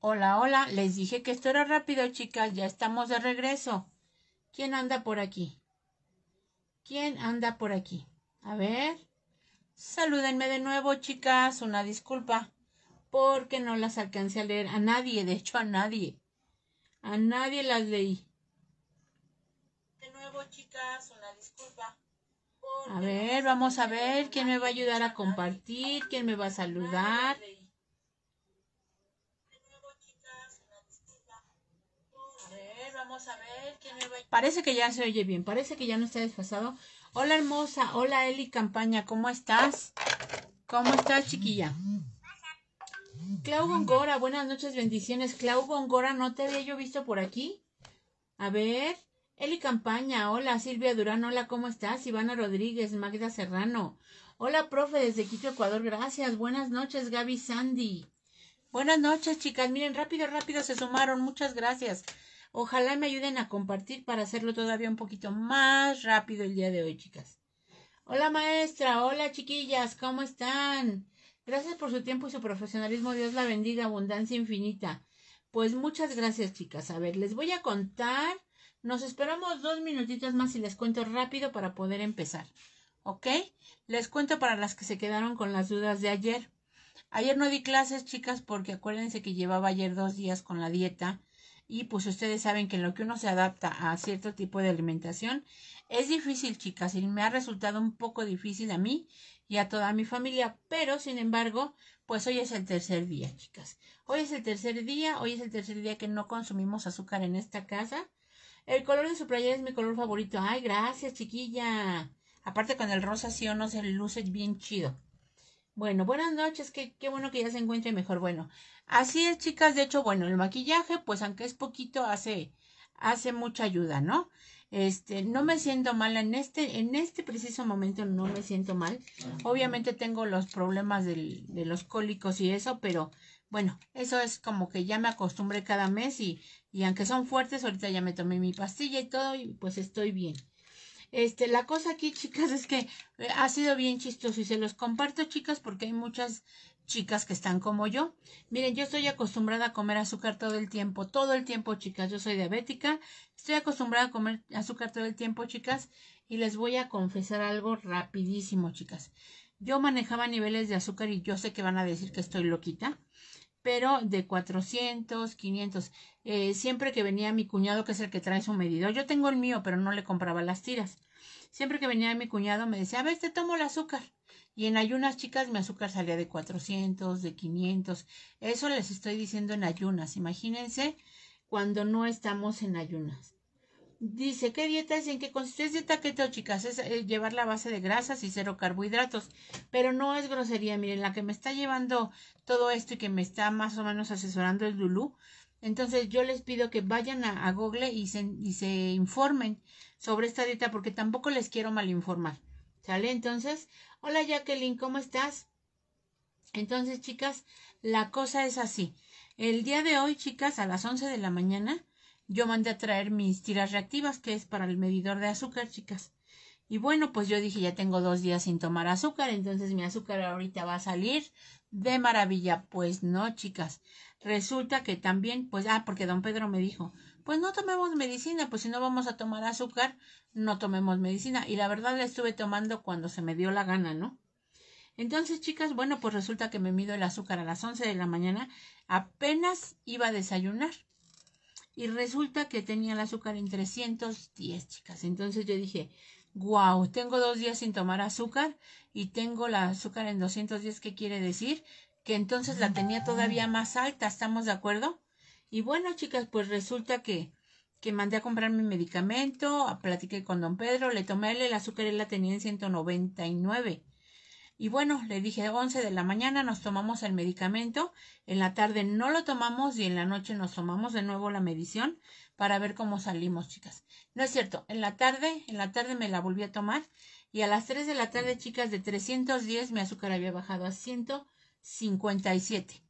Hola, hola, les dije que esto era rápido, chicas, ya estamos de regreso. ¿Quién anda por aquí? ¿Quién anda por aquí? A ver. Salúdenme de nuevo, chicas, una disculpa, porque no las alcancé a leer a nadie, de hecho a nadie. A nadie las leí. De nuevo, chicas, una disculpa. A ver, vamos a ver quién me va a ayudar a compartir, quién me va a saludar. a ver Parece que ya se oye bien, parece que ya no está desfasado. Hola hermosa, hola Eli Campaña, ¿cómo estás? ¿Cómo estás chiquilla? Clau Gongora, buenas noches, bendiciones. Clau Gongora, ¿no te había yo visto por aquí? A ver, Eli Campaña, hola Silvia Durán, hola, ¿cómo estás? Ivana Rodríguez, Magda Serrano. Hola, profe, desde Quito, Ecuador, gracias. Buenas noches, Gaby Sandy. Buenas noches, chicas. Miren, rápido, rápido se sumaron. Muchas gracias. Ojalá me ayuden a compartir para hacerlo todavía un poquito más rápido el día de hoy, chicas. Hola maestra, hola chiquillas, ¿cómo están? Gracias por su tiempo y su profesionalismo. Dios la bendiga, abundancia infinita. Pues muchas gracias, chicas. A ver, les voy a contar. Nos esperamos dos minutitos más y les cuento rápido para poder empezar. ¿Ok? Les cuento para las que se quedaron con las dudas de ayer. Ayer no di clases, chicas, porque acuérdense que llevaba ayer dos días con la dieta y pues ustedes saben que en lo que uno se adapta a cierto tipo de alimentación es difícil, chicas, y me ha resultado un poco difícil a mí y a toda mi familia, pero sin embargo, pues hoy es el tercer día, chicas. Hoy es el tercer día, hoy es el tercer día que no consumimos azúcar en esta casa. El color de su playera es mi color favorito. Ay, gracias, chiquilla. Aparte con el rosa sí o no se luce bien chido. Bueno, buenas noches, qué, qué bueno que ya se encuentre mejor. Bueno, así es, chicas. De hecho, bueno, el maquillaje, pues aunque es poquito, hace, hace mucha ayuda, ¿no? Este, no me siento mal en este, en este preciso momento no me siento mal. Obviamente tengo los problemas del, de los cólicos y eso, pero bueno, eso es como que ya me acostumbré cada mes y, y aunque son fuertes, ahorita ya me tomé mi pastilla y todo y pues estoy bien. Este, la cosa aquí, chicas, es que eh, ha sido bien chistoso y se los comparto, chicas, porque hay muchas chicas que están como yo. Miren, yo estoy acostumbrada a comer azúcar todo el tiempo, todo el tiempo, chicas. Yo soy diabética, estoy acostumbrada a comer azúcar todo el tiempo, chicas. Y les voy a confesar algo rapidísimo, chicas. Yo manejaba niveles de azúcar y yo sé que van a decir que estoy loquita pero de 400, 500. Eh, siempre que venía mi cuñado, que es el que trae su medidor, yo tengo el mío, pero no le compraba las tiras. Siempre que venía mi cuñado me decía, a ver, te tomo el azúcar. Y en ayunas, chicas, mi azúcar salía de 400, de 500. Eso les estoy diciendo en ayunas. Imagínense cuando no estamos en ayunas. Dice, ¿qué dieta es? ¿En qué consiste? Es dieta keto, chicas. Es eh, llevar la base de grasas y cero carbohidratos. Pero no es grosería. Miren, la que me está llevando todo esto y que me está más o menos asesorando el Lulú. Entonces yo les pido que vayan a, Google y se, y se, informen sobre esta dieta porque tampoco les quiero malinformar. ¿Sale? Entonces, hola Jacqueline, ¿cómo estás? Entonces, chicas, la cosa es así. El día de hoy, chicas, a las 11 de la mañana, yo mandé a traer mis tiras reactivas, que es para el medidor de azúcar, chicas. Y bueno, pues yo dije, ya tengo dos días sin tomar azúcar, entonces mi azúcar ahorita va a salir de maravilla. Pues no, chicas. Resulta que también, pues, ah, porque don Pedro me dijo, pues no tomemos medicina, pues si no vamos a tomar azúcar, no tomemos medicina. Y la verdad la estuve tomando cuando se me dio la gana, ¿no? Entonces, chicas, bueno, pues resulta que me mido el azúcar a las 11 de la mañana, apenas iba a desayunar. Y resulta que tenía el azúcar en 310, chicas. Entonces yo dije, wow, tengo dos días sin tomar azúcar y tengo la azúcar en 210, ¿qué quiere decir? Que entonces la tenía todavía mm. más alta, ¿estamos de acuerdo? Y bueno, chicas, pues resulta que, que mandé a comprar mi medicamento, platiqué con don Pedro, le tomé el azúcar, y la tenía en 199. Y bueno, le dije a 11 de la mañana nos tomamos el medicamento, en la tarde no lo tomamos y en la noche nos tomamos de nuevo la medición para ver cómo salimos, chicas. No es cierto, en la tarde, en la tarde me la volví a tomar y a las 3 de la tarde, mm. chicas, de 310 mi azúcar había bajado a 157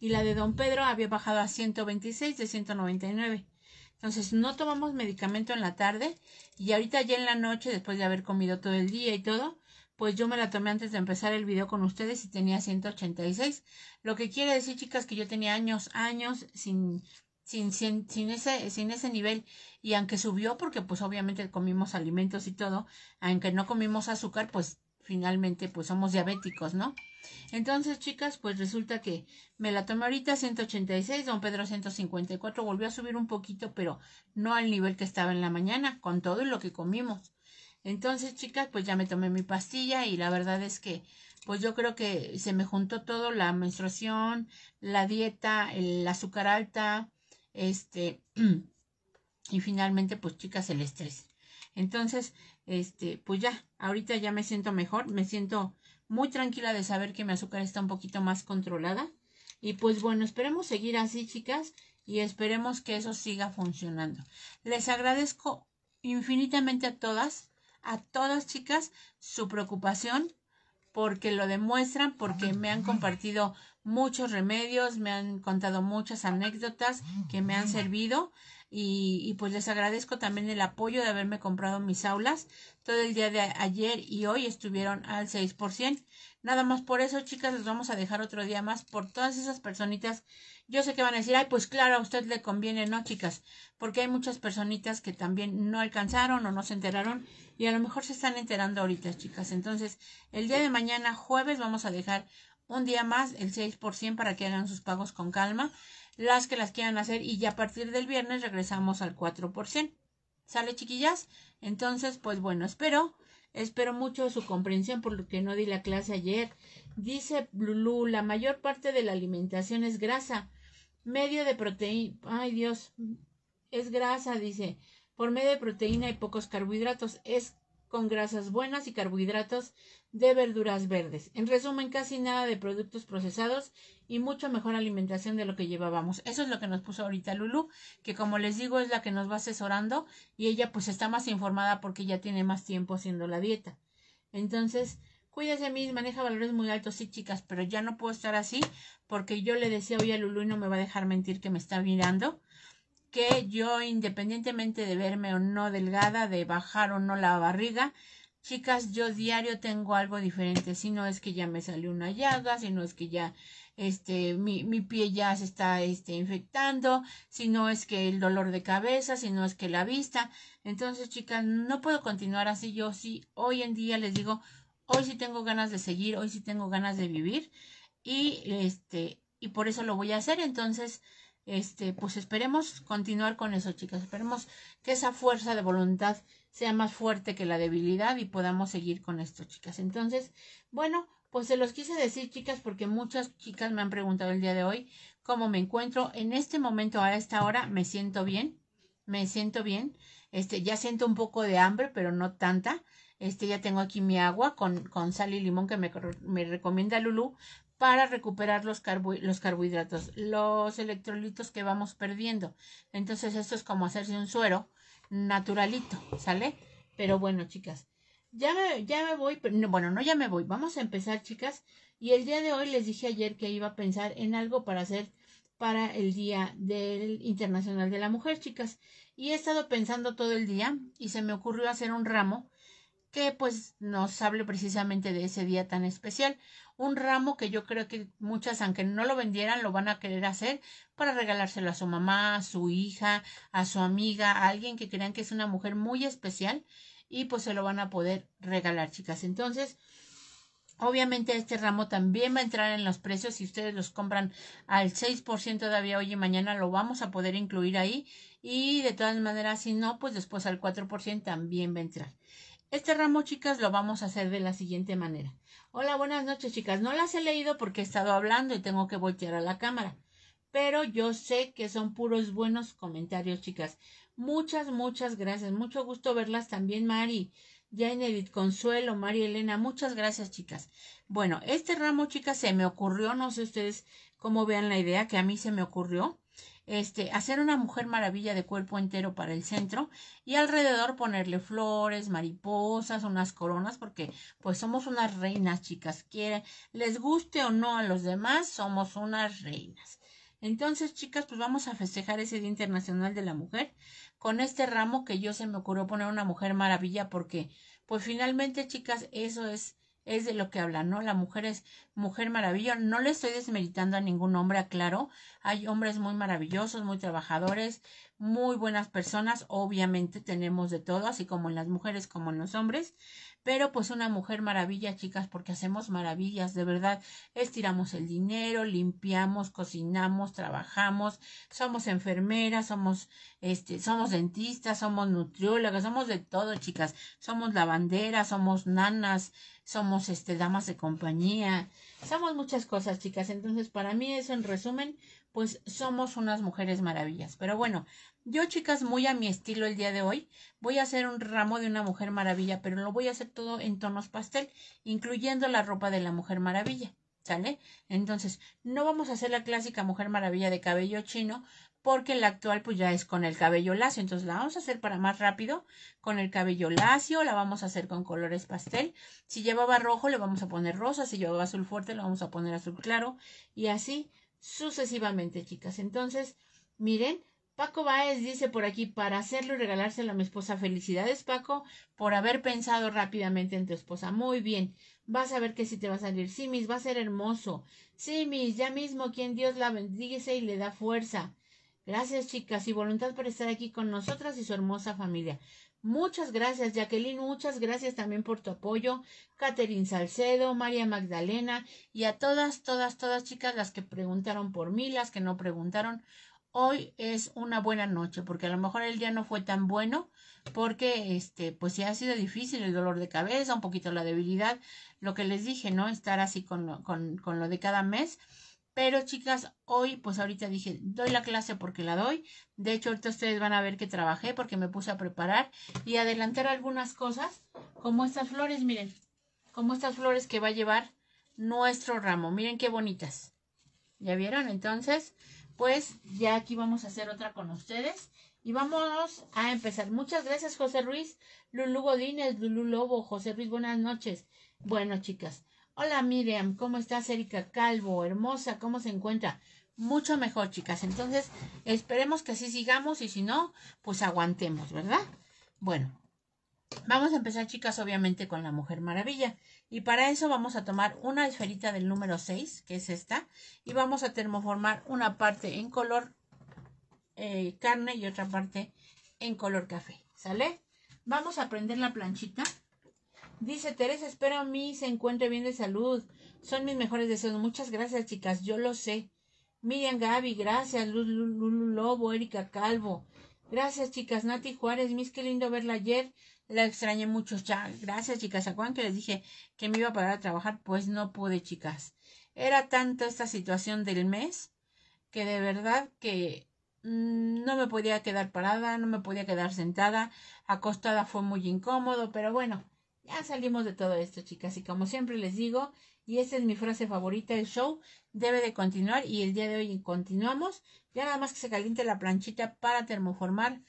y la de don Pedro había bajado a 126 de 199. Entonces no tomamos medicamento en la tarde y ahorita ya en la noche, después de haber comido todo el día y todo, pues yo me la tomé antes de empezar el video con ustedes y tenía 186. Lo que quiere decir, chicas, que yo tenía años, años sin sin, sin, sin, ese, sin ese nivel. Y aunque subió, porque pues obviamente comimos alimentos y todo, aunque no comimos azúcar, pues finalmente pues somos diabéticos, ¿no? Entonces, chicas, pues resulta que me la tomé ahorita 186, don Pedro 154, volvió a subir un poquito, pero no al nivel que estaba en la mañana, con todo lo que comimos. Entonces, chicas, pues ya me tomé mi pastilla y la verdad es que pues yo creo que se me juntó todo, la menstruación, la dieta, el azúcar alta, este, y finalmente, pues chicas, el estrés. Entonces, este, pues ya, ahorita ya me siento mejor, me siento muy tranquila de saber que mi azúcar está un poquito más controlada. Y pues bueno, esperemos seguir así, chicas, y esperemos que eso siga funcionando. Les agradezco infinitamente a todas, a todas chicas, su preocupación, porque lo demuestran, porque me han compartido muchos remedios, me han contado muchas anécdotas que me han servido y, pues les agradezco también el apoyo de haberme comprado mis aulas. Todo el día de ayer y hoy estuvieron al 6%. Nada más por eso, chicas, les vamos a dejar otro día más por todas esas personitas. Yo sé que van a decir, ay, pues claro, a usted le conviene, ¿no, chicas? Porque hay muchas personitas que también no alcanzaron o no se enteraron y a lo mejor se están enterando ahorita, chicas. Entonces, el día de mañana, jueves, vamos a dejar un día más el 6% para que hagan sus pagos con calma, las que las quieran hacer y ya a partir del viernes regresamos al 4%. ¿Sale chiquillas? Entonces, pues bueno, espero, espero mucho su comprensión por lo que no di la clase ayer. Dice Lulu, la mayor parte de la alimentación es grasa, medio de proteína, ay Dios, es grasa, dice, por medio de proteína y pocos carbohidratos, es con grasas buenas y carbohidratos de verduras verdes. En resumen, casi nada de productos procesados y mucho mejor alimentación de lo que llevábamos. Eso es lo que nos puso ahorita Lulu, que como les digo es la que nos va asesorando y ella pues está más informada porque ya tiene más tiempo haciendo la dieta. Entonces, cuídese mis, maneja valores muy altos, sí chicas, pero ya no puedo estar así porque yo le decía hoy a Lulu y no me va a dejar mentir que me está mirando que yo, independientemente de verme o no delgada, de bajar o no la barriga, chicas, yo diario tengo algo diferente. Si no es que ya me salió una llaga, si no es que ya este, mi, mi pie ya se está este, infectando, si no es que el dolor de cabeza, si no es que la vista. Entonces, chicas, no puedo continuar así. Yo sí, hoy en día les digo, hoy sí tengo ganas de seguir, hoy sí tengo ganas de vivir. Y este, y por eso lo voy a hacer. Entonces, este, pues esperemos continuar con eso, chicas. Esperemos que esa fuerza de voluntad sea más fuerte que la debilidad y podamos seguir con esto, chicas. Entonces, bueno, pues se los quise decir, chicas, porque muchas chicas me han preguntado el día de hoy cómo me encuentro. En este momento, a esta hora, me siento bien, me siento bien. Este, ya siento un poco de hambre, pero no tanta. Este, ya tengo aquí mi agua con, sal y limón que me, me recomienda Lulu para recuperar los, los carbohidratos, los electrolitos que vamos perdiendo. Entonces esto es como hacerse un suero naturalito, ¿sale? Pero bueno, chicas, ya me, ya me voy, bueno, no ya me voy, vamos a empezar, chicas. Y el día de hoy les dije ayer que iba a pensar en algo para hacer para el Día del Internacional de la Mujer, chicas. Y he estado pensando todo el día y se me ocurrió hacer un ramo que pues nos hable precisamente de ese día tan especial. Un ramo que yo creo que muchas, aunque no lo vendieran, lo van a querer hacer para regalárselo a su mamá, a su hija, a su amiga, a alguien que crean que es una mujer muy especial y pues se lo van a poder regalar, chicas. Entonces, Obviamente este ramo también va a entrar en los precios. Si ustedes los compran al 6% todavía hoy y mañana lo vamos a poder incluir ahí. Y de todas maneras, si no, pues después al 4% también va a entrar. Este ramo, chicas, lo vamos a hacer de la siguiente manera. Hola, buenas noches, chicas. No las he leído porque he estado hablando y tengo que voltear a la cámara. Pero yo sé que son puros buenos comentarios, chicas. Muchas, muchas gracias. Mucho gusto verlas también, Mari. Janet Consuelo, María Elena. Muchas gracias, chicas. Bueno, este ramo, chicas, se me ocurrió. No sé ustedes cómo vean la idea que a mí se me ocurrió este, hacer una mujer maravilla de cuerpo entero para el centro y alrededor ponerle flores, mariposas, unas coronas, porque pues somos unas reinas, chicas, quieren, les guste o no a los demás, somos unas reinas. Entonces, chicas, pues vamos a festejar ese Día Internacional de la Mujer con este ramo que yo se me ocurrió poner una mujer maravilla porque, pues finalmente, chicas, eso es es de lo que habla, ¿no? La mujer es mujer maravilla. No le estoy desmeritando a ningún hombre, aclaro. Hay hombres muy maravillosos, muy trabajadores, muy buenas personas. Obviamente tenemos de todo, así como en las mujeres como en los hombres. Pero pues una mujer maravilla, chicas, porque hacemos maravillas, de verdad. Estiramos el dinero, limpiamos, cocinamos, trabajamos, somos enfermeras, somos, este, somos dentistas, somos nutriólogas, somos de todo, chicas. Somos lavanderas, somos nanas, somos este, damas de compañía, somos muchas cosas, chicas. Entonces, para mí eso en resumen, pues somos unas mujeres maravillas. Pero bueno, yo, chicas, muy a mi estilo el día de hoy, voy a hacer un ramo de una mujer maravilla, pero lo voy a hacer todo en tonos pastel, incluyendo la ropa de la mujer maravilla. Entonces, no vamos a hacer la clásica Mujer Maravilla de cabello chino, porque la actual pues ya es con el cabello lacio. Entonces la vamos a hacer para más rápido con el cabello lacio, la vamos a hacer con colores pastel. Si llevaba rojo le vamos a poner rosa, si llevaba azul fuerte le vamos a poner azul claro y así sucesivamente, chicas. Entonces, miren, Paco Baez dice por aquí, para hacerlo y regalárselo a mi esposa, felicidades Paco por haber pensado rápidamente en tu esposa. Muy bien, Vas a ver que si sí te va a salir. sí, mis, va a ser hermoso. Sí, mis, ya mismo quien Dios la bendice y le da fuerza. Gracias, chicas, y voluntad por estar aquí con nosotras y su hermosa familia. Muchas gracias, Jacqueline. Muchas gracias también por tu apoyo. Catherine Salcedo, María Magdalena y a todas, todas, todas chicas las que preguntaron por mí, las que no preguntaron. Hoy es una buena noche porque a lo mejor el día no fue tan bueno, porque este, pues sí ha sido difícil el dolor de cabeza, un poquito la debilidad, lo que les dije, ¿no? Estar así con, con lo de cada mes. Pero chicas, hoy, pues ahorita dije, doy la clase porque la doy. De hecho, ahorita ustedes van a ver que trabajé porque me puse a preparar y adelantar algunas cosas, como estas flores, miren, como estas flores que va a llevar nuestro ramo. Miren qué bonitas. ¿Ya vieron? Entonces, pues ya aquí vamos a hacer otra con ustedes y vamos a empezar. Muchas gracias, José Ruiz, Lulú Godínez, Lulú Lobo, José Ruiz, buenas noches. Bueno, chicas. Hola, Miriam, ¿cómo estás, Erika Calvo? Hermosa, ¿cómo se encuentra? Mucho mejor, chicas. Entonces, esperemos que así sigamos y si no, pues aguantemos, ¿verdad? Bueno, vamos a empezar, chicas, obviamente con la Mujer Maravilla. Y para eso vamos a tomar una esferita del número 6, que es esta, y vamos a termoformar una parte en color eh, carne y otra parte en color café. ¿Sale? Vamos a prender la planchita. Dice Teresa, espero a mí se encuentre bien de salud. Son mis mejores deseos. Muchas gracias, chicas. Yo lo sé. Miriam Gaby, gracias. Lulu Lobo, Erika Calvo. Gracias, chicas. Nati Juárez, mis, qué lindo verla ayer. La extrañé mucho. Ya, gracias, chicas. a acuerdan que les dije que me iba a parar a trabajar? Pues no pude, chicas. Era tanto esta situación del mes que de verdad que Mm, no me podía quedar parada, no me podía quedar sentada, acostada fue muy incómodo, pero bueno, ya salimos de todo esto, chicas, y como siempre les digo, y esta es mi frase favorita, el show debe de continuar y el día de hoy continuamos, ya nada más que se caliente la planchita para termoformar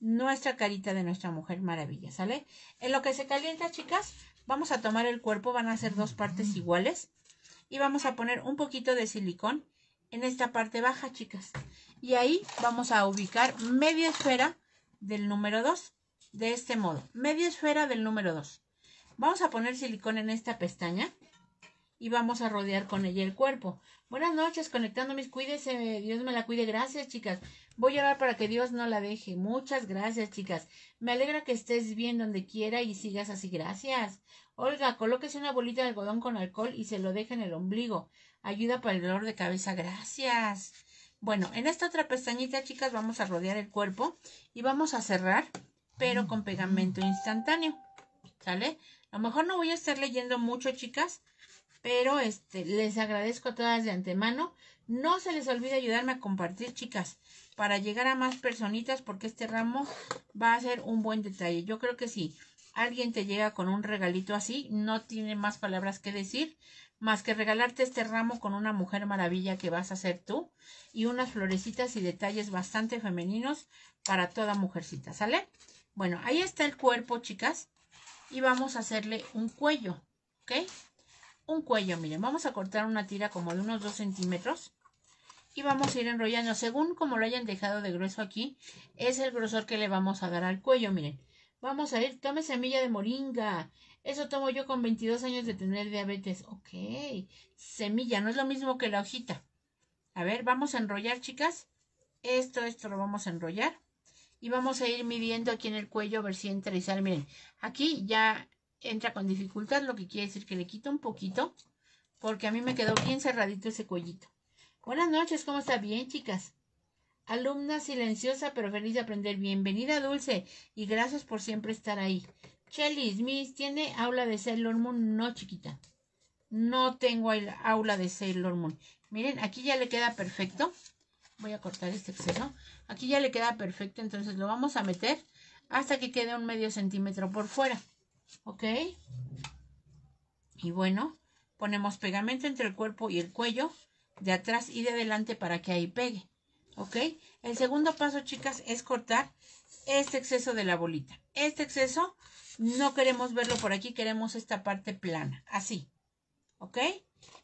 nuestra carita de nuestra mujer maravilla, ¿sale? En lo que se calienta, chicas, vamos a tomar el cuerpo, van a ser dos partes iguales, y vamos a poner un poquito de silicón en esta parte baja, chicas y ahí vamos a ubicar media esfera del número 2. De este modo, media esfera del número 2. Vamos a poner silicón en esta pestaña y vamos a rodear con ella el cuerpo. Buenas noches, conectando mis cuídese, Dios me la cuide. Gracias, chicas. Voy a orar para que Dios no la deje. Muchas gracias, chicas. Me alegra que estés bien donde quiera y sigas así. Gracias. Olga, colóquese una bolita de algodón con alcohol y se lo deje en el ombligo. Ayuda para el dolor de cabeza. Gracias. Bueno, en esta otra pestañita, chicas, vamos a rodear el cuerpo y vamos a cerrar, pero con pegamento instantáneo. ¿Sale? A lo mejor no voy a estar leyendo mucho, chicas, pero este, les agradezco a todas de antemano. No se les olvide ayudarme a compartir, chicas, para llegar a más personitas, porque este ramo va a ser un buen detalle. Yo creo que si alguien te llega con un regalito así, no tiene más palabras que decir más que regalarte este ramo con una mujer maravilla que vas a ser tú y unas florecitas y detalles bastante femeninos para toda mujercita, ¿sale? Bueno, ahí está el cuerpo, chicas, y vamos a hacerle un cuello, ¿ok? Un cuello, miren, vamos a cortar una tira como de unos 2 centímetros y vamos a ir enrollando, según como lo hayan dejado de grueso aquí, es el grosor que le vamos a dar al cuello, miren. Vamos a ir, tome semilla de moringa, eso tomo yo con 22 años de tener diabetes. Ok. Semilla, no es lo mismo que la hojita. A ver, vamos a enrollar, chicas. Esto, esto lo vamos a enrollar. Y vamos a ir midiendo aquí en el cuello a ver si entra y sale. Miren, aquí ya entra con dificultad, lo que quiere decir que le quito un poquito. Porque a mí me quedó bien cerradito ese cuellito. Buenas noches, ¿cómo está? Bien, chicas. Alumna silenciosa pero feliz de aprender. Bienvenida, Dulce. Y gracias por siempre estar ahí. Chelis, Smith tiene aula de Sailor Moon, no chiquita. No tengo aula de Sailor Moon. Miren, aquí ya le queda perfecto. Voy a cortar este exceso. Aquí ya le queda perfecto, entonces lo vamos a meter hasta que quede un medio centímetro por fuera. ¿Ok? Y bueno, ponemos pegamento entre el cuerpo y el cuello, de atrás y de adelante para que ahí pegue. ¿Ok? El segundo paso, chicas, es cortar este exceso de la bolita. Este exceso no queremos verlo por aquí, queremos esta parte plana, así. ¿Ok?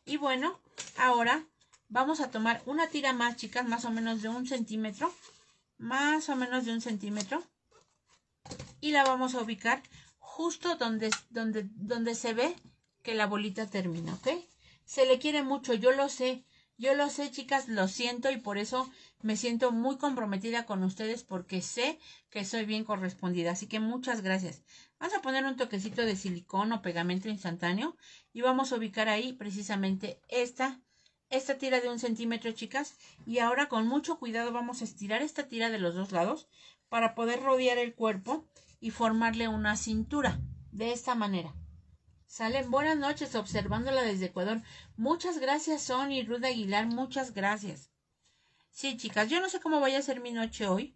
Y bueno, ahora vamos a tomar una tira más, chicas, más o menos de un centímetro. Más o menos de un centímetro. Y la vamos a ubicar justo donde, donde, donde se ve que la bolita termina, ¿ok? Se le quiere mucho, yo lo sé. Yo lo sé, chicas, lo siento y por eso me siento muy comprometida con ustedes porque sé que soy bien correspondida. Así que muchas gracias. Vamos a poner un toquecito de silicón o pegamento instantáneo y vamos a ubicar ahí precisamente esta, esta tira de un centímetro, chicas. Y ahora con mucho cuidado vamos a estirar esta tira de los dos lados para poder rodear el cuerpo y formarle una cintura de esta manera. Salen buenas noches observándola desde Ecuador. Muchas gracias, Sony Ruda Aguilar. Muchas gracias. Sí, chicas, yo no sé cómo vaya a ser mi noche hoy.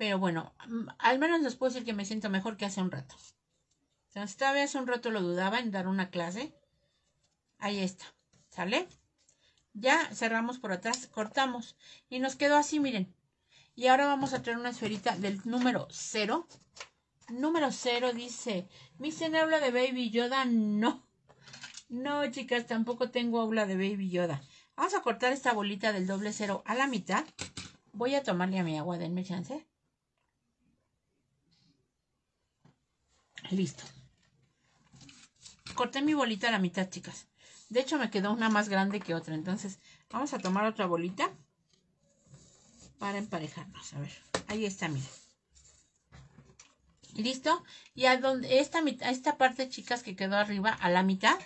Pero bueno, mm, al menos les puedo decir que me siento mejor que hace un rato. Esta vez hace un rato lo dudaba en dar una clase. Ahí está. ¿Sale? Ya cerramos por atrás, cortamos. Y nos quedó así, miren. Y ahora vamos a traer una esferita del número 0. Número 0 dice, ¿misten habla de Baby Yoda. No. No, chicas, tampoco tengo aula de Baby Yoda. Vamos a cortar esta bolita del doble cero a la mitad. Voy a tomarle a mi agua, denme chance. Listo. Corté mi bolita a la mitad, chicas. De hecho, me quedó una más grande que otra. Entonces, vamos a tomar otra bolita para emparejarnos. A ver, ahí está, miren. ¿Listo? Y a donde esta, a esta parte, chicas, que quedó arriba, a la mitad,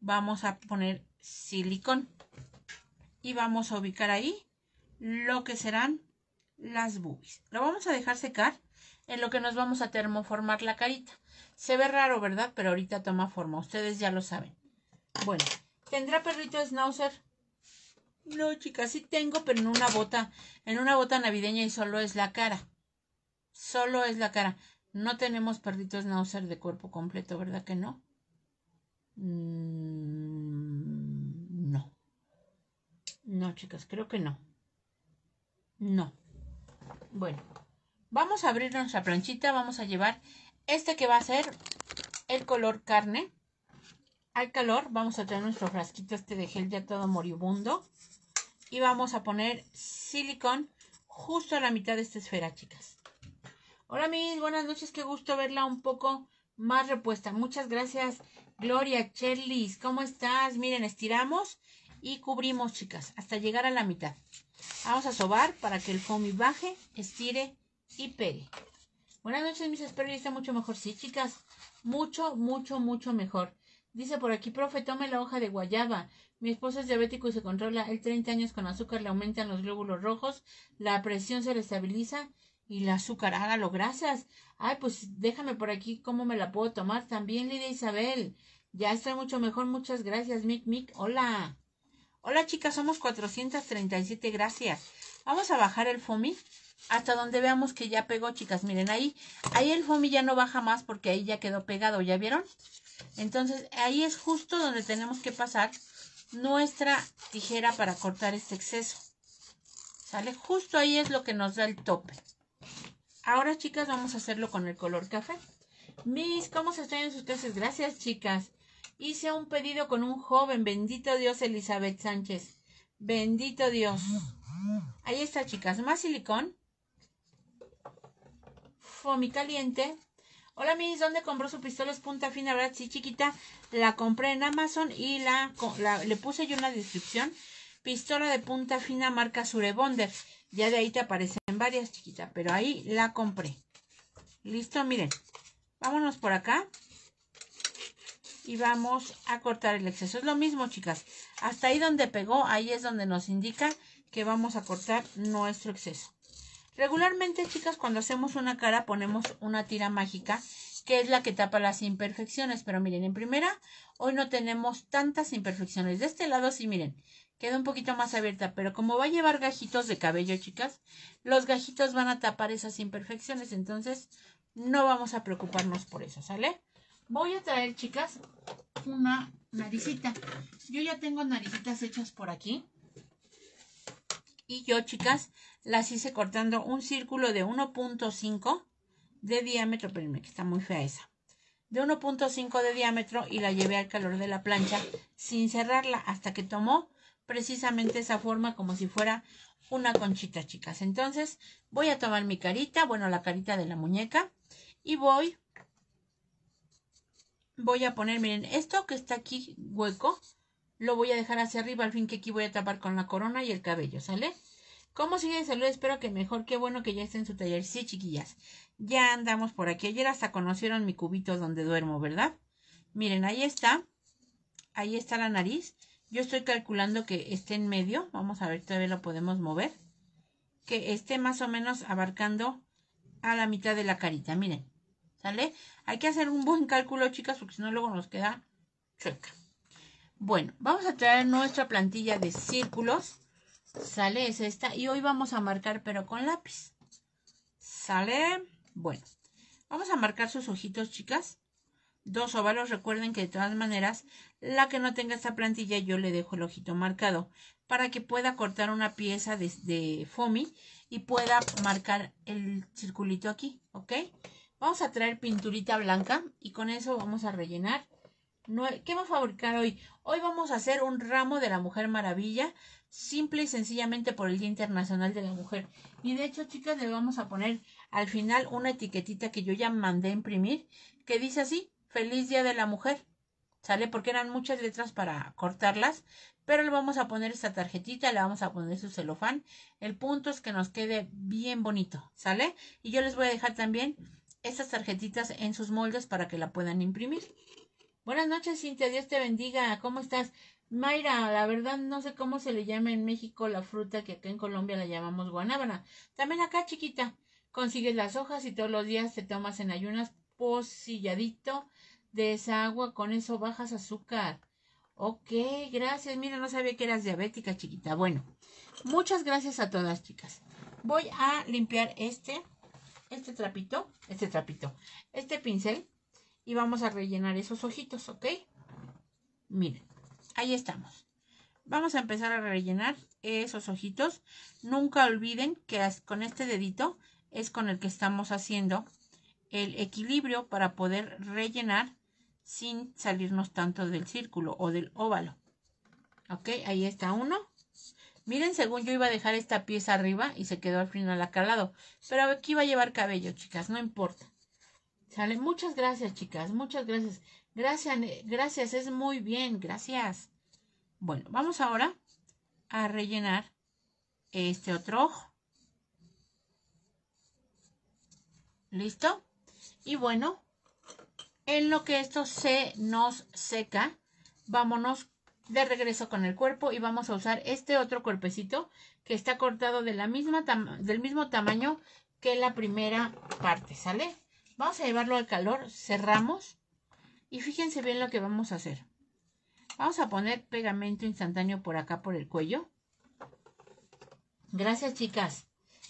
vamos a poner silicón. Y vamos a ubicar ahí lo que serán las bubis. Lo vamos a dejar secar en lo que nos vamos a termoformar la carita. Se ve raro, ¿verdad? Pero ahorita toma forma. Ustedes ya lo saben. Bueno, ¿tendrá perrito schnauzer? No, chicas, sí tengo, pero en una bota, en una bota navideña y solo es la cara. Solo es la cara. No tenemos perritos schnauzer de cuerpo completo, ¿verdad que no? Mm, no. No, chicas, creo que no. No. Bueno, vamos a abrir nuestra planchita, vamos a llevar este que va a ser el color carne. Al calor vamos a traer nuestro frasquito este de gel ya todo moribundo. Y vamos a poner silicón justo a la mitad de esta esfera, chicas. Hola, mis buenas noches. Qué gusto verla un poco más repuesta. Muchas gracias, Gloria, Cherlis. ¿Cómo estás? Miren, estiramos y cubrimos, chicas, hasta llegar a la mitad. Vamos a sobar para que el foamy baje, estire y pegue. Buenas noches, mis espero está mucho mejor. Sí, chicas, mucho, mucho, mucho mejor. Dice por aquí, profe, tome la hoja de guayaba. Mi esposo es diabético y se controla. El 30 años con azúcar, le aumentan los glóbulos rojos, la presión se le estabiliza y el azúcar, hágalo, gracias. Ay, pues déjame por aquí cómo me la puedo tomar. También, Lidia Isabel. Ya estoy mucho mejor, muchas gracias, Mick, Mick. Hola. Hola, chicas, somos 437, gracias. Vamos a bajar el FOMI hasta donde veamos que ya pegó, chicas. Miren, ahí, ahí el foamy ya no baja más porque ahí ya quedó pegado, ¿ya vieron? Entonces, ahí es justo donde tenemos que pasar nuestra tijera para cortar este exceso. ¿Sale? Justo ahí es lo que nos da el tope. Ahora, chicas, vamos a hacerlo con el color café. Mis, ¿cómo se en sus clases? Gracias, chicas. Hice un pedido con un joven. Bendito Dios, Elizabeth Sánchez. Bendito Dios. Ahí está, chicas. Más silicón mi caliente. Hola, mis, ¿dónde compró su pistola? Es punta fina, ¿verdad? Sí, chiquita. La compré en Amazon y la, le puse yo una descripción. Pistola de punta fina marca Surebonder. Ya de ahí te aparecen varias, chiquita, pero ahí la compré. Listo, miren. Vámonos por acá. Y vamos a cortar el exceso. Es lo mismo, chicas. Hasta ahí donde pegó, ahí es donde nos indica que vamos a cortar nuestro exceso. Regularmente, chicas, cuando hacemos una cara ponemos una tira mágica que es la que tapa las imperfecciones. Pero miren, en primera, hoy no tenemos tantas imperfecciones. De este lado sí, miren, queda un poquito más abierta. Pero como va a llevar gajitos de cabello, chicas, los gajitos van a tapar esas imperfecciones. Entonces, no vamos a preocuparnos por eso, ¿sale? Voy a traer, chicas, una naricita. Yo ya tengo naricitas hechas por aquí. Y yo, chicas, las hice cortando un círculo de 1.5 de diámetro, Espérenme que está muy fea esa, de 1.5 de diámetro y la llevé al calor de la plancha sin cerrarla hasta que tomó precisamente esa forma como si fuera una conchita, chicas. Entonces voy a tomar mi carita, bueno, la carita de la muñeca y voy, voy a poner, miren, esto que está aquí hueco, lo voy a dejar hacia arriba, al fin que aquí voy a tapar con la corona y el cabello, ¿sale? ¿Cómo sigue de salud? Espero que mejor. Qué bueno que ya esté en su taller. Sí, chiquillas. Ya andamos por aquí. Ayer hasta conocieron mi cubito donde duermo, ¿verdad? Miren, ahí está. Ahí está la nariz. Yo estoy calculando que esté en medio. Vamos a ver, todavía lo podemos mover. Que esté más o menos abarcando a la mitad de la carita. Miren, ¿sale? Hay que hacer un buen cálculo, chicas, porque si no luego nos queda chueca. Bueno, vamos a traer nuestra plantilla de círculos. Sale es esta y hoy vamos a marcar pero con lápiz. Sale. Bueno, vamos a marcar sus ojitos, chicas. Dos óvalos, recuerden que de todas maneras, la que no tenga esta plantilla yo le dejo el ojito marcado para que pueda cortar una pieza de, de foamy y pueda marcar el circulito aquí, ¿ok? Vamos a traer pinturita blanca y con eso vamos a rellenar. ¿Qué vamos a fabricar hoy? Hoy vamos a hacer un ramo de la Mujer Maravilla simple y sencillamente por el Día Internacional de la Mujer. Y de hecho, chicas, le vamos a poner al final una etiquetita que yo ya mandé a imprimir que dice así, feliz Día de la Mujer. ¿Sale? Porque eran muchas letras para cortarlas, pero le vamos a poner esta tarjetita, le vamos a poner su celofán. El punto es que nos quede bien bonito, ¿sale? Y yo les voy a dejar también estas tarjetitas en sus moldes para que la puedan imprimir. Buenas noches, Cintia, Dios te bendiga. ¿Cómo estás? Mayra, la verdad no sé cómo se le llama en México la fruta que acá en Colombia la llamamos guanábana. También acá, chiquita, consigues las hojas y todos los días te tomas en ayunas posilladito de esa agua, con eso bajas azúcar. Ok, gracias. Mira, no sabía que eras diabética, chiquita. Bueno, muchas gracias a todas, chicas. Voy a limpiar este, este trapito, este trapito, este pincel y vamos a rellenar esos ojitos, ¿ok? Miren. Ahí estamos. Vamos a empezar a rellenar esos ojitos. Nunca olviden que con este dedito es con el que estamos haciendo el equilibrio para poder rellenar sin salirnos tanto del círculo o del óvalo. Ok, ahí está uno. Miren, según yo iba a dejar esta pieza arriba y se quedó al final acalado. Pero aquí va a llevar cabello, chicas, no importa. Sale, muchas gracias, chicas, muchas gracias. Gracias, gracias, es muy bien, gracias. Bueno, vamos ahora a rellenar este otro ojo. ¿Listo? Y bueno, en lo que esto se nos seca, vámonos de regreso con el cuerpo y vamos a usar este otro cuerpecito que está cortado de la misma del mismo tamaño que la primera parte, ¿sale? Vamos a llevarlo al calor, cerramos y fíjense bien lo que vamos a hacer. Vamos a poner pegamento instantáneo por acá por el cuello. Gracias, chicas.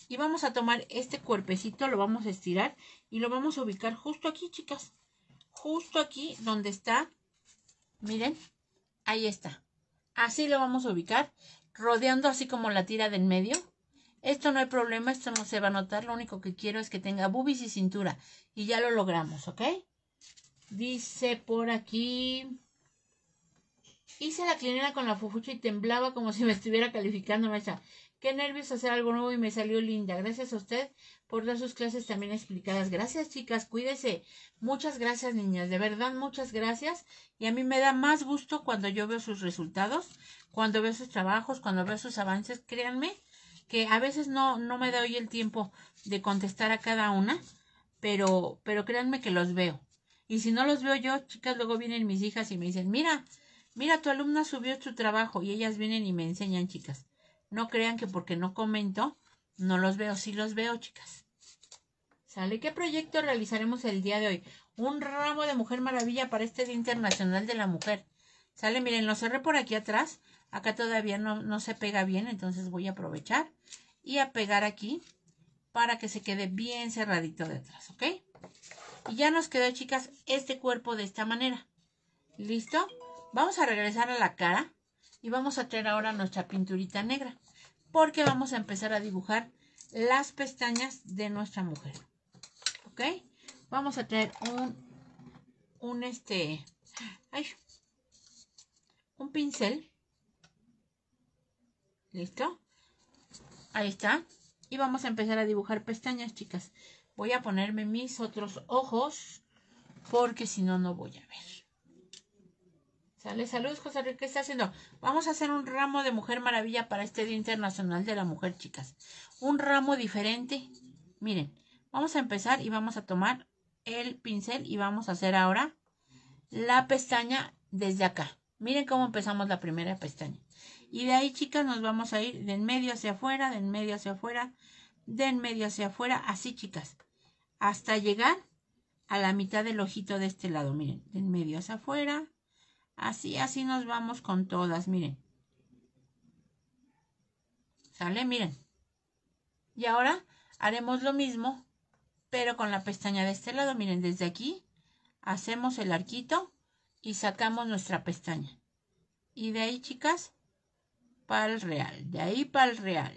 Y vamos a tomar este cuerpecito, lo vamos a estirar y lo vamos a ubicar justo aquí, chicas. Justo aquí donde está. Miren, ahí está. Así lo vamos a ubicar, rodeando así como la tira del medio. Esto no hay problema, esto no se va a notar. Lo único que quiero es que tenga bubis y cintura. Y ya lo logramos, ¿ok? Dice por aquí. Hice la clinera con la fufucha y temblaba como si me estuviera calificando maestra. Qué nervios hacer algo nuevo y me salió linda. Gracias a usted por dar sus clases también explicadas. Gracias, chicas, cuídese. Muchas gracias, niñas. De verdad, muchas gracias. Y a mí me da más gusto cuando yo veo sus resultados, cuando veo sus trabajos, cuando veo sus avances. Créanme que a veces no, no me hoy el tiempo de contestar a cada una, pero, pero créanme que los veo. Y si no los veo yo, chicas, luego vienen mis hijas y me dicen, mira, mira, tu alumna subió su trabajo y ellas vienen y me enseñan, chicas. No crean que porque no comento, no los veo, sí los veo, chicas. ¿Sale? ¿Qué proyecto realizaremos el día de hoy? Un ramo de Mujer Maravilla para este Día Internacional de la Mujer. ¿Sale? Miren, lo cerré por aquí atrás. Acá todavía no, no se pega bien, entonces voy a aprovechar y a pegar aquí para que se quede bien cerradito detrás, ¿ok? Y ya nos quedó, chicas, este cuerpo de esta manera. ¿Listo? Vamos a regresar a la cara y vamos a traer ahora nuestra pinturita negra. Porque vamos a empezar a dibujar las pestañas de nuestra mujer. ¿Ok? Vamos a traer un, un este, ay, un pincel. ¿Listo? Ahí está. Y vamos a empezar a dibujar pestañas, chicas. Voy a ponerme mis otros ojos porque si no, no voy a ver. Sale, saludos, José ¿qué está haciendo? Vamos a hacer un ramo de Mujer Maravilla para este Día Internacional de la Mujer, chicas. Un ramo diferente. Miren, vamos a empezar y vamos a tomar el pincel y vamos a hacer ahora la pestaña desde acá. Miren cómo empezamos la primera pestaña. Y de ahí, chicas, nos vamos a ir de en medio hacia afuera, de en medio hacia afuera, de en medio hacia afuera, así chicas, hasta llegar a la mitad del ojito de este lado, miren, de en medio hacia afuera, así, así nos vamos con todas, miren. ¿Sale? Miren. Y ahora haremos lo mismo, pero con la pestaña de este lado, miren, desde aquí hacemos el arquito y sacamos nuestra pestaña. Y de ahí, chicas, para el real, de ahí para el real.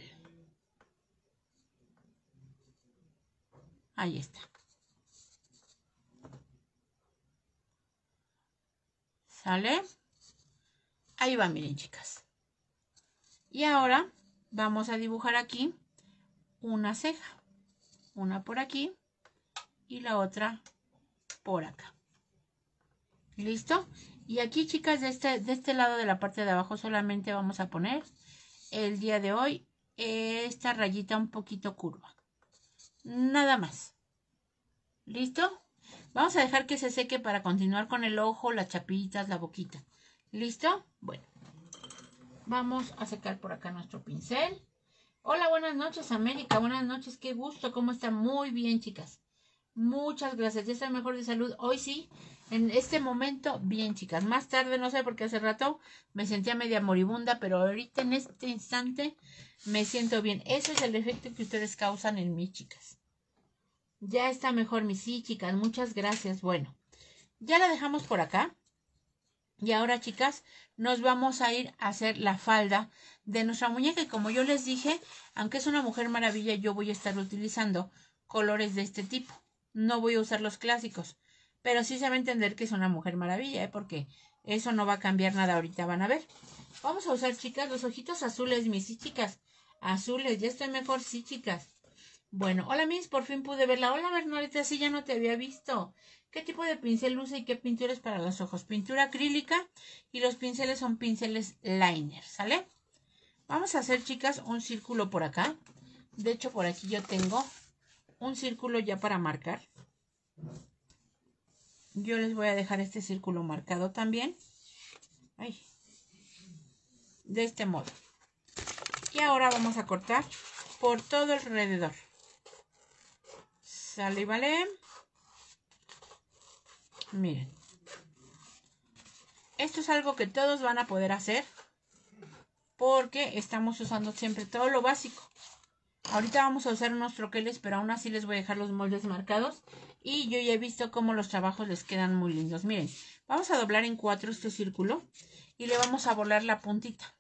Ahí está. ¿Sale? Ahí va, miren, chicas. Y ahora vamos a dibujar aquí una ceja. Una por aquí y la otra por acá. ¿Listo? Y aquí, chicas, de este, de este lado de la parte de abajo solamente vamos a poner el día de hoy esta rayita un poquito curva. Nada más. ¿Listo? Vamos a dejar que se seque para continuar con el ojo, las chapitas, la boquita. ¿Listo? Bueno. Vamos a secar por acá nuestro pincel. Hola, buenas noches América, buenas noches, qué gusto, ¿cómo están? Muy bien chicas. Muchas gracias, ya estoy mejor de salud. Hoy sí, en este momento, bien chicas. Más tarde, no sé por qué hace rato me sentía media moribunda, pero ahorita en este instante me siento bien. Ese es el efecto que ustedes causan en mí, chicas. Ya está mejor, mis sí, chicas. Muchas gracias. Bueno, ya la dejamos por acá. Y ahora, chicas, nos vamos a ir a hacer la falda de nuestra muñeca. Y como yo les dije, aunque es una mujer maravilla, yo voy a estar utilizando colores de este tipo. No voy a usar los clásicos. Pero sí se va a entender que es una mujer maravilla, ¿eh? porque eso no va a cambiar nada ahorita, van a ver. Vamos a usar, chicas, los ojitos azules, mis sí, chicas. Azules, ya estoy mejor, sí, chicas. Bueno, hola mis, por fin pude verla. Hola Bernalita, así ya no te había visto. ¿Qué tipo de pincel usa y qué pintura es para los ojos? Pintura acrílica y los pinceles son pinceles liner, ¿sale? Vamos a hacer, chicas, un círculo por acá. De hecho, por aquí yo tengo un círculo ya para marcar. Yo les voy a dejar este círculo marcado también. Ay. De este modo. Y ahora vamos a cortar por todo alrededor. ¿vale? Miren. Esto es algo que todos van a poder hacer. Porque estamos usando siempre todo lo básico. Ahorita vamos a usar unos troqueles, pero aún así les voy a dejar los moldes marcados. Y yo ya he visto cómo los trabajos les quedan muy lindos. Miren, vamos a doblar en cuatro este círculo y le vamos a volar la puntita.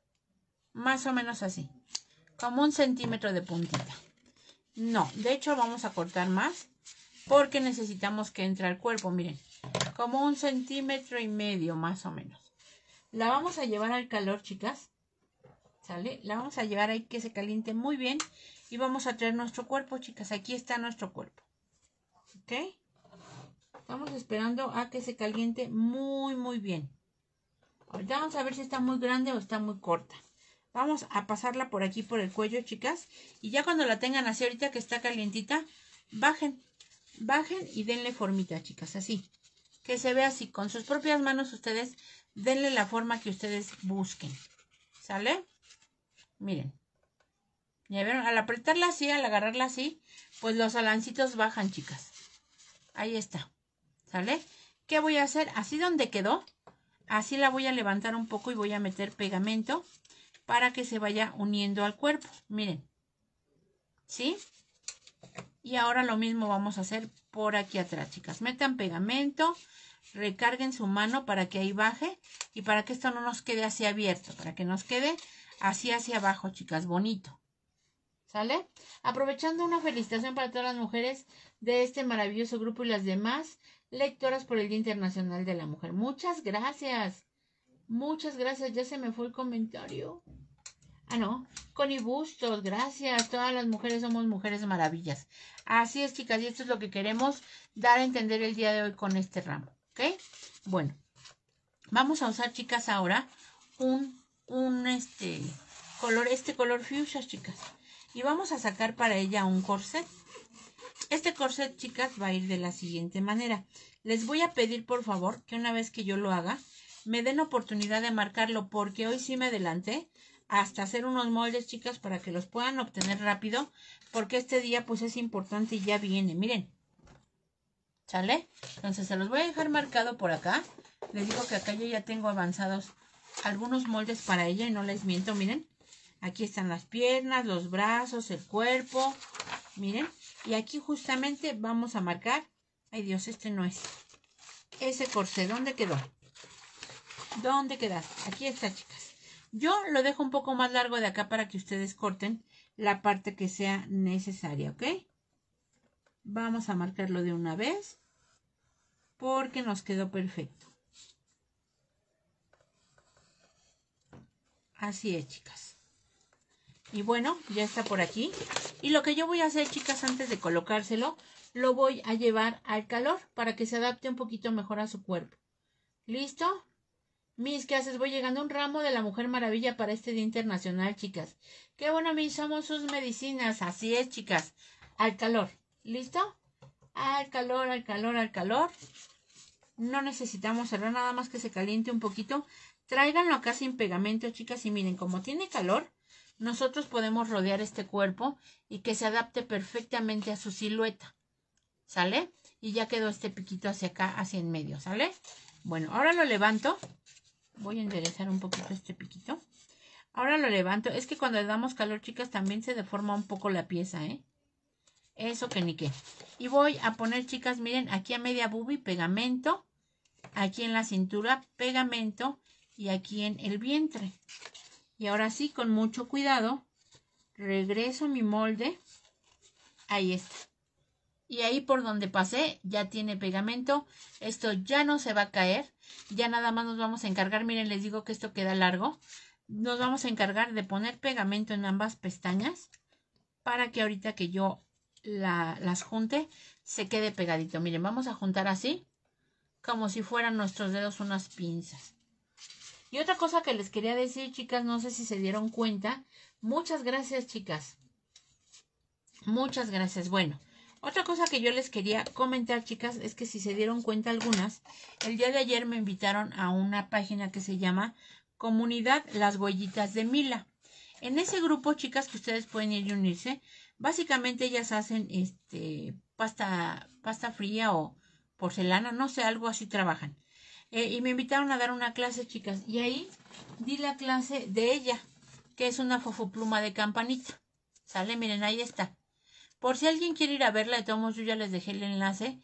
Más o menos así, como un centímetro de puntita. No, de hecho vamos a cortar más porque necesitamos que entre al cuerpo, miren, como un centímetro y medio más o menos. La vamos a llevar al calor, chicas, ¿sale? La vamos a llevar ahí que se caliente muy bien y vamos a traer nuestro cuerpo, chicas, aquí está nuestro cuerpo, ¿ok? Estamos esperando a que se caliente muy, muy bien. Ahorita vamos a ver si está muy grande o está muy corta. Vamos a pasarla por aquí, por el cuello, chicas. Y ya cuando la tengan así ahorita que está calientita, bajen, bajen y denle formita, chicas, así. Que se vea así, con sus propias manos ustedes, denle la forma que ustedes busquen. ¿Sale? Miren. Ya vieron, al apretarla así, al agarrarla así, pues los alancitos bajan, chicas. Ahí está. ¿Sale? ¿Qué voy a hacer? Así donde quedó, así la voy a levantar un poco y voy a meter pegamento para que se vaya uniendo al cuerpo. Miren, ¿sí? Y ahora lo mismo vamos a hacer por aquí atrás, chicas. Metan pegamento, recarguen su mano para que ahí baje y para que esto no nos quede así abierto, para que nos quede así hacia abajo, chicas, bonito. ¿Sale? Aprovechando una felicitación para todas las mujeres de este maravilloso grupo y las demás lectoras por el Día Internacional de la Mujer. Muchas gracias. Muchas gracias, ya se me fue el comentario. Ah, no. Connie Bustos, gracias. Todas las mujeres somos mujeres maravillas. Así es, chicas, y esto es lo que queremos dar a entender el día de hoy con este ramo. ¿Ok? Bueno, vamos a usar, chicas, ahora un, un este color, este color fuchsia, chicas. Y vamos a sacar para ella un corset. Este corset, chicas, va a ir de la siguiente manera. Les voy a pedir, por favor, que una vez que yo lo haga, me den oportunidad de marcarlo porque hoy sí me adelanté hasta hacer unos moldes, chicas, para que los puedan obtener rápido, porque este día pues es importante y ya viene, miren. ¿Sale? Entonces se los voy a dejar marcado por acá. Les digo que acá yo ya tengo avanzados algunos moldes para ella y no les miento, miren. Aquí están las piernas, los brazos, el cuerpo, miren. Y aquí justamente vamos a marcar, ay Dios, este no es. Ese corsé, ¿dónde quedó? ¿Dónde quedaste? Aquí está, chicas. Yo lo dejo un poco más largo de acá para que ustedes corten la parte que sea necesaria, ¿ok? Vamos a marcarlo de una vez porque nos quedó perfecto. Así es, chicas. Y bueno, ya está por aquí. Y lo que yo voy a hacer, chicas, antes de colocárselo, lo voy a llevar al calor para que se adapte un poquito mejor a su cuerpo. ¿Listo? Mis, ¿qué haces? Voy llegando un ramo de la Mujer Maravilla para este Día Internacional, chicas. Qué bueno, mis, somos sus medicinas. Así es, chicas. Al calor. ¿Listo? Al calor, al calor, al calor. No necesitamos cerrar nada más que se caliente un poquito. Tráiganlo acá sin pegamento, chicas. Y miren, como tiene calor, nosotros podemos rodear este cuerpo y que se adapte perfectamente a su silueta. ¿Sale? Y ya quedó este piquito hacia acá, hacia en medio, ¿sale? Bueno, ahora lo levanto Voy a enderezar un poquito este piquito. Ahora lo levanto. Es que cuando le damos calor, chicas, también se deforma un poco la pieza, ¿eh? Eso que ni qué. Y voy a poner, chicas, miren, aquí a media bubi pegamento. Aquí en la cintura pegamento. Y aquí en el vientre. Y ahora sí, con mucho cuidado, regreso mi molde. Ahí está. Y ahí por donde pasé ya tiene pegamento. Esto ya no se va a caer. Ya nada más nos vamos a encargar, miren, les digo que esto queda largo. Nos vamos a encargar de poner pegamento en ambas pestañas para que ahorita que yo las junte se quede pegadito. Miren, vamos a juntar así como si fueran nuestros dedos unas pinzas. Y otra cosa que les quería decir, chicas, no sé si se dieron cuenta. Muchas gracias, chicas. Muchas gracias. Bueno, otra cosa que yo les quería comentar, chicas, es que si se dieron cuenta algunas, el día de ayer me invitaron a una página que se llama Comunidad Las Huellitas de Mila. En ese grupo, chicas, que ustedes pueden ir y unirse, básicamente ellas hacen este pasta, pasta fría o porcelana, no sé, algo así trabajan. Eh, y me invitaron a dar una clase, chicas, y ahí di la clase de ella, que es una fofopluma de campanita. ¿Sale? Miren, ahí está. Por si alguien quiere ir a verla, de todos modos yo ya les dejé el enlace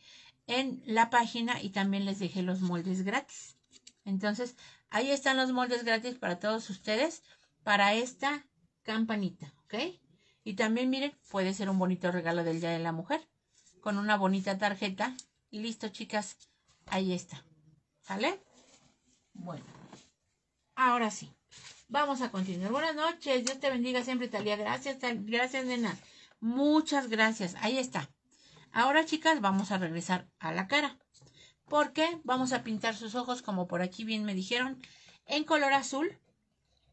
en la página y también les dejé los moldes gratis. Entonces, ahí están los moldes gratis para todos ustedes, para esta campanita, ¿ok? Y también miren, puede ser un bonito regalo del Día de la Mujer, con una bonita tarjeta. Y listo, chicas, ahí está. ¿Sale? Bueno, ahora sí. Vamos a continuar. Buenas noches, Dios te bendiga siempre, Talía. Gracias, gracias, nena. Muchas gracias. Ahí está. Ahora, chicas, vamos a regresar a la cara. Porque vamos a pintar sus ojos, como por aquí bien me dijeron, en color azul.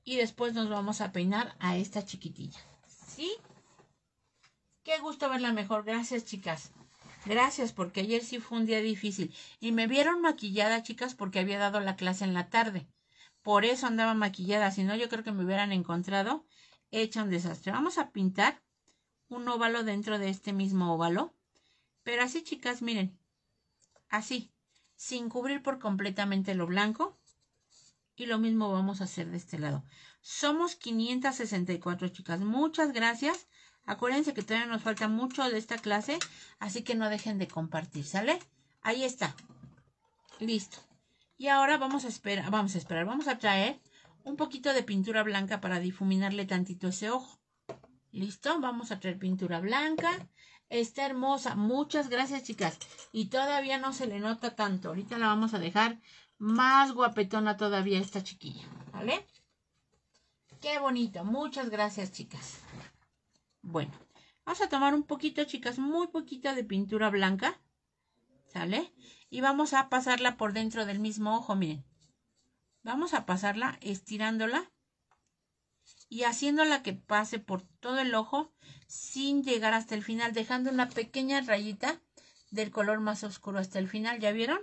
Y después nos vamos a peinar a esta chiquitilla. ¿Sí? Qué gusto verla mejor. Gracias, chicas. Gracias, porque ayer sí fue un día difícil. Y me vieron maquillada, chicas, porque había dado la clase en la tarde. Por eso andaba maquillada. Si no, yo creo que me hubieran encontrado hecha un desastre. Vamos a pintar un óvalo dentro de este mismo óvalo. Pero así, chicas, miren. Así, sin cubrir por completamente lo blanco. Y lo mismo vamos a hacer de este lado. Somos 564, chicas. Muchas gracias. Acuérdense que todavía nos falta mucho de esta clase, así que no dejen de compartir, ¿sale? Ahí está. Listo. Y ahora vamos a esperar, vamos a esperar, vamos a traer un poquito de pintura blanca para difuminarle tantito ese ojo. Listo, vamos a traer pintura blanca. Está hermosa. Muchas gracias, chicas. Y todavía no se le nota tanto. Ahorita la vamos a dejar más guapetona todavía esta chiquilla. ¿Vale? Qué bonito. Muchas gracias, chicas. Bueno, vamos a tomar un poquito, chicas, muy poquito de pintura blanca. ¿Sale? Y vamos a pasarla por dentro del mismo ojo, miren. Vamos a pasarla estirándola y haciéndola que pase por todo el ojo sin llegar hasta el final, dejando una pequeña rayita del color más oscuro hasta el final, ¿ya vieron?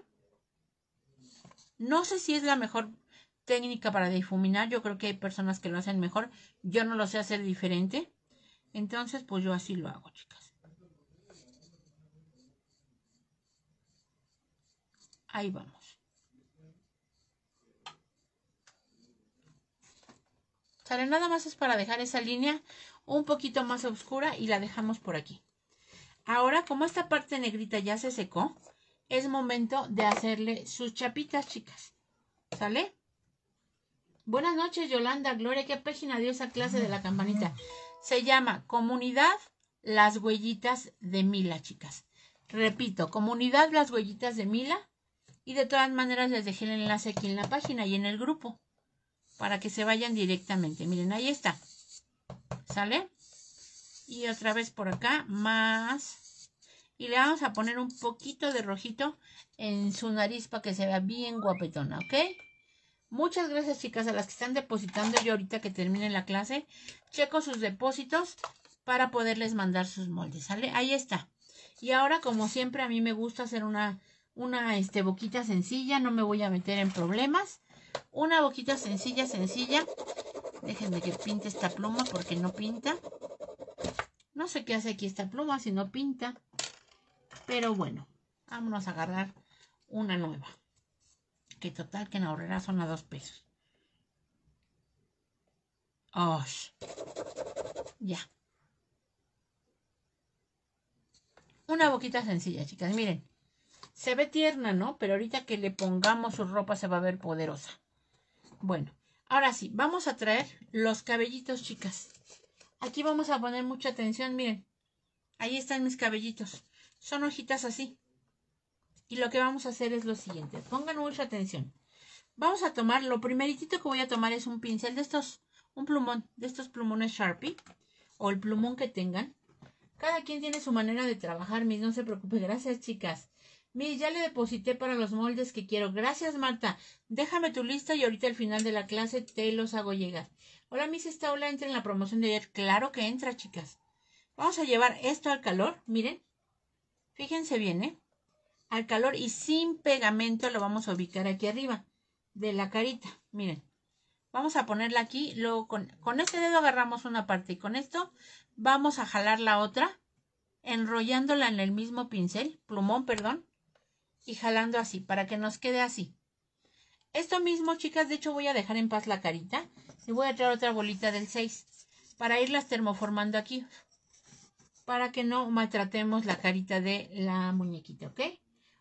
No sé si es la mejor técnica para difuminar, yo creo que hay personas que lo hacen mejor, yo no lo sé hacer diferente, entonces pues yo así lo hago, chicas. Ahí vamos. Sale nada más es para dejar esa línea un poquito más oscura y la dejamos por aquí. Ahora, como esta parte negrita ya se secó, es momento de hacerle sus chapitas, chicas. ¿Sale? Buenas noches, Yolanda Gloria. ¿Qué página dio esa clase de la campanita? Se llama Comunidad Las Huellitas de Mila, chicas. Repito, Comunidad Las Huellitas de Mila. Y de todas maneras les dejé el enlace aquí en la página y en el grupo para que se vayan directamente. Miren, ahí está. ¿Sale? Y otra vez por acá, más. Y le vamos a poner un poquito de rojito en su nariz para que se vea bien guapetona, ¿ok? Muchas gracias, chicas, a las que están depositando yo ahorita que termine la clase. Checo sus depósitos para poderles mandar sus moldes, ¿sale? Ahí está. Y ahora, como siempre, a mí me gusta hacer una, una este, boquita sencilla. No me voy a meter en problemas. Una boquita sencilla, sencilla. Déjenme que pinte esta pluma porque no pinta. No sé qué hace aquí esta pluma si no pinta. Pero bueno, vámonos a agarrar una nueva. Que total que en ahorrera son a dos pesos. Oh, ya. Una boquita sencilla, chicas. Miren, se ve tierna, ¿no? Pero ahorita que le pongamos su ropa se va a ver poderosa. Bueno, ahora sí, vamos a traer los cabellitos, chicas. Aquí vamos a poner mucha atención, miren. Ahí están mis cabellitos. Son hojitas así. Y lo que vamos a hacer es lo siguiente. Pongan mucha atención. Vamos a tomar, lo primeritito que voy a tomar es un pincel de estos, un plumón, de estos plumones Sharpie. O el plumón que tengan. Cada quien tiene su manera de trabajar, mis, no se preocupe. Gracias, chicas. Mi, ya le deposité para los moldes que quiero. Gracias, Marta. Déjame tu lista y ahorita al final de la clase te los hago llegar. Hola, Miss ola entra en la promoción de ayer. Claro que entra, chicas. Vamos a llevar esto al calor, miren. Fíjense bien, ¿eh? Al calor y sin pegamento lo vamos a ubicar aquí arriba de la carita, miren. Vamos a ponerla aquí, luego con, con este dedo agarramos una parte y con esto vamos a jalar la otra, enrollándola en el mismo pincel, plumón, perdón, y jalando así, para que nos quede así. Esto mismo, chicas, de hecho voy a dejar en paz la carita y voy a traer otra bolita del 6 para irlas termoformando aquí, para que no maltratemos la carita de la muñequita, ¿ok?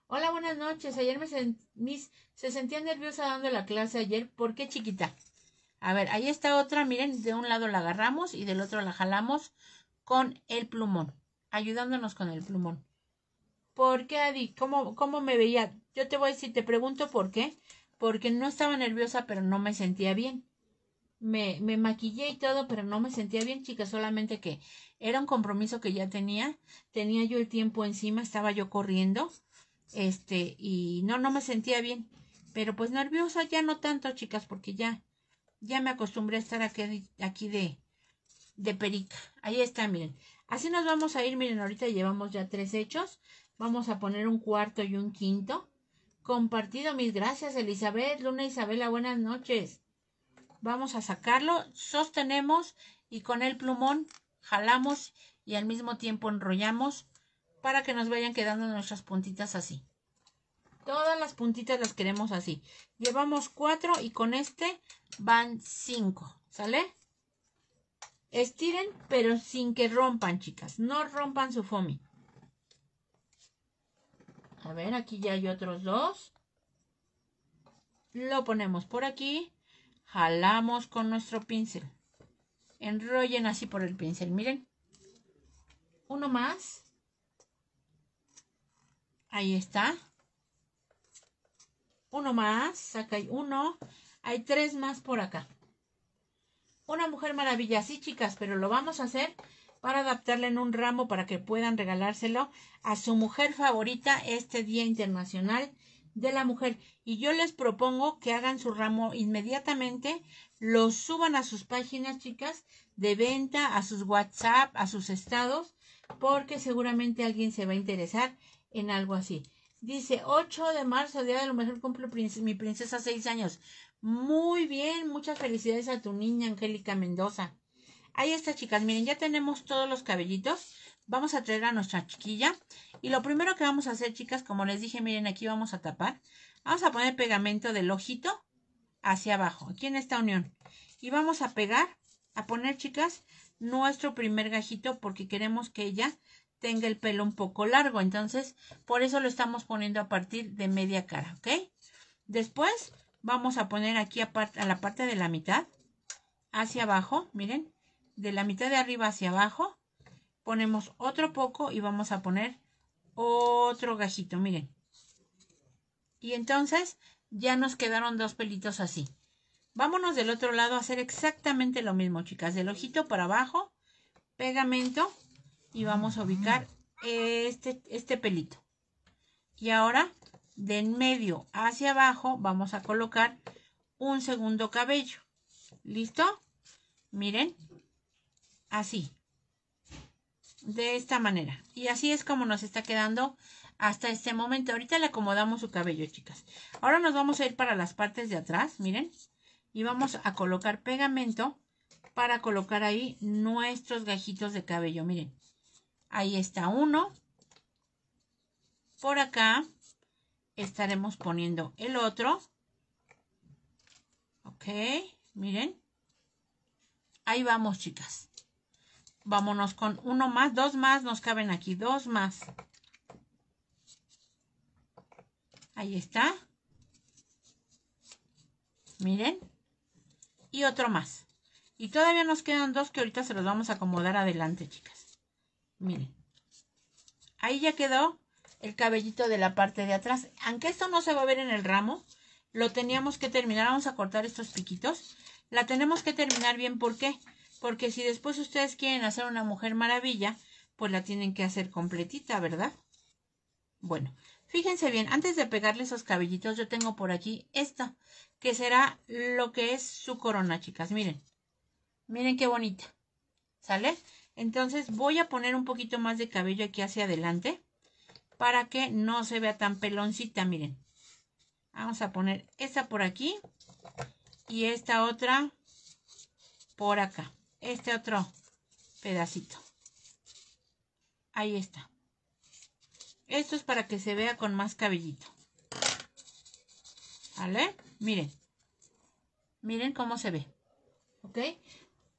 Hola, buenas noches. Ayer me mis se sentía nerviosa dando la clase ayer. ¿Por qué, chiquita? A ver, ahí está otra. Miren, de un lado la agarramos y del otro la jalamos con el plumón, ayudándonos con el plumón. ¿Por qué, Adi? ¿Cómo, me veía? Yo te voy a decir, te pregunto por qué. Porque no estaba nerviosa, pero no me sentía bien. Me, me maquillé y todo, pero no me sentía bien, chicas. Solamente que era un compromiso que ya tenía. Tenía yo el tiempo encima, estaba yo corriendo. Este, y no, no me sentía bien. Pero pues nerviosa ya no tanto, chicas, porque ya, ya me acostumbré a estar aquí, de, de perica. Ahí está, miren. Así nos vamos a ir, miren, ahorita llevamos ya tres hechos. Vamos a poner un cuarto y un quinto. Compartido, mis gracias, Elizabeth. Luna Isabela, buenas noches. Vamos a sacarlo, sostenemos y con el plumón jalamos y al mismo tiempo enrollamos para que nos vayan quedando nuestras puntitas así. Todas las puntitas las queremos así. Llevamos cuatro y con este van cinco. ¿Sale? Estiren, pero sin que rompan, chicas. No rompan su foamy. A ver, aquí ya hay otros dos. Lo ponemos por aquí. Jalamos con nuestro pincel. Enrollen así por el pincel, miren. Uno más. Ahí está. Uno más. Acá hay uno. Hay tres más por acá. Una mujer maravilla, sí chicas, pero lo vamos a hacer para adaptarla en un ramo para que puedan regalárselo a su mujer favorita este Día Internacional de la Mujer. Y yo les propongo que hagan su ramo inmediatamente, lo suban a sus páginas, chicas, de venta, a sus WhatsApp, a sus estados, porque seguramente alguien se va a interesar en algo así. Dice, 8 de marzo, Día de lo Mejor, cumple mi princesa 6 años. Muy bien, muchas felicidades a tu niña, Angélica Mendoza. Ahí está, chicas. Miren, ya tenemos todos los cabellitos. Vamos a traer a nuestra chiquilla. Y lo primero que vamos a hacer, chicas, como les dije, miren, aquí vamos a tapar. Vamos a poner pegamento del ojito hacia abajo. Aquí en esta unión. Y vamos a pegar, a poner, chicas, nuestro primer gajito porque queremos que ella tenga el pelo un poco largo. Entonces, por eso lo estamos poniendo a partir de media cara, ¿ok? Después, vamos a poner aquí a, a la parte de la mitad, hacia abajo, miren, de la mitad de arriba hacia abajo, ponemos otro poco y vamos a poner otro gajito, miren. Y entonces ya nos quedaron dos pelitos así. Vámonos del otro lado a hacer exactamente lo mismo, chicas. Del ojito para abajo, pegamento y vamos a ubicar este, este pelito. Y ahora, de en medio hacia abajo, vamos a colocar un segundo cabello. ¿Listo? Miren, Así. De esta manera. Y así es como nos está quedando hasta este momento. Ahorita le acomodamos su cabello, chicas. Ahora nos vamos a ir para las partes de atrás, miren. Y vamos a colocar pegamento para colocar ahí nuestros gajitos de cabello. Miren, ahí está uno. Por acá estaremos poniendo el otro. Ok, miren. Ahí vamos, chicas. Vámonos con uno más, dos más, nos caben aquí, dos más. Ahí está. Miren. Y otro más. Y todavía nos quedan dos que ahorita se los vamos a acomodar adelante, chicas. Miren. Ahí ya quedó el cabellito de la parte de atrás. Aunque esto no se va a ver en el ramo, lo teníamos que terminar. Vamos a cortar estos piquitos. La tenemos que terminar bien, ¿por qué? Porque porque si después ustedes quieren hacer una mujer maravilla, pues la tienen que hacer completita, ¿verdad? Bueno, fíjense bien, antes de pegarle esos cabellitos, yo tengo por aquí esta, que será lo que es su corona, chicas. Miren, miren qué bonita, ¿sale? Entonces voy a poner un poquito más de cabello aquí hacia adelante para que no se vea tan peloncita, miren. Vamos a poner esta por aquí y esta otra por acá este otro pedacito. Ahí está. Esto es para que se vea con más cabellito. ¿Vale? Miren. Miren cómo se ve. ¿Ok?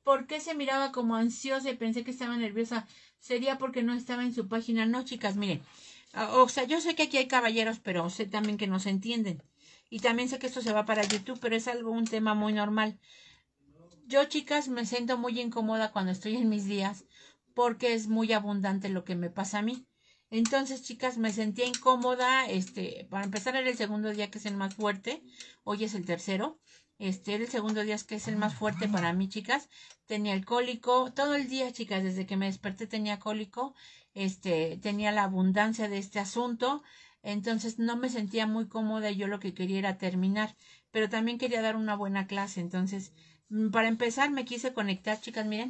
¿Por qué se miraba como ansiosa y pensé que estaba nerviosa? Sería porque no estaba en su página. No, chicas, miren. Ah, o sea, yo sé que aquí hay caballeros, pero sé también que no se entienden. Y también sé que esto se va para YouTube, pero es algo, un tema muy normal. Yo, chicas, me siento muy incómoda cuando estoy en mis días porque es muy abundante lo que me pasa a mí. Entonces, chicas, me sentía incómoda, este, para empezar era el segundo día que es el más fuerte, hoy es el tercero. Este era el segundo día que es el más fuerte para mí, chicas. Tenía el cólico, todo el día, chicas, desde que me desperté tenía cólico, este, tenía la abundancia de este asunto, entonces no me sentía muy cómoda y yo lo que quería era terminar, pero también quería dar una buena clase, entonces Mm, para empezar, me quise conectar, chicas, miren.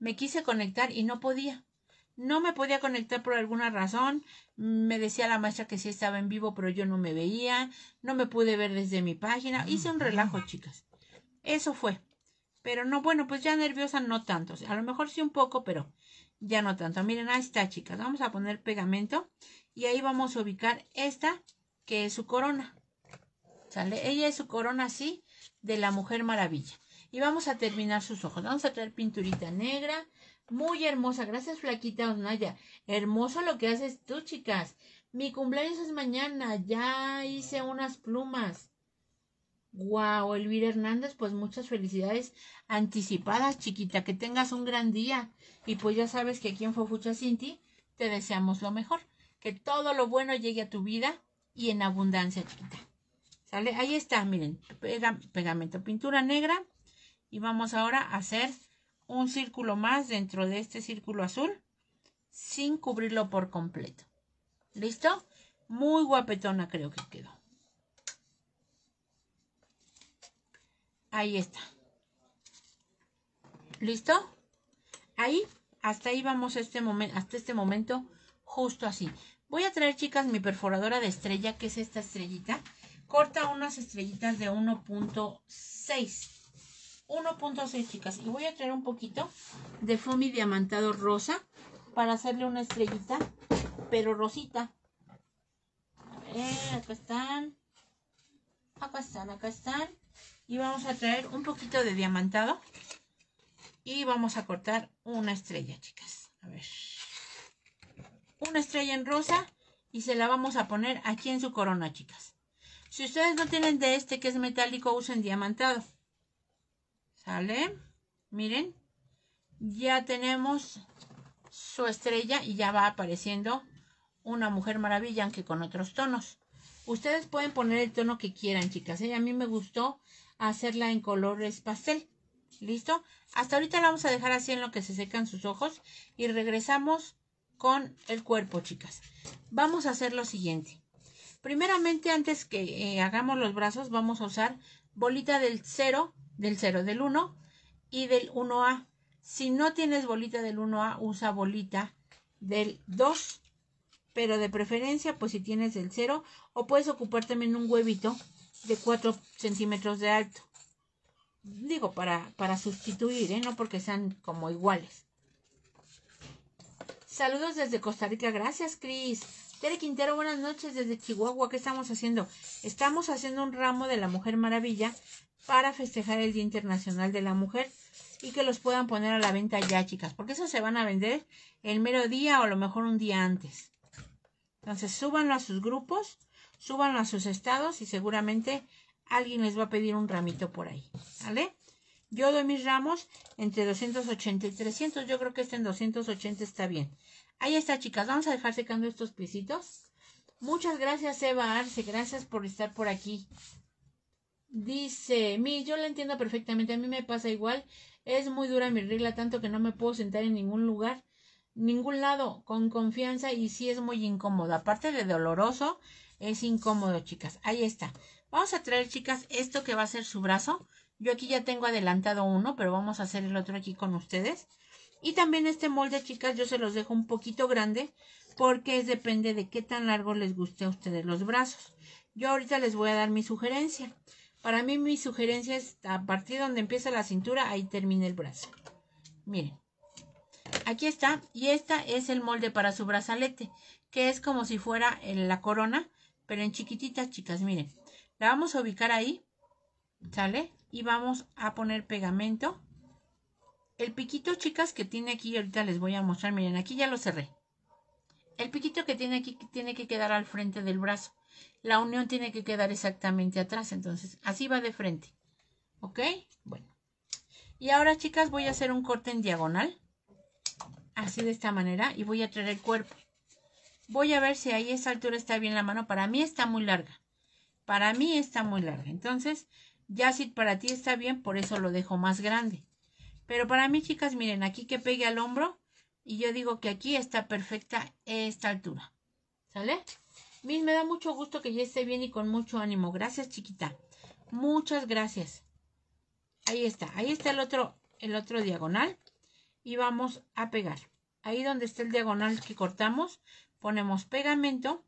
Me quise conectar y no podía. No me podía conectar por alguna razón. Me decía la maestra que sí estaba en vivo, pero yo no me veía. No me pude ver desde mi página. Hice un relajo, chicas. Eso fue. Pero no, bueno, pues ya nerviosa no tanto. A lo mejor sí un poco, pero ya no tanto. Miren, ahí está, chicas. Vamos a poner pegamento y ahí vamos a ubicar esta que es su corona. ¿Sale? Ella es su corona así de la Mujer Maravilla. Y vamos a terminar sus ojos. Vamos a traer pinturita negra. Muy hermosa. Gracias, Flaquita Onaya. Hermoso lo que haces tú, chicas. Mi cumpleaños es mañana. Ya hice ah. unas plumas. Guau, Elvira Hernández, pues muchas felicidades anticipadas, chiquita. Que tengas un gran día. Y pues ya sabes que aquí en Fofucha Cinti te deseamos lo mejor. Que todo lo bueno llegue a tu vida y en abundancia, chiquita. ¿Sale? Ahí está, miren. pegamento, pintura negra y vamos ahora a hacer un círculo más dentro de este círculo azul sin cubrirlo por completo. ¿Listo? Muy guapetona creo que quedó. Ahí está. ¿Listo? Ahí, hasta ahí vamos este momento, hasta este momento, justo así. Voy a traer, chicas, mi perforadora de estrella, que es esta estrellita. Corta unas estrellitas de 1.6 1.6 chicas y voy a traer un poquito de foamy diamantado rosa para hacerle una estrellita pero rosita a ver, acá están acá están, acá están y vamos a traer un poquito de diamantado y vamos a cortar una estrella chicas a ver una estrella en rosa y se la vamos a poner aquí en su corona chicas si ustedes no tienen de este que es metálico usen diamantado ¿Sale? Miren, ya tenemos su estrella y ya va apareciendo una mujer maravilla, aunque con otros tonos. Ustedes pueden poner el tono que quieran, chicas. ¿eh? A mí me gustó hacerla en colores pastel. ¿Listo? Hasta ahorita la vamos a dejar así en lo que se secan sus ojos y regresamos con el cuerpo, chicas. Vamos a hacer lo siguiente. Primeramente, antes que eh, hagamos los brazos, vamos a usar bolita del cero del 0 del 1 y del 1A. Si no tienes bolita del 1A, usa bolita del 2, pero de preferencia, pues si tienes el 0, o puedes ocupar también un huevito de 4 centímetros de alto. Digo, para, para sustituir, ¿eh? no porque sean como iguales. Saludos desde Costa Rica, gracias Cris. Tere Quintero, buenas noches desde Chihuahua. ¿Qué estamos haciendo? Estamos haciendo un ramo de la Mujer Maravilla para festejar el Día Internacional de la Mujer y que los puedan poner a la venta ya, chicas, porque esos se van a vender el mero día o a lo mejor un día antes. Entonces, súbanlo a sus grupos, súbanlo a sus estados y seguramente alguien les va a pedir un ramito por ahí, ¿vale? Yo doy mis ramos entre 280 y 300, yo creo que este en 280 está bien. Ahí está, chicas, vamos a dejar secando estos pisitos. Muchas gracias, Eva Arce, gracias por estar por aquí. Dice, mi, yo la entiendo perfectamente, a mí me pasa igual. Es muy dura mi regla, tanto que no me puedo sentar en ningún lugar, ningún lado, con confianza y sí es muy incómodo. Aparte de doloroso, es incómodo, chicas. Ahí está. Vamos a traer, chicas, esto que va a ser su brazo. Yo aquí ya tengo adelantado uno, pero vamos a hacer el otro aquí con ustedes. Y también este molde, chicas, yo se los dejo un poquito grande porque depende de qué tan largo les guste a ustedes los brazos. Yo ahorita les voy a dar mi sugerencia. Para mí mi sugerencia es a partir donde empieza la cintura, ahí termina el brazo. Miren, aquí está y esta es el molde para su brazalete, que es como si fuera eh, la corona, pero en chiquititas, chicas, miren. La vamos a ubicar ahí, ¿sale? Y vamos a poner pegamento. El piquito, chicas, que tiene aquí, ahorita les voy a mostrar, miren, aquí ya lo cerré. El piquito que tiene aquí tiene que quedar al frente del brazo. La unión tiene que quedar exactamente atrás. Entonces, así va de frente. ¿Ok? Bueno. Y ahora, chicas, voy a hacer un corte en diagonal. Así de esta manera. Y voy a traer el cuerpo. Voy a ver si ahí esa altura está bien la mano. Para mí está muy larga. Para mí está muy larga. Entonces, ya si para ti está bien, por eso lo dejo más grande. Pero para mí, chicas, miren, aquí que pegue al hombro, y yo digo que aquí está perfecta esta altura. ¿Sale? mil me da mucho gusto que ya esté bien y con mucho ánimo. Gracias, chiquita. Muchas gracias. Ahí está. Ahí está el otro, el otro diagonal. Y vamos a pegar. Ahí donde está el diagonal que cortamos, ponemos pegamento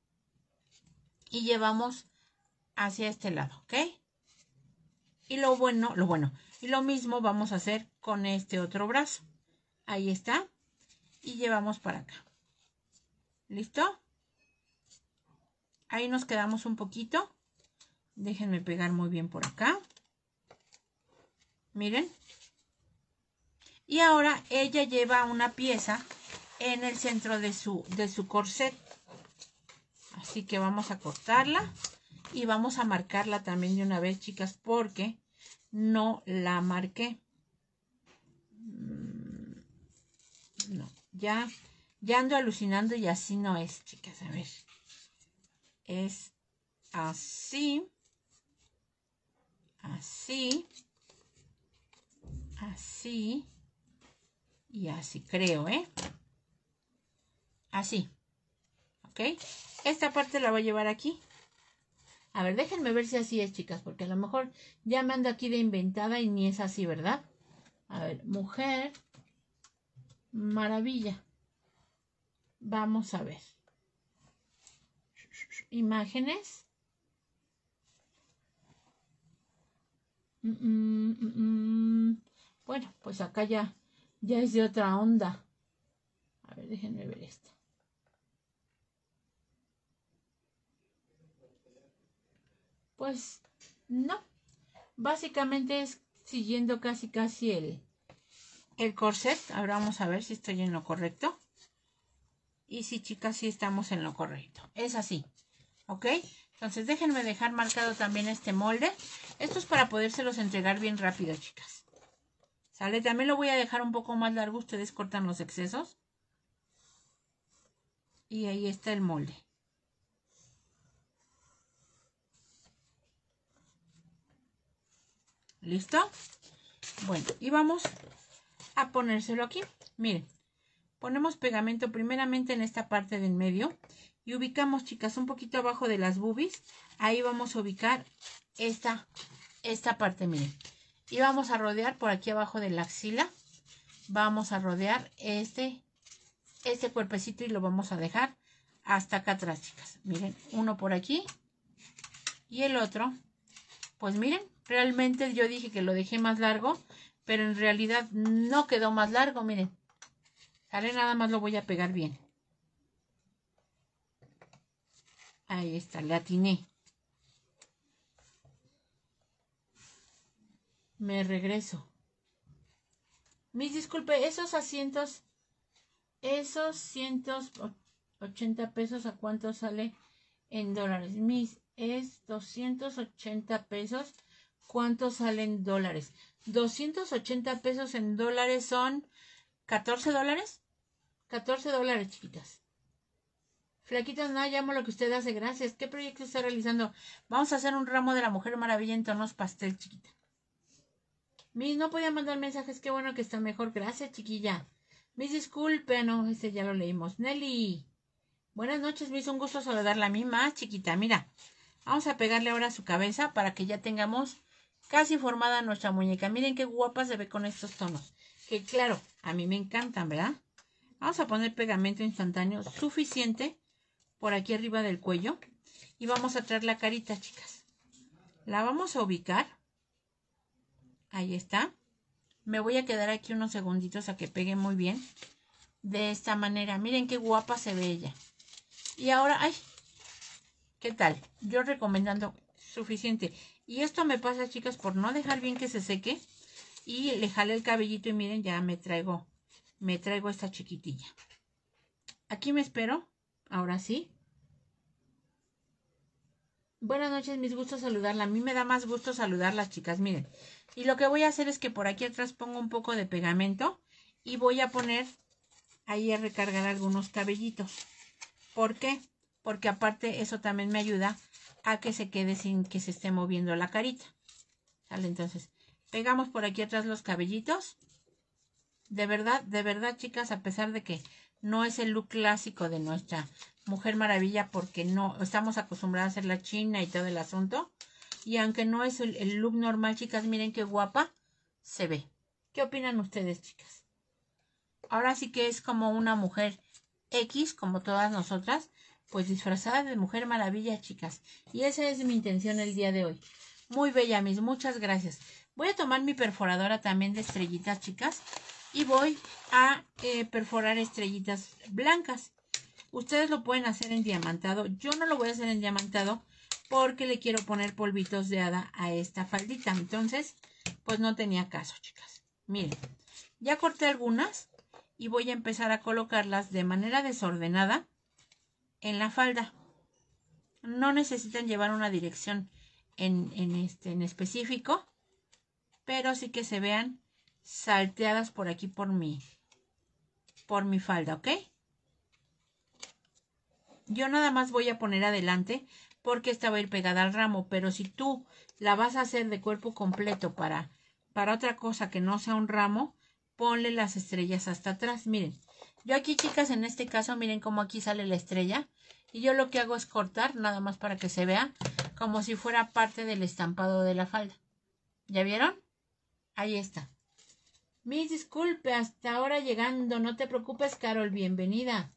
y llevamos hacia este lado, ¿ok? Y lo bueno, lo bueno, y lo mismo vamos a hacer con este otro brazo. Ahí está y llevamos para acá. ¿Listo? Ahí nos quedamos un poquito. Déjenme pegar muy bien por acá. Miren. Y ahora ella lleva una pieza en el centro de su, de su corset. Así que vamos a cortarla y vamos a marcarla también de una vez, chicas, porque no la marqué. Mm, no. Ya, ya ando alucinando y así no es, chicas. A ver. Es así. Así. Así. Y así creo, ¿eh? Así. ¿Ok? Esta parte la voy a llevar aquí. A ver, déjenme ver si así es, chicas, porque a lo mejor ya me ando aquí de inventada y ni es así, ¿verdad? A ver, mujer, maravilla. Vamos a ver. Imágenes. Mm, mm, mm, bueno, pues acá ya, ya es de otra onda. A ver, déjenme ver esto. Pues no. Básicamente es siguiendo casi casi el, el corset. Ahora vamos a ver si estoy en lo correcto. Y si chicas, si estamos en lo correcto. Es así. ¿Ok? Entonces déjenme dejar marcado también este molde. Esto es para podérselos entregar bien rápido, chicas. ¿Sale? También lo voy a dejar un poco más largo. Ustedes cortan los excesos. Y ahí está el molde. ¿Listo? Bueno, y vamos ponérselo aquí. Miren, ponemos pegamento primeramente en esta parte del medio y ubicamos, chicas, un poquito abajo de las bubis Ahí vamos a ubicar esta, esta parte, miren. Y vamos a rodear por aquí abajo de la axila. Vamos a rodear este, este cuerpecito y lo vamos a dejar hasta acá atrás, chicas. Miren, uno por aquí y el otro. Pues miren, realmente yo dije que lo dejé más largo pero en realidad no quedó más largo, miren. ahora nada más lo voy a pegar bien. Ahí está, le atiné. Me regreso. Mis disculpe, esos asientos, esos 180 pesos, ¿a cuánto sale en dólares? Mis es 280 pesos, ¿cuánto salen dólares? 280 pesos en dólares son 14 dólares. 14 dólares, chiquitas. Flaquitas, no, llamo lo que usted hace, gracias. ¿Qué proyecto está realizando? Vamos a hacer un ramo de la Mujer Maravilla en tonos pastel, chiquita. Mis, no podía mandar mensajes, qué bueno que está mejor. Gracias, chiquilla. Mis, disculpe, no, este ya lo leímos. Nelly, buenas noches, Mis, un gusto saludarla a mí más, chiquita. Mira, vamos a pegarle ahora su cabeza para que ya tengamos Casi formada nuestra muñeca. Miren qué guapa se ve con estos tonos. Que claro, a mí me encantan, ¿verdad? Vamos a poner pegamento instantáneo suficiente por aquí arriba del cuello. Y vamos a traer la carita, chicas. La vamos a ubicar. Ahí está. Me voy a quedar aquí unos segunditos a que pegue muy bien. De esta manera. Miren qué guapa se ve ella. Y ahora, ay, ¿qué tal? Yo recomendando suficiente. Y esto me pasa, chicas, por no dejar bien que se seque. Y le jale el cabellito y miren, ya me traigo, me traigo esta chiquitilla. Aquí me espero, ahora sí. Buenas noches, mis gustos saludarla. A mí me da más gusto saludarlas, chicas, miren. Y lo que voy a hacer es que por aquí atrás pongo un poco de pegamento y voy a poner ahí a recargar algunos cabellitos. ¿Por qué? Porque aparte eso también me ayuda a que se quede sin que se esté moviendo la carita. ¿Sale? Entonces, pegamos por aquí atrás los cabellitos. De verdad, de verdad, chicas, a pesar de que no es el look clásico de nuestra Mujer Maravilla porque no estamos acostumbradas a hacer la china y todo el asunto. Y aunque no es el look normal, chicas, miren qué guapa se ve. ¿Qué opinan ustedes, chicas? Ahora sí que es como una mujer X, como todas nosotras, pues disfrazada de Mujer Maravilla, chicas. Y esa es mi intención el día de hoy. Muy bella, mis muchas gracias. Voy a tomar mi perforadora también de estrellitas, chicas, y voy a eh, perforar estrellitas blancas. Ustedes lo pueden hacer en diamantado. Yo no lo voy a hacer en diamantado porque le quiero poner polvitos de hada a esta faldita. Entonces, pues no tenía caso, chicas. Miren, ya corté algunas y voy a empezar a colocarlas de manera desordenada en la falda. No necesitan llevar una dirección en, este, en específico, pero sí que se vean salteadas por aquí por mi, por mi falda, ¿ok? Yo nada más voy a poner adelante porque esta va a ir pegada al ramo, pero si tú la vas a hacer de cuerpo completo para, para otra cosa que no sea un ramo, ponle las estrellas hasta atrás, miren. Yo aquí, chicas, en este caso, miren cómo aquí sale la estrella. Y yo lo que hago es cortar, nada más para que se vea, como si fuera parte del estampado de la falda. ¿Ya vieron? Ahí está. Mis disculpe, hasta ahora llegando. No te preocupes, Carol, bienvenida.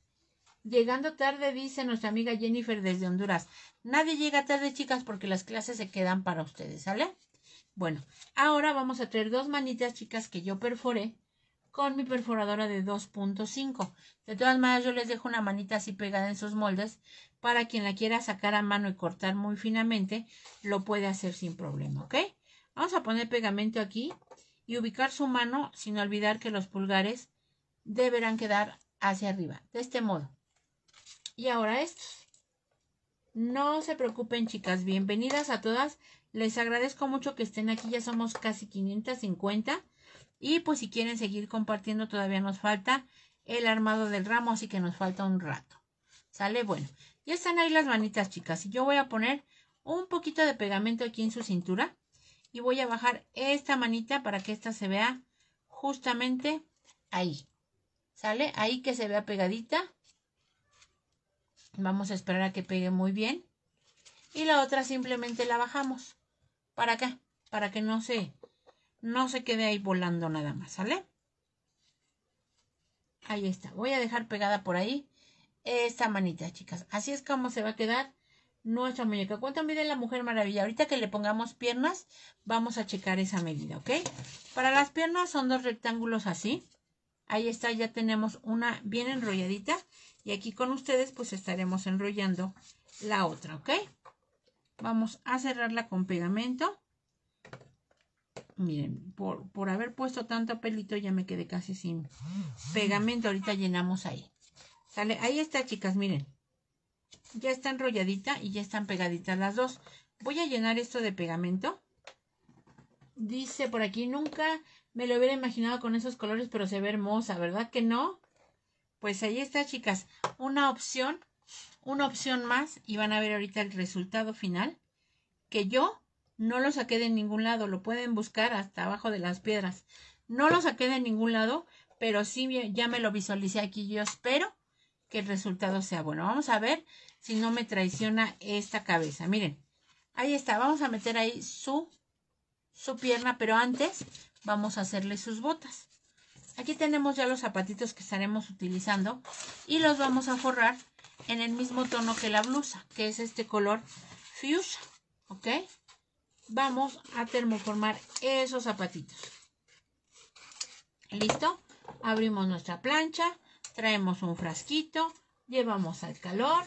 Llegando tarde, dice nuestra amiga Jennifer desde Honduras. Nadie llega tarde, chicas, porque las clases se quedan para ustedes, ¿sale? Bueno, ahora vamos a traer dos manitas, chicas, que yo perforé con mi perforadora de 2.5. De todas maneras, yo les dejo una manita así pegada en sus moldes para quien la quiera sacar a mano y cortar muy finamente, lo puede hacer sin problema, ¿ok? Vamos a poner pegamento aquí y ubicar su mano sin olvidar que los pulgares deberán quedar hacia arriba, de este modo. Y ahora estos. No se preocupen, chicas. Bienvenidas a todas. Les agradezco mucho que estén aquí. Ya somos casi 550. Y pues si quieren seguir compartiendo, todavía nos falta el armado del ramo, así que nos falta un rato. ¿Sale? Bueno, ya están ahí las manitas, chicas. Y yo voy a poner un poquito de pegamento aquí en su cintura. Y voy a bajar esta manita para que esta se vea justamente ahí. ¿Sale? Ahí que se vea pegadita. Vamos a esperar a que pegue muy bien. Y la otra simplemente la bajamos para acá, para que no se no se quede ahí volando nada más, ¿sale? Ahí está, voy a dejar pegada por ahí esta manita, chicas. Así es como se va a quedar nuestra muñeca. ¿Cuánto mide la Mujer Maravilla? Ahorita que le pongamos piernas, vamos a checar esa medida, ¿ok? Para las piernas son dos rectángulos así. Ahí está, ya tenemos una bien enrolladita. Y aquí con ustedes, pues estaremos enrollando la otra, ¿ok? Vamos a cerrarla con pegamento. Miren, por, por haber puesto tanto pelito ya me quedé casi sin pegamento. Ahorita llenamos ahí. ¿Sale? Ahí está, chicas, miren. Ya está enrolladita y ya están pegaditas las dos. Voy a llenar esto de pegamento. Dice por aquí, nunca me lo hubiera imaginado con esos colores, pero se ve hermosa, ¿verdad que no? Pues ahí está, chicas. Una opción, una opción más y van a ver ahorita el resultado final que yo no lo saqué de ningún lado, lo pueden buscar hasta abajo de las piedras. No lo saqué de ningún lado, pero sí ya me lo visualicé aquí. Yo espero que el resultado sea bueno. Vamos a ver si no me traiciona esta cabeza. Miren, ahí está. Vamos a meter ahí su, su pierna, pero antes vamos a hacerle sus botas. Aquí tenemos ya los zapatitos que estaremos utilizando y los vamos a forrar en el mismo tono que la blusa, que es este color fuchsia, ¿ok? vamos a termoformar esos zapatitos. ¿Listo? Abrimos nuestra plancha, traemos un frasquito, llevamos al calor.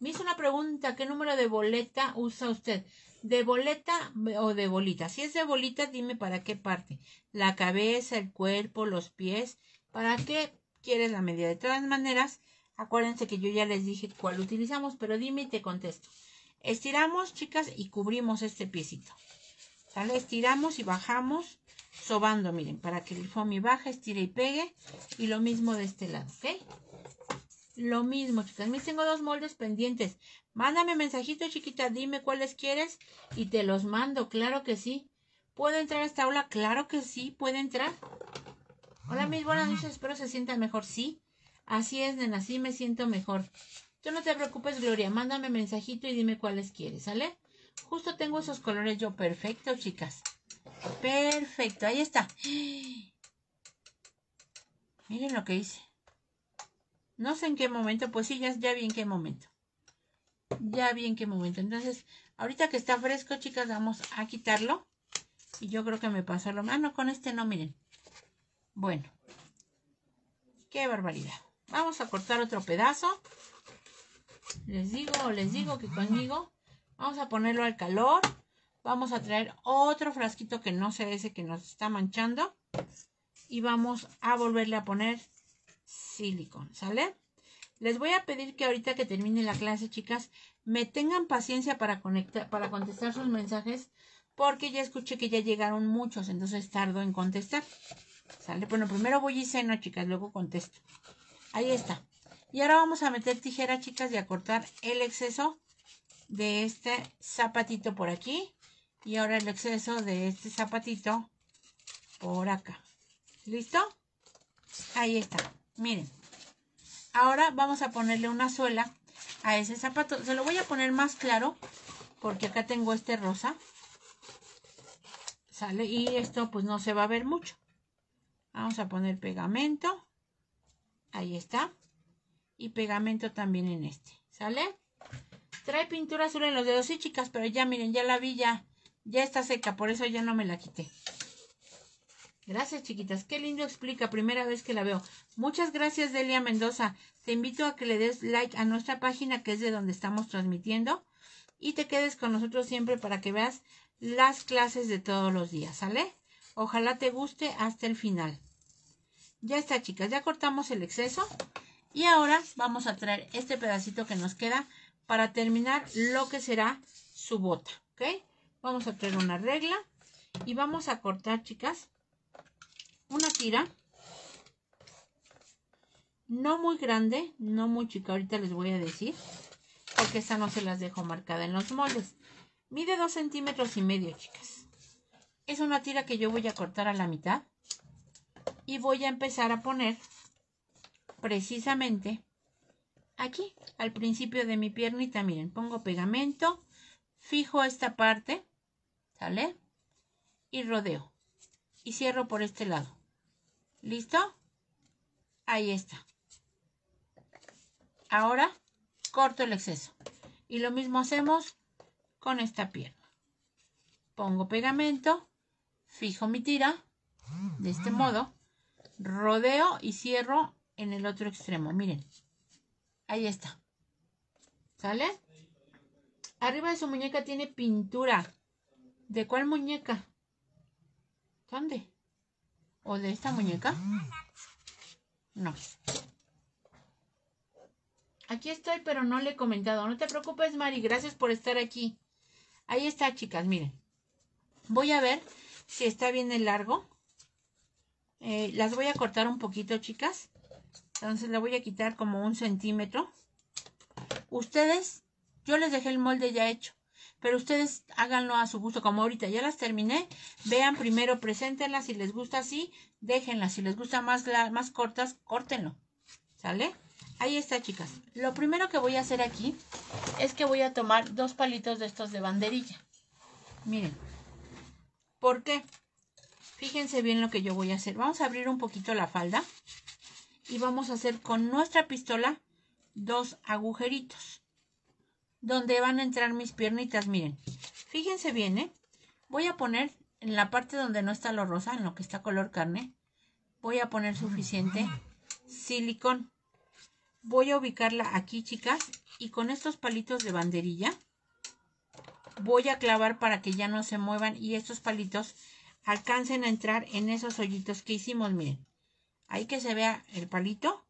Me hizo una pregunta, ¿qué número de boleta usa usted? ¿De boleta o de bolita? Si es de bolita, dime para qué parte. La cabeza, el cuerpo, los pies. ¿Para qué quieres la medida? De todas maneras, acuérdense que yo ya les dije cuál utilizamos, pero dime y te contesto. Estiramos, chicas, y cubrimos este piecito. ¿Sale? Estiramos y bajamos sobando, miren, para que el foamy baje, estire y pegue. Y lo mismo de este lado, ¿ok? Lo mismo, chicas. Mis tengo dos moldes pendientes. Mándame mensajito, chiquita, dime cuáles quieres y te los mando, claro que sí. ¿Puedo entrar a esta aula? Claro que sí, puede entrar. Hola, mis buenas noches, espero se sientan mejor. Sí, así es, nena, así me siento mejor no te preocupes, Gloria. Mándame mensajito y dime cuáles quieres, ¿sale? Justo tengo esos colores yo. Perfecto, chicas. Perfecto, ahí está. Miren lo que hice. No sé en qué momento, pues sí, ya, ya vi en qué momento. Ya vi en qué momento. Entonces, ahorita que está fresco, chicas, vamos a quitarlo. Y yo creo que me pasó lo mano Ah, no, con este no, miren. Bueno. Qué barbaridad. Vamos a cortar otro pedazo. Les digo, les digo que conmigo vamos a ponerlo al calor. Vamos a traer otro frasquito que no sea ese que nos está manchando. Y vamos a volverle a poner silicón, ¿sale? Les voy a pedir que ahorita que termine la clase, chicas, me tengan paciencia para, conectar, para contestar sus mensajes, porque ya escuché que ya llegaron muchos, entonces tardo en contestar. ¿Sale? Bueno, primero voy y ceno, chicas, luego contesto. Ahí está. Y ahora vamos a meter tijera, chicas, y a cortar el exceso de este zapatito por aquí. Y ahora el exceso de este zapatito por acá. ¿Listo? Ahí está. Miren. Ahora vamos a ponerle una suela a ese zapato. Se lo voy a poner más claro porque acá tengo este rosa. Sale y esto pues no se va a ver mucho. Vamos a poner pegamento. Ahí está y pegamento también en este, ¿sale? Trae pintura azul en los dedos, sí chicas, pero ya miren, ya la vi, ya, ya está seca, por eso ya no me la quité. Gracias, chiquitas. Qué lindo explica. Primera vez que la veo. Muchas gracias, Delia Mendoza. Te invito a que le des like a nuestra página, que es de donde estamos transmitiendo. Y te quedes con nosotros siempre para que veas las clases de todos los días, ¿sale? Ojalá te guste hasta el final. Ya está, chicas. Ya cortamos el exceso. Y ahora vamos a traer este pedacito que nos queda para terminar lo que será su bota, ¿ok? Vamos a traer una regla y vamos a cortar, chicas, una tira. No muy grande, no muy chica, ahorita les voy a decir, porque esta no se las dejo marcada en los moldes. Mide dos centímetros y medio, chicas. Es una tira que yo voy a cortar a la mitad y voy a empezar a poner precisamente aquí, al principio de mi piernita. Miren, pongo pegamento, fijo esta parte, ¿sale? Y rodeo. Y cierro por este lado. ¿Listo? Ahí está. Ahora corto el exceso. Y lo mismo hacemos con esta pierna. Pongo pegamento, fijo mi tira, de este modo, rodeo y cierro en el otro extremo. Miren. Ahí está. ¿Sale? Arriba de su muñeca tiene pintura. ¿De cuál muñeca? ¿Dónde? ¿O de esta muñeca? No. Aquí estoy, pero no le he comentado. No te preocupes, Mari. Gracias por estar aquí. Ahí está, chicas. Miren. Voy a ver si está bien el largo. Eh, las voy a cortar un poquito, chicas. Entonces le voy a quitar como un centímetro. Ustedes, yo les dejé el molde ya hecho, pero ustedes háganlo a su gusto, como ahorita ya las terminé. Vean primero, preséntenlas, si les gusta así, déjenlas, si les gusta más, más cortas, córtenlo, ¿sale? Ahí está, chicas. Lo primero que voy a hacer aquí es que voy a tomar dos palitos de estos de banderilla. Miren. ¿Por qué? Fíjense bien lo que yo voy a hacer. Vamos a abrir un poquito la falda y vamos a hacer con nuestra pistola dos agujeritos donde van a entrar mis piernitas, miren. Fíjense bien, ¿eh? Voy a poner en la parte donde no está lo rosa, en lo que está color carne, voy a poner suficiente silicón. Voy a ubicarla aquí, chicas, y con estos palitos de banderilla voy a clavar para que ya no se muevan y estos palitos alcancen a entrar en esos hoyitos que hicimos, miren ahí que se vea el palito,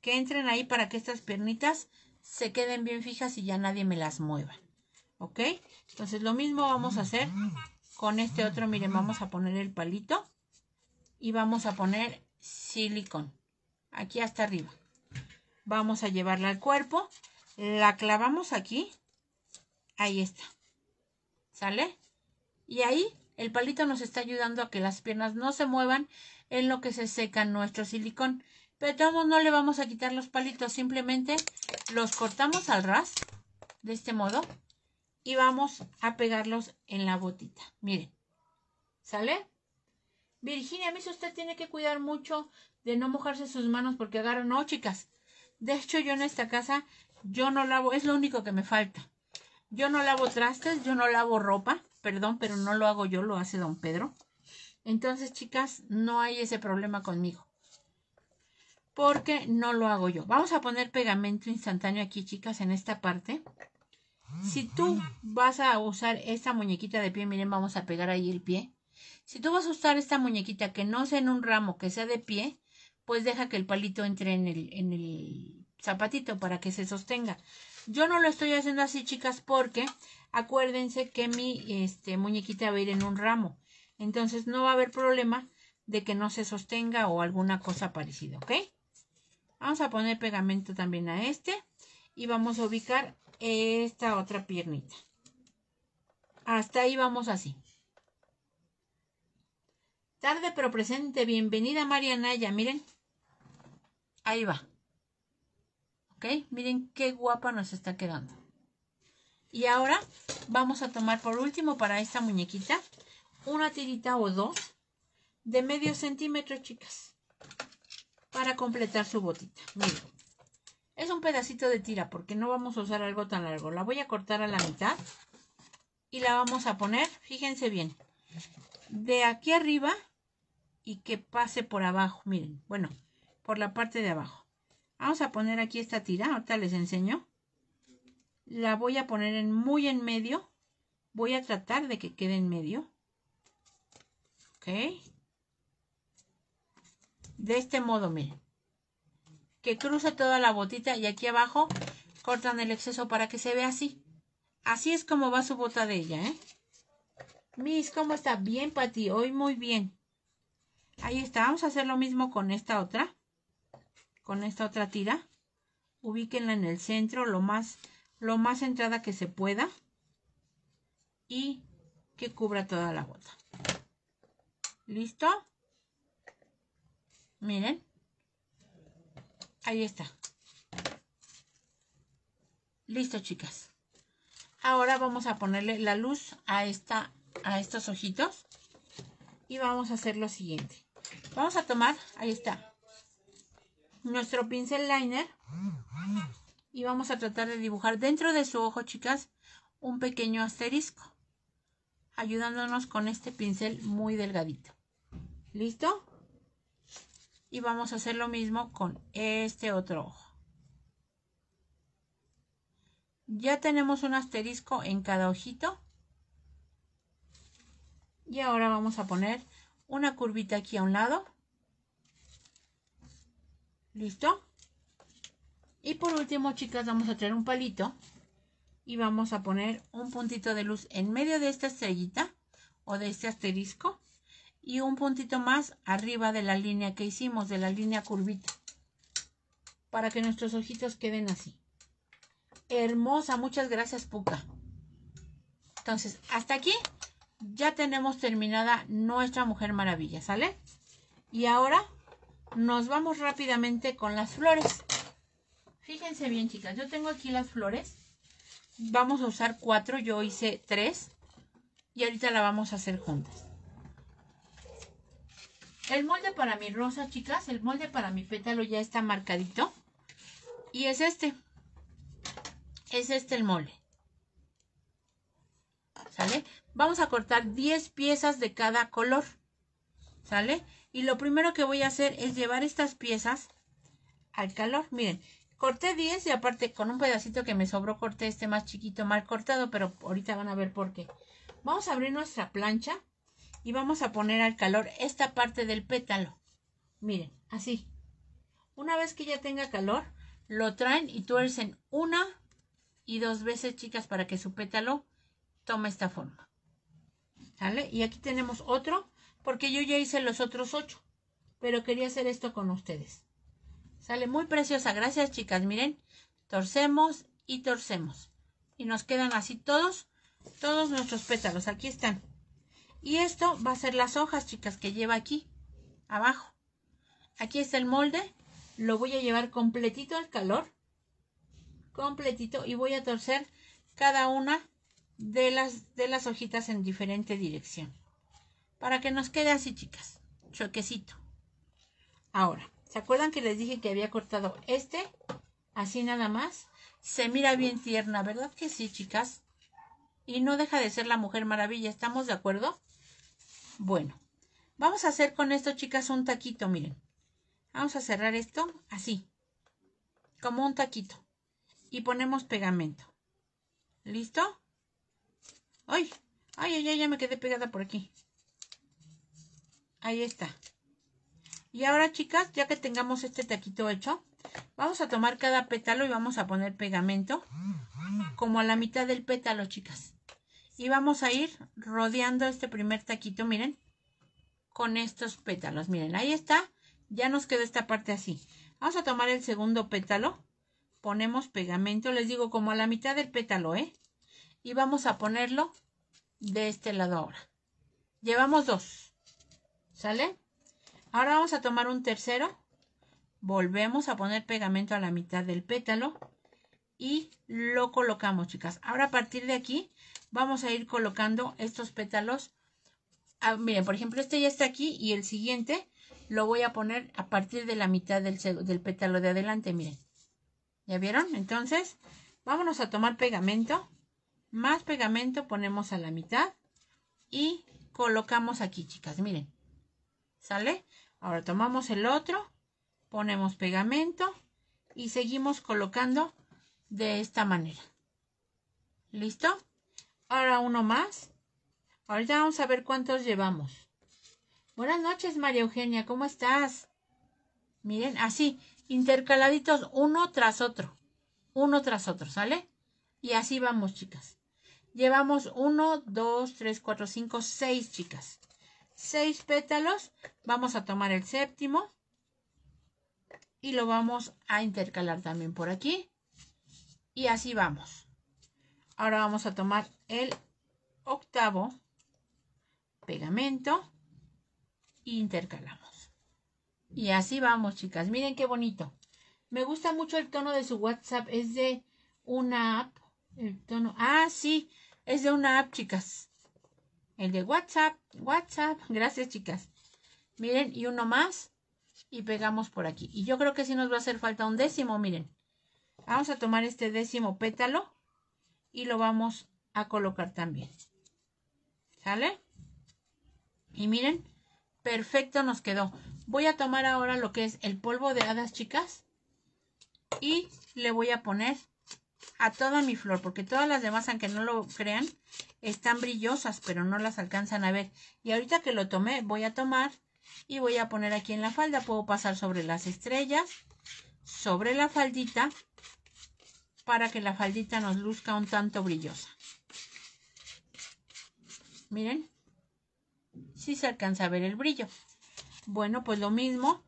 que entren ahí para que estas piernitas se queden bien fijas y ya nadie me las mueva. ¿Ok? Entonces lo mismo vamos a hacer con este otro. Miren, vamos a poner el palito y vamos a poner silicón. Aquí hasta arriba. Vamos a llevarla al cuerpo. La clavamos aquí. Ahí está. ¿Sale? Y ahí el palito nos está ayudando a que las piernas no se muevan en lo que se seca nuestro silicón. Pero todos no le vamos a quitar los palitos, simplemente los cortamos al ras, de este modo, y vamos a pegarlos en la botita. Miren, ¿sale? Virginia, a mí usted tiene que cuidar mucho de no mojarse sus manos porque agarran, no, chicas. De hecho, yo en esta casa, yo no lavo, es lo único que me falta. Yo no lavo trastes, yo no lavo ropa, perdón, pero no lo hago yo, lo hace don Pedro. Entonces, chicas, no hay ese problema conmigo. Porque no lo hago yo. Vamos a poner pegamento instantáneo aquí, chicas, en esta parte. Si tú vas a usar esta muñequita de pie, miren, vamos a pegar ahí el pie. Si tú vas a usar esta muñequita que no sea en un ramo, que sea de pie, pues deja que el palito entre en el, en el zapatito para que se sostenga. Yo no lo estoy haciendo así, chicas, porque acuérdense que mi este, muñequita va a ir en un ramo. Entonces no va a haber problema de que no se sostenga o alguna cosa parecida, ¿ok? Vamos a poner pegamento también a este y vamos a ubicar esta otra piernita. Hasta ahí vamos así. Tarde pero presente, bienvenida Mariana, ya miren. Ahí va. ¿Ok? Miren qué guapa nos está quedando. Y ahora vamos a tomar por último para esta muñequita una tirita o dos de medio centímetro, chicas, para completar su botita. Miren, es un pedacito de tira porque no vamos a usar algo tan largo. La voy a cortar a la mitad y la vamos a poner, fíjense bien, de aquí arriba y que pase por abajo. Miren, bueno, por la parte de abajo. Vamos a poner aquí esta tira, ahorita les enseño. La voy a poner en muy en medio. Voy a tratar de que quede en medio. De este modo, miren. Que cruza toda la botita y aquí abajo cortan el exceso para que se vea así. Así es como va su bota de ella, ¿eh? Miss, ¿cómo está? Bien, Pati. Hoy muy bien. Ahí está. Vamos a hacer lo mismo con esta otra. Con esta otra tira. Ubíquenla en el centro, lo más, lo más centrada que se pueda. Y que cubra toda la bota. ¿Listo? Miren. Ahí está. Listo, chicas. Ahora vamos a ponerle la luz a, esta, a estos ojitos. Y vamos a hacer lo siguiente. Vamos a tomar, ahí está, nuestro pincel liner. Y vamos a tratar de dibujar dentro de su ojo, chicas, un pequeño asterisco ayudándonos con este pincel muy delgadito. ¿Listo? Y vamos a hacer lo mismo con este otro ojo. Ya tenemos un asterisco en cada ojito. Y ahora vamos a poner una curvita aquí a un lado. ¿Listo? Y por último, chicas, vamos a traer un palito y vamos a poner un puntito de luz en medio de esta estrellita o de este asterisco y un puntito más arriba de la línea que hicimos, de la línea curvita, para que nuestros ojitos queden así. Hermosa, muchas gracias Puca. Entonces, hasta aquí ya tenemos terminada nuestra Mujer Maravilla, ¿sale? Y ahora nos vamos rápidamente con las flores. Fíjense bien chicas, yo tengo aquí las flores vamos a usar cuatro, yo hice tres y ahorita la vamos a hacer juntas. El molde para mi rosa, chicas, el molde para mi pétalo ya está marcadito. Y es este. Es este el molde. ¿Sale? Vamos a cortar 10 piezas de cada color. ¿Sale? Y lo primero que voy a hacer es llevar estas piezas al calor. Miren, corté 10 y aparte con un pedacito que me sobró corté este más chiquito, mal cortado, pero ahorita van a ver por qué. Vamos a abrir nuestra plancha y vamos a poner al calor esta parte del pétalo. Miren, así. Una vez que ya tenga calor, lo traen y tuercen una y dos veces, chicas, para que su pétalo tome esta forma. ¿Vale? Y aquí tenemos otro, porque yo ya hice los otros ocho, pero quería hacer esto con ustedes. Sale muy preciosa. Gracias, chicas. Miren, torcemos y torcemos. Y nos quedan así todos, todos nuestros pétalos. Aquí están. Y esto va a ser las hojas, chicas, que lleva aquí, abajo. Aquí está el molde. Lo voy a llevar completito al calor. Completito. Y voy a torcer cada una de las, de las hojitas en diferente dirección. Para que nos quede así, chicas. Choquecito. Ahora, ¿Se acuerdan que les dije que había cortado este? Así nada más. Se mira bien tierna, ¿verdad que sí, chicas? Y no deja de ser la Mujer Maravilla, ¿estamos de acuerdo? Bueno, vamos a hacer con esto, chicas, un taquito, miren. Vamos a cerrar esto así, como un taquito. Y ponemos pegamento. ¿Listo? ¡Ay! ¡Ay, ay, Ya me quedé pegada por aquí. Ahí está. Y ahora, chicas, ya que tengamos este taquito hecho, vamos a tomar cada pétalo y vamos a poner pegamento como a la mitad del pétalo, chicas. Y vamos a ir rodeando este primer taquito, miren, con estos pétalos. Miren, ahí está. Ya nos quedó esta parte así. Vamos a tomar el segundo pétalo. Ponemos pegamento, les digo, como a la mitad del pétalo, ¿eh? Y vamos a ponerlo de este lado ahora. Llevamos dos. ¿Sale? Ahora vamos a tomar un tercero. Volvemos a poner pegamento a la mitad del pétalo y lo colocamos, chicas. Ahora a partir de aquí vamos a ir colocando estos pétalos. Ah, miren, por ejemplo, este ya está aquí y el siguiente lo voy a poner a partir de la mitad del, del pétalo de adelante, miren. ¿Ya vieron? Entonces, vámonos a tomar pegamento. Más pegamento ponemos a la mitad y colocamos aquí, chicas, miren. ¿Sale? Ahora tomamos el otro, ponemos pegamento y seguimos colocando de esta manera. ¿Listo? Ahora uno más. Ahorita vamos a ver cuántos llevamos. Buenas noches, María Eugenia, ¿cómo estás? Miren, así, intercaladitos uno tras otro. Uno tras otro, ¿sale? Y así vamos, chicas. Llevamos uno, dos, tres, cuatro, cinco, seis chicas seis pétalos, vamos a tomar el séptimo y lo vamos a intercalar también por aquí y así vamos. Ahora vamos a tomar el octavo pegamento e intercalamos. Y así vamos, chicas. Miren qué bonito. Me gusta mucho el tono de su WhatsApp. Es de una app. El tono. Ah, sí. Es de una app, chicas. El de WhatsApp, WhatsApp. Gracias, chicas. Miren, y uno más. Y pegamos por aquí. Y yo creo que sí nos va a hacer falta un décimo, miren. Vamos a tomar este décimo pétalo y lo vamos a colocar también. ¿Sale? Y miren, perfecto nos quedó. Voy a tomar ahora lo que es el polvo de hadas, chicas. Y le voy a poner a toda mi flor, porque todas las demás, aunque no lo crean, están brillosas, pero no las alcanzan a ver. Y ahorita que lo tomé, voy a tomar y voy a poner aquí en la falda. Puedo pasar sobre las estrellas, sobre la faldita, para que la faldita nos luzca un tanto brillosa. Miren, si se alcanza a ver el brillo. Bueno, pues lo mismo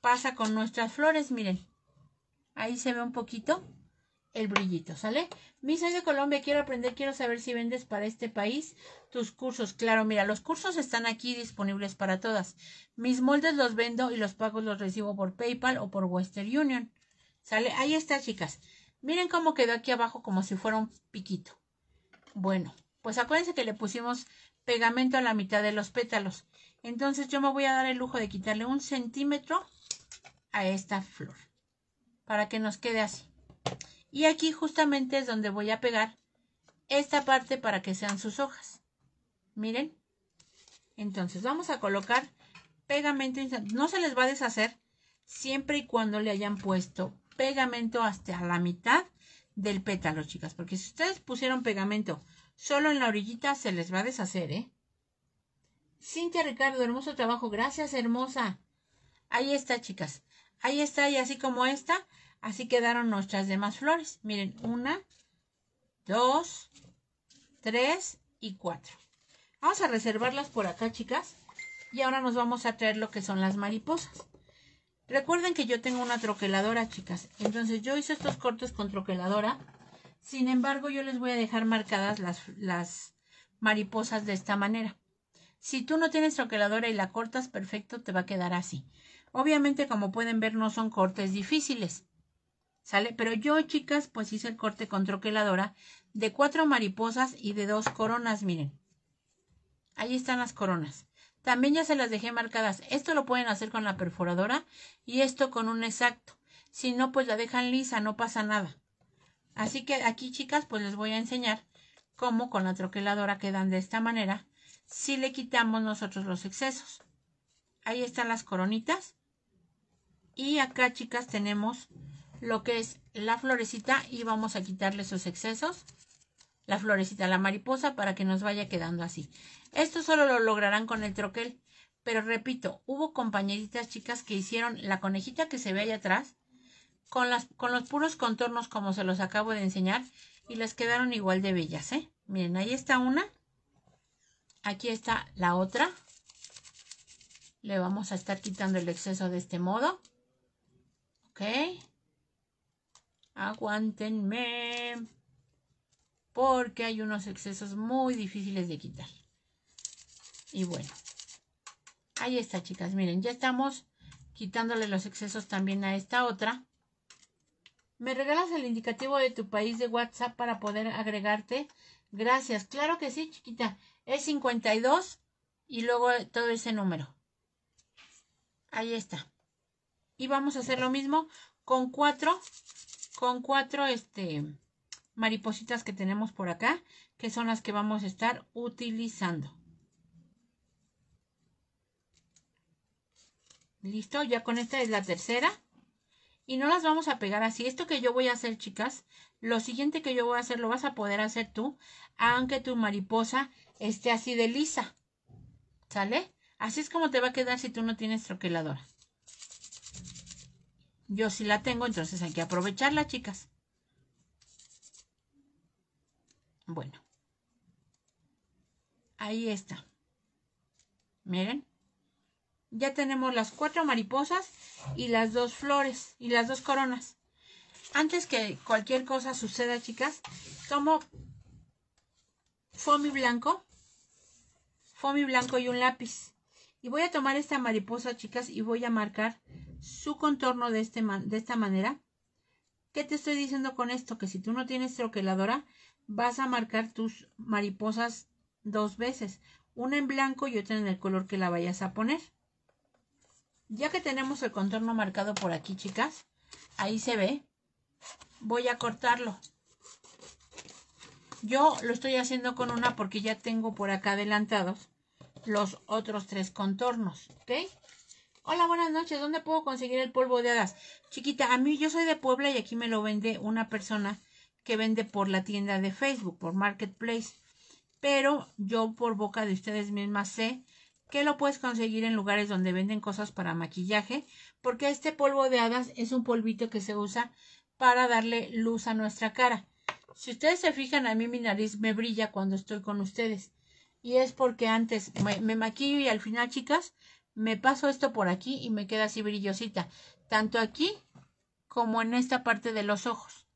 pasa con nuestras flores, miren. Ahí se ve un poquito el brillito, ¿sale? mis de Colombia, quiero aprender, quiero saber si vendes para este país tus cursos. Claro, mira, los cursos están aquí disponibles para todas. Mis moldes los vendo y los pagos los recibo por PayPal o por Western Union. ¿Sale? Ahí está, chicas. Miren cómo quedó aquí abajo como si fuera un piquito. Bueno, pues acuérdense que le pusimos pegamento a la mitad de los pétalos. Entonces yo me voy a dar el lujo de quitarle un centímetro a esta flor para que nos quede así. Y aquí justamente es donde voy a pegar esta parte para que sean sus hojas. Miren. Entonces vamos a colocar pegamento No se les va a deshacer siempre y cuando le hayan puesto pegamento hasta la mitad del pétalo, chicas. Porque si ustedes pusieron pegamento solo en la orillita, se les va a deshacer, ¿eh? Cintia Ricardo, hermoso trabajo. Gracias, hermosa. Ahí está, chicas. Ahí está, y así como esta, Así quedaron nuestras demás flores. Miren, una, dos, tres y cuatro. Vamos a reservarlas por acá, chicas. Y ahora nos vamos a traer lo que son las mariposas. Recuerden que yo tengo una troqueladora, chicas. Entonces yo hice estos cortes con troqueladora. Sin embargo, yo les voy a dejar marcadas las, las mariposas de esta manera. Si tú no tienes troqueladora y la cortas perfecto, te va a quedar así. Obviamente, como pueden ver, no son cortes difíciles. ¿sale? Pero yo, chicas, pues hice el corte con troqueladora de cuatro mariposas y de dos coronas, miren. Ahí están las coronas. También ya se las dejé marcadas. Esto lo pueden hacer con la perforadora y esto con un exacto. Si no, pues la dejan lisa, no pasa nada. Así que aquí, chicas, pues les voy a enseñar cómo con la troqueladora quedan de esta manera si le quitamos nosotros los excesos. Ahí están las coronitas. Y acá, chicas, tenemos lo que es la florecita y vamos a quitarle sus excesos. La florecita, la mariposa, para que nos vaya quedando así. Esto solo lo lograrán con el troquel. Pero repito, hubo compañeritas chicas que hicieron la conejita que se ve allá atrás con, las, con los puros contornos como se los acabo de enseñar y les quedaron igual de bellas, ¿eh? Miren, ahí está una. Aquí está la otra. Le vamos a estar quitando el exceso de este modo. Ok. Aguántenme. Porque hay unos excesos muy difíciles de quitar. Y bueno. Ahí está, chicas. Miren, ya estamos quitándole los excesos también a esta otra. ¿Me regalas el indicativo de tu país de WhatsApp para poder agregarte? Gracias. Claro que sí, chiquita. Es 52 y luego todo ese número. Ahí está. Y vamos a hacer lo mismo con cuatro con cuatro este, maripositas que tenemos por acá, que son las que vamos a estar utilizando. Listo, ya con esta es la tercera. Y no las vamos a pegar así. Esto que yo voy a hacer, chicas, lo siguiente que yo voy a hacer lo vas a poder hacer tú, aunque tu mariposa esté así de lisa. ¿Sale? Así es como te va a quedar si tú no tienes troqueladora. Yo sí la tengo, entonces hay que aprovecharla, chicas. Bueno. Ahí está. Miren. Ya tenemos las cuatro mariposas y las dos flores y las dos coronas. Antes que cualquier cosa suceda, chicas, tomo foamy blanco, foamy blanco y un lápiz. Y voy a tomar esta mariposa, chicas, y voy a marcar su contorno de, este, de esta manera. ¿Qué te estoy diciendo con esto? Que si tú no tienes troqueladora, vas a marcar tus mariposas dos veces, una en blanco y otra en el color que la vayas a poner. Ya que tenemos el contorno marcado por aquí, chicas, ahí se ve, voy a cortarlo. Yo lo estoy haciendo con una porque ya tengo por acá adelantados los otros tres contornos, ¿ok? Hola, buenas noches. ¿Dónde puedo conseguir el polvo de hadas? Chiquita, a mí yo soy de Puebla y aquí me lo vende una persona que vende por la tienda de Facebook, por Marketplace. Pero yo por boca de ustedes mismas sé que lo puedes conseguir en lugares donde venden cosas para maquillaje, porque este polvo de hadas es un polvito que se usa para darle luz a nuestra cara. Si ustedes se fijan, a mí mi nariz me brilla cuando estoy con ustedes. Y es porque antes me, me maquillo y al final, chicas, me paso esto por aquí y me queda así brillosita, tanto aquí como en esta parte de los ojos.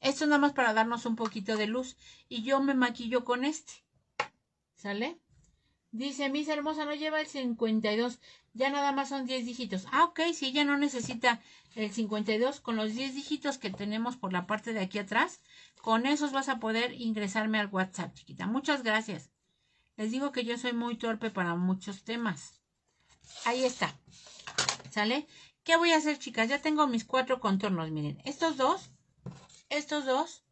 Esto nada más para darnos un poquito de luz. Y yo me maquillo con este. ¿Sale? Dice, mis Hermosa no lleva el 52. Ya nada más son 10 dígitos. Ah, ok, si ella no necesita el 52, con los 10 dígitos que tenemos por la parte de aquí atrás, con esos vas a poder ingresarme al WhatsApp, chiquita. Muchas gracias. Les digo que yo soy muy torpe para muchos temas. Ahí está. ¿Sale? ¿Qué voy a hacer, chicas? Ya tengo mis cuatro contornos, miren. Estos dos, estos dos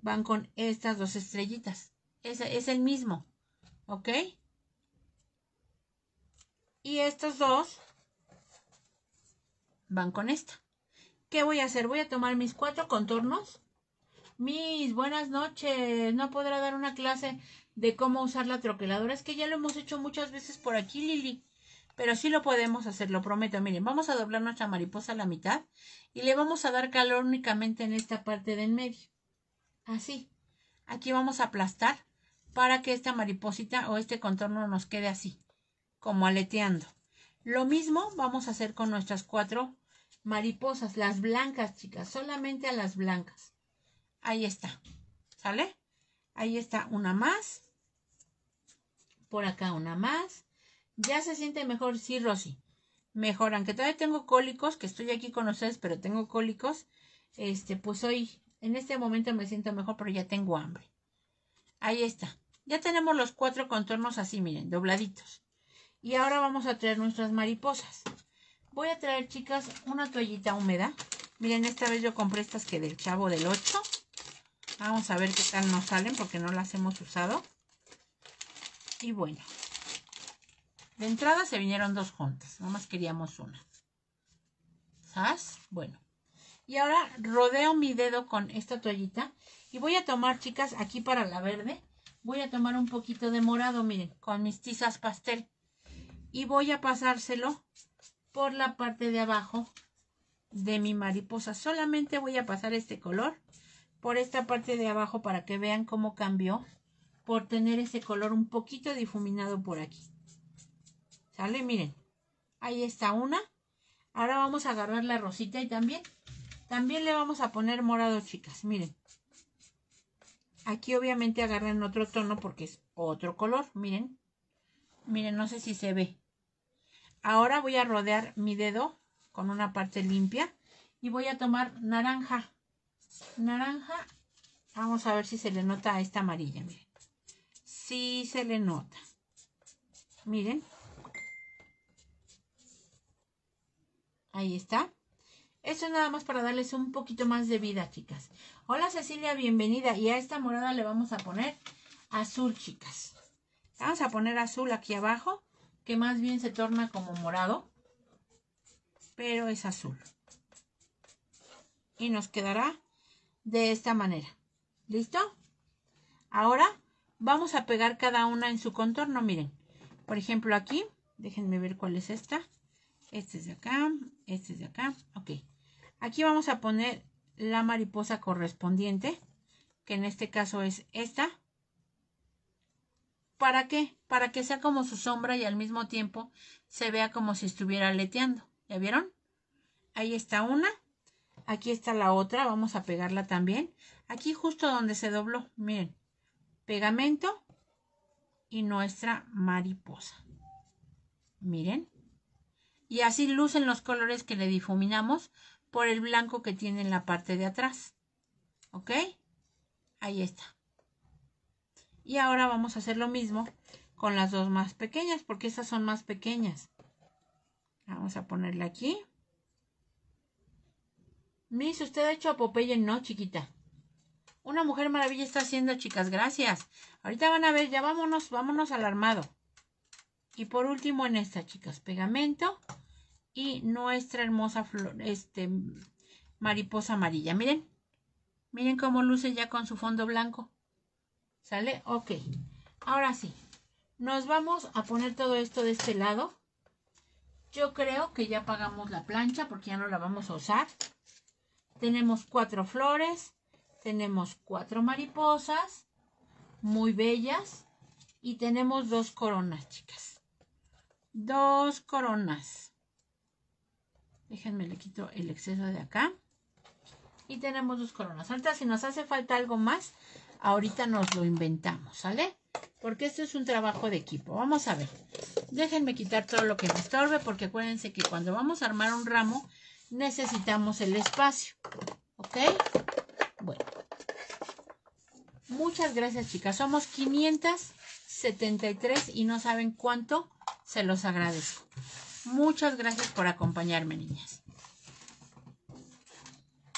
van con estas dos estrellitas. Es, es el mismo, ¿ok? Y estos dos van con esta. ¿Qué voy a hacer? Voy a tomar mis cuatro contornos. Mis buenas noches. No podrá dar una clase de cómo usar la troqueladora. Es que ya lo hemos hecho muchas veces por aquí, Lili pero sí lo podemos hacer, lo prometo. Miren, vamos a doblar nuestra mariposa a la mitad y le vamos a dar calor únicamente en esta parte de en medio. Así. Aquí vamos a aplastar para que esta mariposita o este contorno nos quede así, como aleteando. Lo mismo vamos a hacer con nuestras cuatro mariposas, las blancas, chicas, solamente a las blancas. Ahí está, ¿sale? Ahí está una más, por acá una más, ya se siente mejor, sí, Rosy. Mejor, aunque todavía tengo cólicos, que estoy aquí con ustedes, pero tengo cólicos. Este, pues hoy, en este momento me siento mejor, pero ya tengo hambre. Ahí está. Ya tenemos los cuatro contornos así, miren, dobladitos. Y ahora vamos a traer nuestras mariposas. Voy a traer, chicas, una toallita húmeda. Miren, esta vez yo compré estas que del chavo del 8. Vamos a ver qué tal nos salen porque no las hemos usado. Y bueno, de entrada se vinieron dos juntas, más queríamos una. ¿Sabes? Bueno. Y ahora rodeo mi dedo con esta toallita y voy a tomar, chicas, aquí para la verde, voy a tomar un poquito de morado, miren, con mis tizas pastel. Y voy a pasárselo por la parte de abajo de mi mariposa. Solamente voy a pasar este color por esta parte de abajo para que vean cómo cambió por tener ese color un poquito difuminado por aquí. ¿Sale? Miren. Ahí está una. Ahora vamos a agarrar la rosita y también, también le vamos a poner morado, chicas. Miren. Aquí obviamente agarran otro tono porque es otro color. Miren. Miren, no sé si se ve. Ahora voy a rodear mi dedo con una parte limpia y voy a tomar naranja. Naranja. Vamos a ver si se le nota a esta amarilla, miren. Sí se le nota. Miren. Ahí está. Esto es nada más para darles un poquito más de vida, chicas. Hola Cecilia, bienvenida. Y a esta morada le vamos a poner azul, chicas. Vamos a poner azul aquí abajo, que más bien se torna como morado. Pero es azul. Y nos quedará de esta manera. ¿Listo? Ahora vamos a pegar cada una en su contorno. Miren, por ejemplo aquí, déjenme ver cuál es esta. Este es de acá, este es de acá. Ok. Aquí vamos a poner la mariposa correspondiente, que en este caso es esta. ¿Para qué? Para que sea como su sombra y al mismo tiempo se vea como si estuviera aleteando. ¿Ya vieron? Ahí está una. Aquí está la otra. Vamos a pegarla también. Aquí justo donde se dobló. Miren. Pegamento y nuestra mariposa. Miren y así lucen los colores que le difuminamos por el blanco que tiene en la parte de atrás. ¿Ok? Ahí está. Y ahora vamos a hacer lo mismo con las dos más pequeñas, porque estas son más pequeñas. Vamos a ponerla aquí. Miss, usted ha hecho a no, chiquita. Una mujer maravilla está haciendo, chicas, gracias. Ahorita van a ver, ya vámonos, vámonos al armado. Y por último en esta, chicas, pegamento y nuestra hermosa este, mariposa amarilla. Miren, miren cómo luce ya con su fondo blanco. ¿Sale? Ok. Ahora sí, nos vamos a poner todo esto de este lado. Yo creo que ya apagamos la plancha porque ya no la vamos a usar. Tenemos cuatro flores, tenemos cuatro mariposas, muy bellas, y tenemos dos coronas, chicas dos coronas. Déjenme, le quito el exceso de acá. Y tenemos dos coronas. altas si nos hace falta algo más, ahorita nos lo inventamos, ¿sale? Porque esto es un trabajo de equipo. Vamos a ver. Déjenme quitar todo lo que me estorbe, porque acuérdense que cuando vamos a armar un ramo, necesitamos el espacio. ¿Ok? Bueno. Muchas gracias, chicas. Somos 573 y no saben cuánto se los agradezco. Muchas gracias por acompañarme, niñas.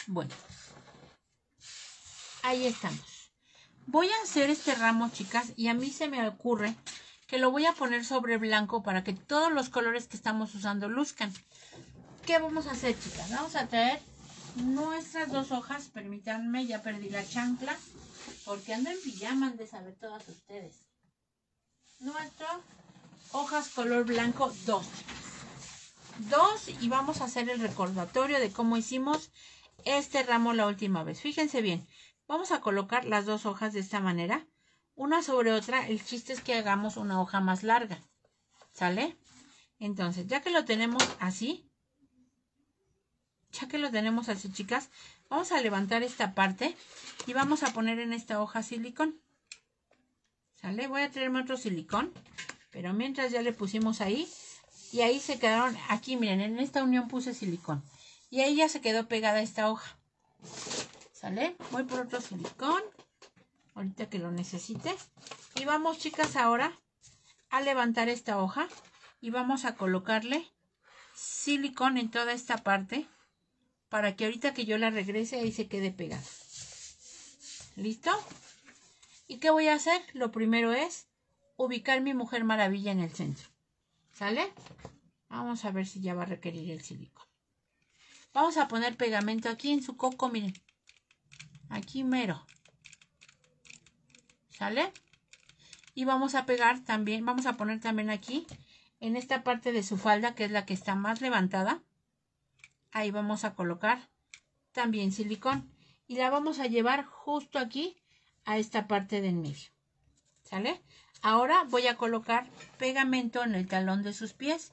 Bueno, ahí estamos. Voy a hacer este ramo, chicas, y a mí se me ocurre que lo voy a poner sobre blanco para que todos los colores que estamos usando luzcan. ¿Qué vamos a hacer, chicas? Vamos a traer nuestras dos hojas. Permítanme, ya perdí la chancla, porque ando en pijama, han de saber todas ustedes. Nuestro hojas color blanco 2. 2 y vamos a hacer el recordatorio de cómo hicimos este ramo la última vez. Fíjense bien, vamos a colocar las dos hojas de esta manera, una sobre otra. El chiste es que hagamos una hoja más larga, ¿sale? Entonces, ya que lo tenemos así, ya que lo tenemos así, chicas, vamos a levantar esta parte y vamos a poner en esta hoja silicón. ¿Sale? Voy a traerme otro silicón pero mientras ya le pusimos ahí y ahí se quedaron, aquí miren, en esta unión puse silicón. Y ahí ya se quedó pegada esta hoja. ¿Sale? Voy por otro silicón. Ahorita que lo necesite. Y vamos, chicas, ahora a levantar esta hoja. Y vamos a colocarle silicón en toda esta parte. Para que ahorita que yo la regrese, ahí se quede pegada. ¿Listo? ¿Y qué voy a hacer? Lo primero es ubicar mi Mujer Maravilla en el centro. ¿Sale? Vamos a ver si ya va a requerir el silicón. Vamos a poner pegamento aquí en su coco, miren. Aquí mero. ¿Sale? Y vamos a pegar también, vamos a poner también aquí, en esta parte de su falda, que es la que está más levantada. Ahí vamos a colocar también silicón. Y la vamos a llevar justo aquí, a esta parte del medio. ¿Sale? Ahora voy a colocar pegamento en el talón de sus pies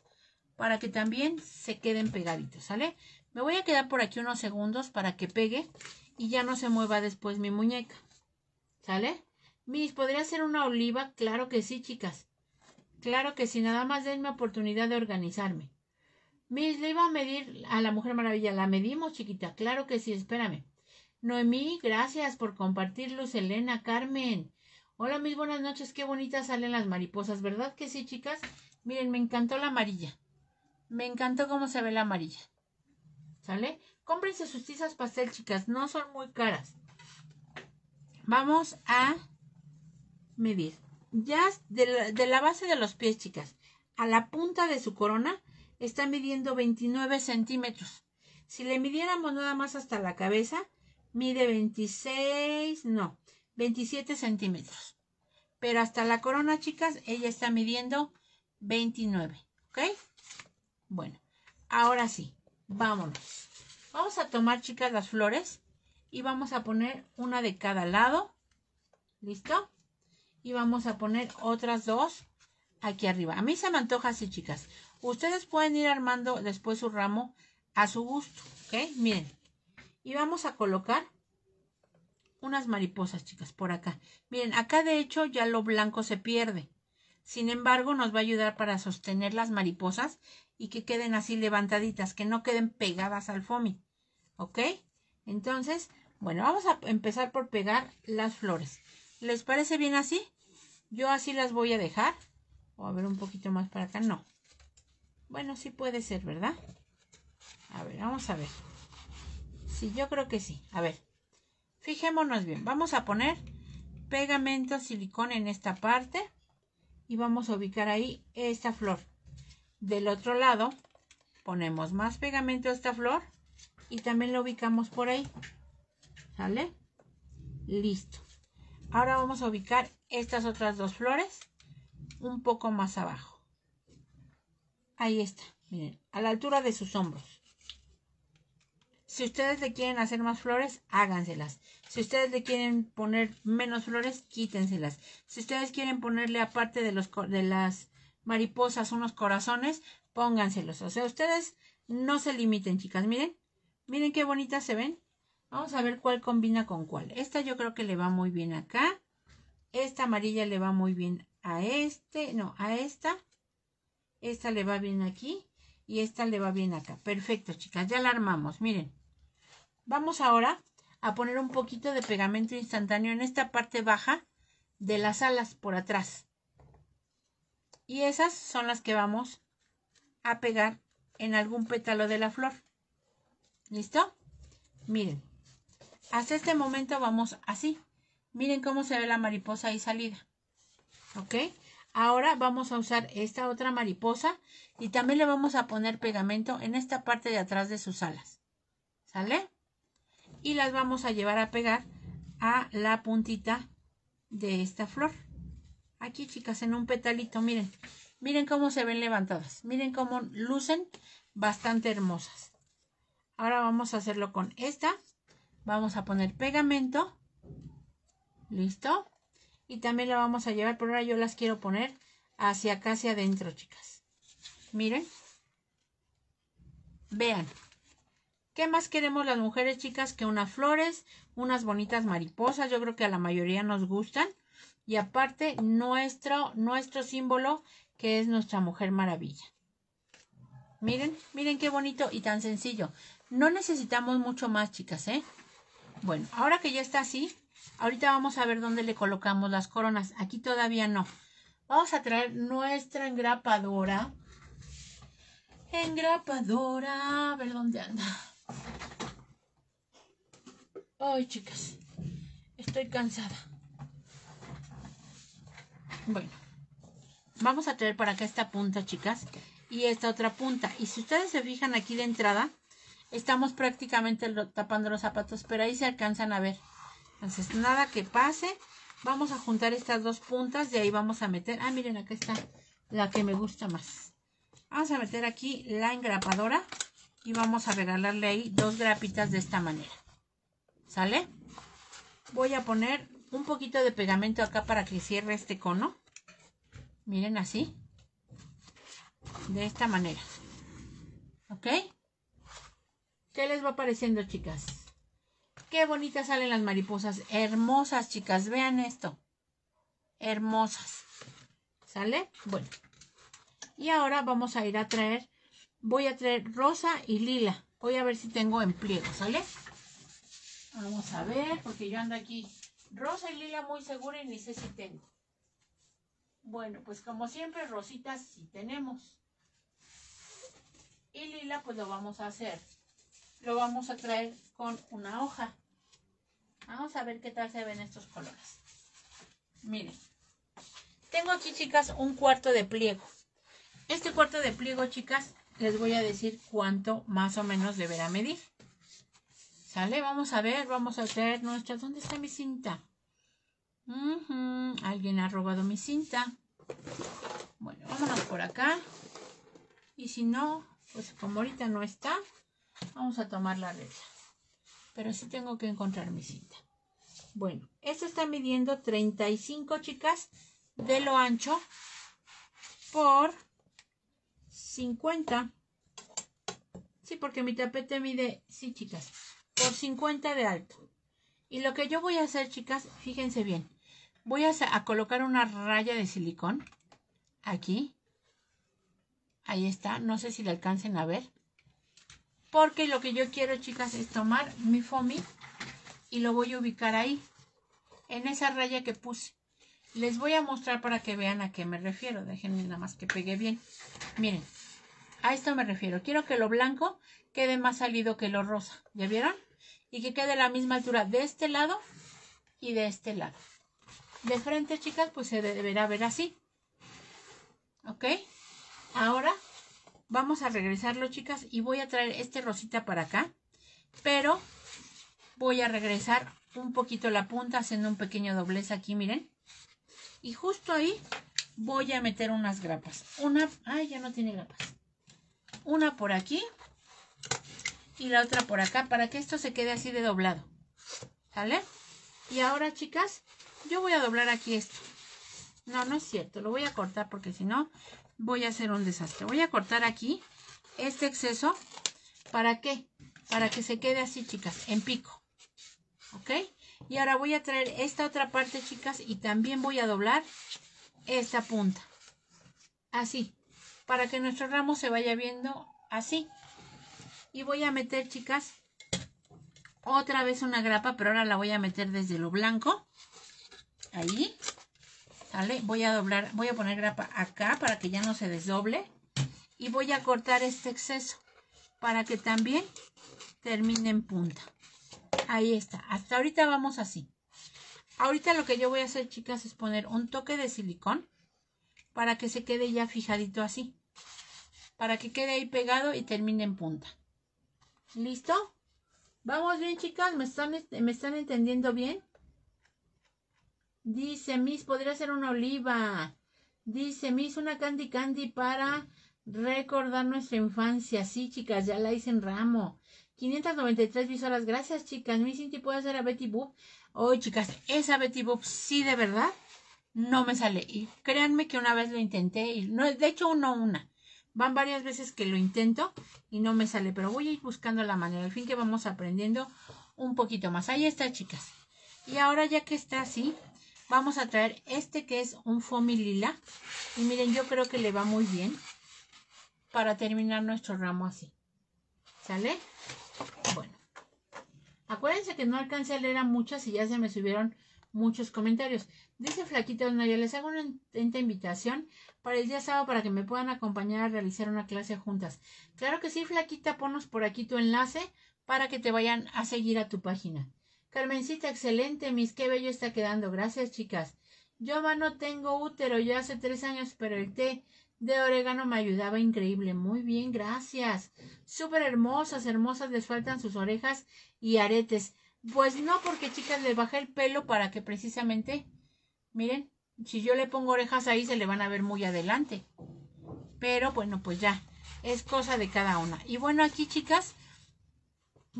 para que también se queden pegaditos, ¿sale? Me voy a quedar por aquí unos segundos para que pegue y ya no se mueva después mi muñeca, ¿sale? Miss ¿podría ser una oliva? Claro que sí, chicas. Claro que sí, nada más denme oportunidad de organizarme. Miss le iba a medir a la Mujer Maravilla. La medimos, chiquita. Claro que sí, espérame. Noemí, gracias por compartir, Luz Elena, Carmen. Hola, mis buenas noches. Qué bonitas salen las mariposas, ¿verdad que sí, chicas? Miren, me encantó la amarilla. Me encantó cómo se ve la amarilla. ¿Sale? Cómprense sus tizas pastel, chicas. No son muy caras. Vamos a medir. Ya de la, base de los pies, chicas, a la punta de su corona está midiendo 29 centímetros. Si le midiéramos nada más hasta la cabeza, mide 26, no, 27 centímetros. Pero hasta la corona, chicas, ella está midiendo 29. ¿Ok? Bueno, ahora sí, vámonos. Vamos a tomar, chicas, las flores y vamos a poner una de cada lado. ¿Listo? Y vamos a poner otras dos aquí arriba. A mí se me antoja así, chicas. Ustedes pueden ir armando después su ramo a su gusto, ¿ok? Miren. Y vamos a colocar unas mariposas, chicas, por acá. Miren, acá de hecho ya lo blanco se pierde. Sin embargo, nos va a ayudar para sostener las mariposas y que queden así levantaditas, que no queden pegadas al foamy. ¿Ok? Entonces, bueno, vamos a empezar por pegar las flores. ¿Les parece bien así? Yo así las voy a dejar. O a ver un poquito más para acá. No. Bueno, sí puede ser, ¿verdad? A ver, vamos a ver. Sí, yo creo que sí. A ver, Fijémonos bien, vamos a poner pegamento silicón en esta parte y vamos a ubicar ahí esta flor. Del otro lado ponemos más pegamento a esta flor y también la ubicamos por ahí. ¿Sale? Listo. Ahora vamos a ubicar estas otras dos flores un poco más abajo. Ahí está, miren, a la altura de sus hombros. Si ustedes le quieren hacer más flores, háganselas. Si ustedes le quieren poner menos flores, quítenselas. Si ustedes quieren ponerle aparte de, los, de las mariposas unos corazones, pónganselos. O sea, ustedes no se limiten, chicas. Miren, miren qué bonitas se ven. Vamos a ver cuál combina con cuál. Esta yo creo que le va muy bien acá. Esta amarilla le va muy bien a este, no, a esta. Esta le va bien aquí y esta le va bien acá. Perfecto, chicas, ya la armamos, miren. Vamos ahora a poner un poquito de pegamento instantáneo en esta parte baja de las alas por atrás. Y esas son las que vamos a pegar en algún pétalo de la flor. ¿Listo? Miren, hasta este momento vamos así. Miren cómo se ve la mariposa ahí salida. ¿Ok? Ahora vamos a usar esta otra mariposa y también le vamos a poner pegamento en esta parte de atrás de sus alas. ¿Sale? y las vamos a llevar a pegar a la puntita de esta flor. Aquí, chicas, en un petalito, miren. Miren cómo se ven levantadas. Miren cómo lucen bastante hermosas. Ahora vamos a hacerlo con esta. Vamos a poner pegamento. ¿Listo? Y también la vamos a llevar, pero ahora yo las quiero poner hacia acá, hacia adentro, chicas. Miren. Vean. ¿Qué más queremos las mujeres, chicas, que unas flores, unas bonitas mariposas? Yo creo que a la mayoría nos gustan. Y aparte, nuestro, nuestro símbolo, que es nuestra Mujer Maravilla. Miren, miren qué bonito y tan sencillo. No necesitamos mucho más, chicas, ¿eh? Bueno, ahora que ya está así, ahorita vamos a ver dónde le colocamos las coronas. Aquí todavía no. Vamos a traer nuestra engrapadora. Engrapadora, a ver dónde anda. Ay, chicas, estoy cansada. Bueno, vamos a traer para acá esta punta, chicas, y esta otra punta. Y si ustedes se fijan aquí de entrada, estamos prácticamente tapando los zapatos, pero ahí se alcanzan a ver. Entonces, nada que pase. Vamos a juntar estas dos puntas, y ahí vamos a meter... Ah, miren, acá está la que me gusta más. Vamos a meter aquí la engrapadora y vamos a regalarle ahí dos grapitas de esta manera. ¿Sale? Voy a poner un poquito de pegamento acá para que cierre este cono. Miren así. De esta manera. ¿Ok? ¿Qué les va pareciendo, chicas? Qué bonitas salen las mariposas. Hermosas, chicas. Vean esto. Hermosas. ¿Sale? Bueno. Y ahora vamos a ir a traer voy a traer rosa y lila. Voy a ver si tengo en pliego, ¿sale? Vamos a ver, porque yo ando aquí rosa y lila muy segura y ni sé si tengo. Bueno, pues como siempre, rositas sí tenemos. Y lila, pues lo vamos a hacer. Lo vamos a traer con una hoja. Vamos a ver qué tal se ven estos colores. Miren. Tengo aquí, chicas, un cuarto de pliego. Este cuarto de pliego, chicas, les voy a decir cuánto más o menos deberá medir. ¿Sale? Vamos a ver, vamos a hacer nuestra... ¿Dónde está mi cinta? alguien ha robado mi cinta. Bueno, vámonos por acá. Y si no, pues como ahorita no está, vamos a tomar la regla. Pero sí tengo que encontrar mi cinta. Bueno, esto está midiendo 35, chicas, de lo ancho por 50. Sí, porque mi tapete mide, sí, chicas, por 50 de alto. Y lo que yo voy a hacer, chicas, fíjense bien. Voy a, colocar una raya de silicón aquí. Ahí está, no sé si le alcancen a ver. Porque lo que yo quiero, chicas, es tomar mi foamy y lo voy a ubicar ahí, en esa raya que puse. Les voy a mostrar para que vean a qué me refiero. Déjenme nada más que pegue bien. Miren, a esto me refiero. Quiero que lo blanco quede más salido que lo rosa. ¿Ya vieron? Y que quede la misma altura de este lado y de este lado. De frente, chicas, pues se deberá ver así. ¿Ok? Ahora vamos a regresarlo, chicas, y voy a traer este rosita para acá. Pero voy a regresar un poquito la punta haciendo un pequeño doblez aquí, miren. Y justo ahí voy a meter unas grapas. Una... Ay, ya no tiene grapas una por aquí y la otra por acá para que esto se quede así de doblado. ¿Sale? Y ahora, chicas, yo voy a doblar aquí esto. No, no es cierto, lo voy a cortar porque si no voy a hacer un desastre. Voy a cortar aquí este exceso. ¿Para qué? Para que se quede así, chicas, en pico. ¿Ok? Y ahora voy a traer esta otra parte, chicas, y también voy a doblar esta punta. Así para que nuestro ramo se vaya viendo así. Y voy a meter, chicas, otra vez una grapa, pero ahora la voy a meter desde lo blanco. Ahí. ¿Sale? Voy a doblar, voy a poner grapa acá para que ya no se desdoble. Y voy a cortar este exceso para que también termine en punta. Ahí está. Hasta ahorita vamos así. Ahorita lo que yo voy a hacer, chicas, es poner un toque de silicón para que se quede ya fijadito así. Para que quede ahí pegado y termine en punta. ¿Listo? Vamos bien, chicas. ¿Me están, me están entendiendo bien? Dice Miss, podría ser una oliva. Dice Miss, una candy candy para recordar nuestra infancia. Sí, chicas, ya la hice en ramo. 593 visoras. Gracias, chicas. Miss Cinti puede hacer a Betty Boop. Hoy, oh, chicas, a Betty Boop sí, de verdad no me sale. Y créanme que una vez lo intenté, y no, de hecho uno una. Van varias veces que lo intento y no me sale, pero voy a ir buscando la manera. Al fin que vamos aprendiendo un poquito más. Ahí está, chicas. Y ahora ya que está así, vamos a traer este que es un foamy lila. Y miren, yo creo que le va muy bien para terminar nuestro ramo así. ¿Sale? Bueno. Acuérdense que no alcancé a leer a muchas y ya se me subieron muchos comentarios. Dice Flaquita, no, les hago una invitación para el día sábado para que me puedan acompañar a realizar una clase juntas. Claro que sí, Flaquita, ponos por aquí tu enlace para que te vayan a seguir a tu página. Carmencita, excelente, mis, qué bello está quedando. Gracias, chicas. Yo, mano, tengo útero, ya hace tres años, pero el té de orégano me ayudaba increíble. Muy bien, gracias. Súper hermosas, hermosas, les faltan sus orejas y aretes. Pues no, porque chicas, les bajé el pelo para que precisamente Miren, si yo le pongo orejas ahí, se le van a ver muy adelante. Pero bueno, pues ya, es cosa de cada una. Y bueno, aquí chicas,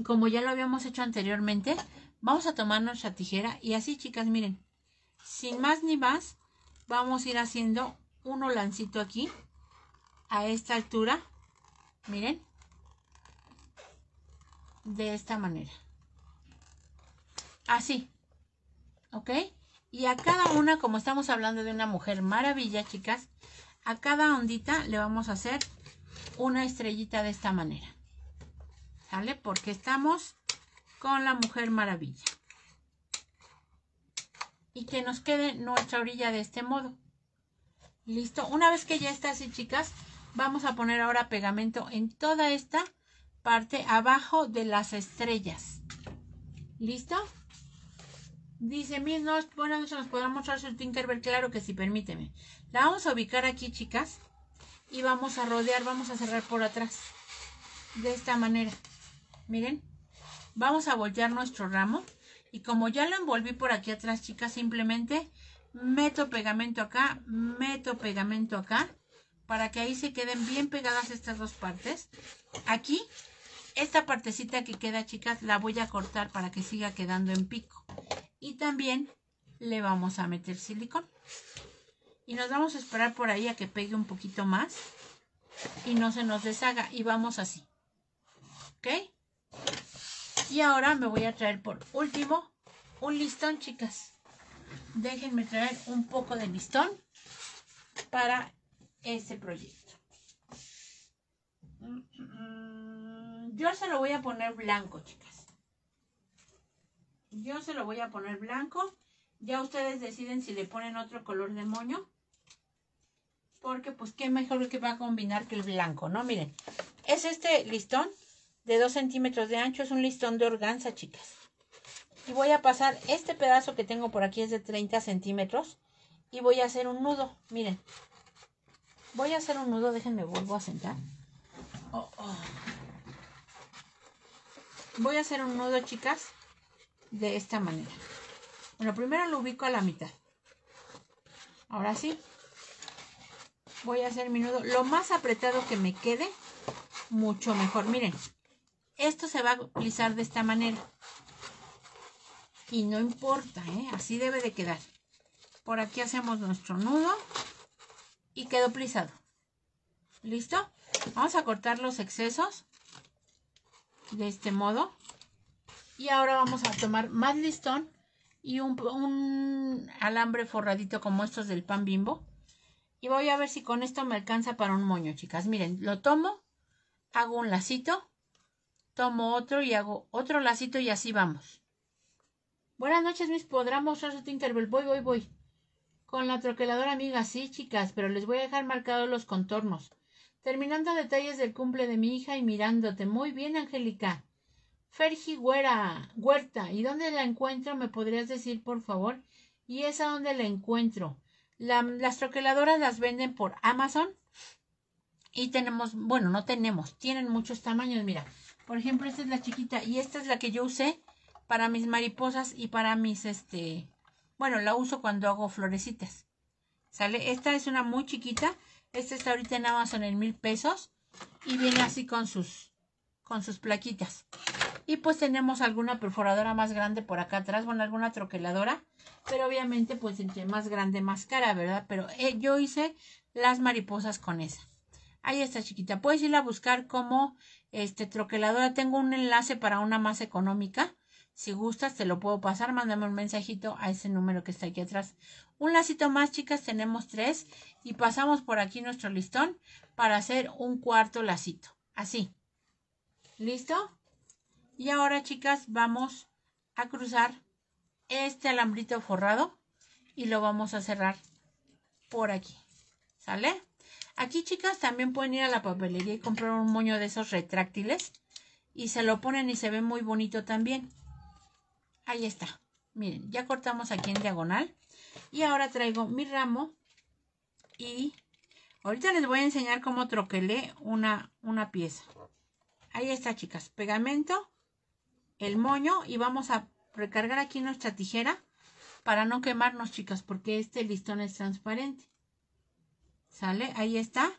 como ya lo habíamos hecho anteriormente, vamos a tomar nuestra tijera y así chicas, miren, sin más ni más, vamos a ir haciendo un lancito aquí, a esta altura, miren, de esta manera. Así, ¿ok? Y a cada una, como estamos hablando de una mujer maravilla, chicas, a cada ondita le vamos a hacer una estrellita de esta manera. ¿Sale? Porque estamos con la mujer maravilla. Y que nos quede nuestra orilla de este modo. Listo. Una vez que ya está así, chicas, vamos a poner ahora pegamento en toda esta parte abajo de las estrellas. ¿Listo? Dice Miss bueno buenas ¿nos podrá mostrar su ver Claro que sí, permíteme. La vamos a ubicar aquí, chicas. Y vamos a rodear, vamos a cerrar por atrás. De esta manera. Miren. Vamos a voltear nuestro ramo. Y como ya lo envolví por aquí atrás, chicas, simplemente meto pegamento acá, meto pegamento acá. Para que ahí se queden bien pegadas estas dos partes. Aquí, esta partecita que queda, chicas, la voy a cortar para que siga quedando en pico y también le vamos a meter silicón. Y nos vamos a esperar por ahí a que pegue un poquito más y no se nos deshaga y vamos así. ¿Ok? Y ahora me voy a traer por último un listón, chicas. Déjenme traer un poco de listón para este proyecto. Mm, mm, mm. Yo se lo voy a poner blanco, chicas. Yo se lo voy a poner blanco. Ya ustedes deciden si le ponen otro color de moño. Porque pues qué mejor que va a combinar que el blanco, ¿no? Miren, es este listón de 2 centímetros de ancho. Es un listón de organza, chicas. Y voy a pasar este pedazo que tengo por aquí, es de 30 centímetros. Y voy a hacer un nudo, miren. Voy a hacer un nudo, déjenme, vuelvo a sentar. Oh, oh. Voy a hacer un nudo, chicas de esta manera. Bueno, primero lo ubico a la mitad. Ahora sí. Voy a hacer mi nudo lo más apretado que me quede, mucho mejor. Miren, esto se va a utilizar de esta manera. Y no importa, ¿eh? así debe de quedar. Por aquí hacemos nuestro nudo y quedó plisado. ¿Listo? Vamos a cortar los excesos de este modo. Y ahora vamos a tomar más listón y un, alambre forradito como estos del pan bimbo. Y voy a ver si con esto me alcanza para un moño, chicas. Miren, lo tomo, hago un lacito, tomo otro y hago otro lacito y así vamos. Buenas noches, mis podrá mostrar su Tinkerbell. Voy, voy, voy. Con la troqueladora amiga, sí, chicas, pero les voy a dejar marcados los contornos. Terminando detalles del cumple de mi hija y mirándote. Muy bien, Angélica. Fergi Huerta, ¿y dónde la encuentro? ¿Me podrías decir, por favor? ¿Y esa a dónde la encuentro? las troqueladoras las venden por Amazon y tenemos, bueno, no tenemos, tienen muchos tamaños, mira. Por ejemplo, esta es la chiquita y esta es la que yo usé para mis mariposas y para mis, este, bueno, la uso cuando hago florecitas. ¿Sale? Esta es una muy chiquita. Esta está ahorita en Amazon en mil pesos y viene así con sus, con sus plaquitas. Y pues tenemos alguna perforadora más grande por acá atrás, bueno, alguna troqueladora. Pero obviamente, pues entre más grande, más cara, ¿verdad? Pero eh, yo hice las mariposas con esa. Ahí está, chiquita. Puedes ir a buscar como este troqueladora. Tengo un enlace para una más económica. Si gustas, te lo puedo pasar. Mándame un mensajito a ese número que está aquí atrás. Un lacito más, chicas. Tenemos tres. Y pasamos por aquí nuestro listón para hacer un cuarto lacito. Así. ¿Listo? Y ahora, chicas, vamos a cruzar este alambrito forrado y lo vamos a cerrar por aquí. ¿Sale? Aquí, chicas, también pueden ir a la papelería y comprar un moño de esos retráctiles. Y se lo ponen y se ve muy bonito también. Ahí está. Miren, ya cortamos aquí en diagonal. Y ahora traigo mi ramo. Y ahorita les voy a enseñar cómo troquelé una, una pieza. Ahí está, chicas. Pegamento el moño y vamos a recargar aquí nuestra tijera para no quemarnos, chicas, porque este listón es transparente. ¿Sale? Ahí está.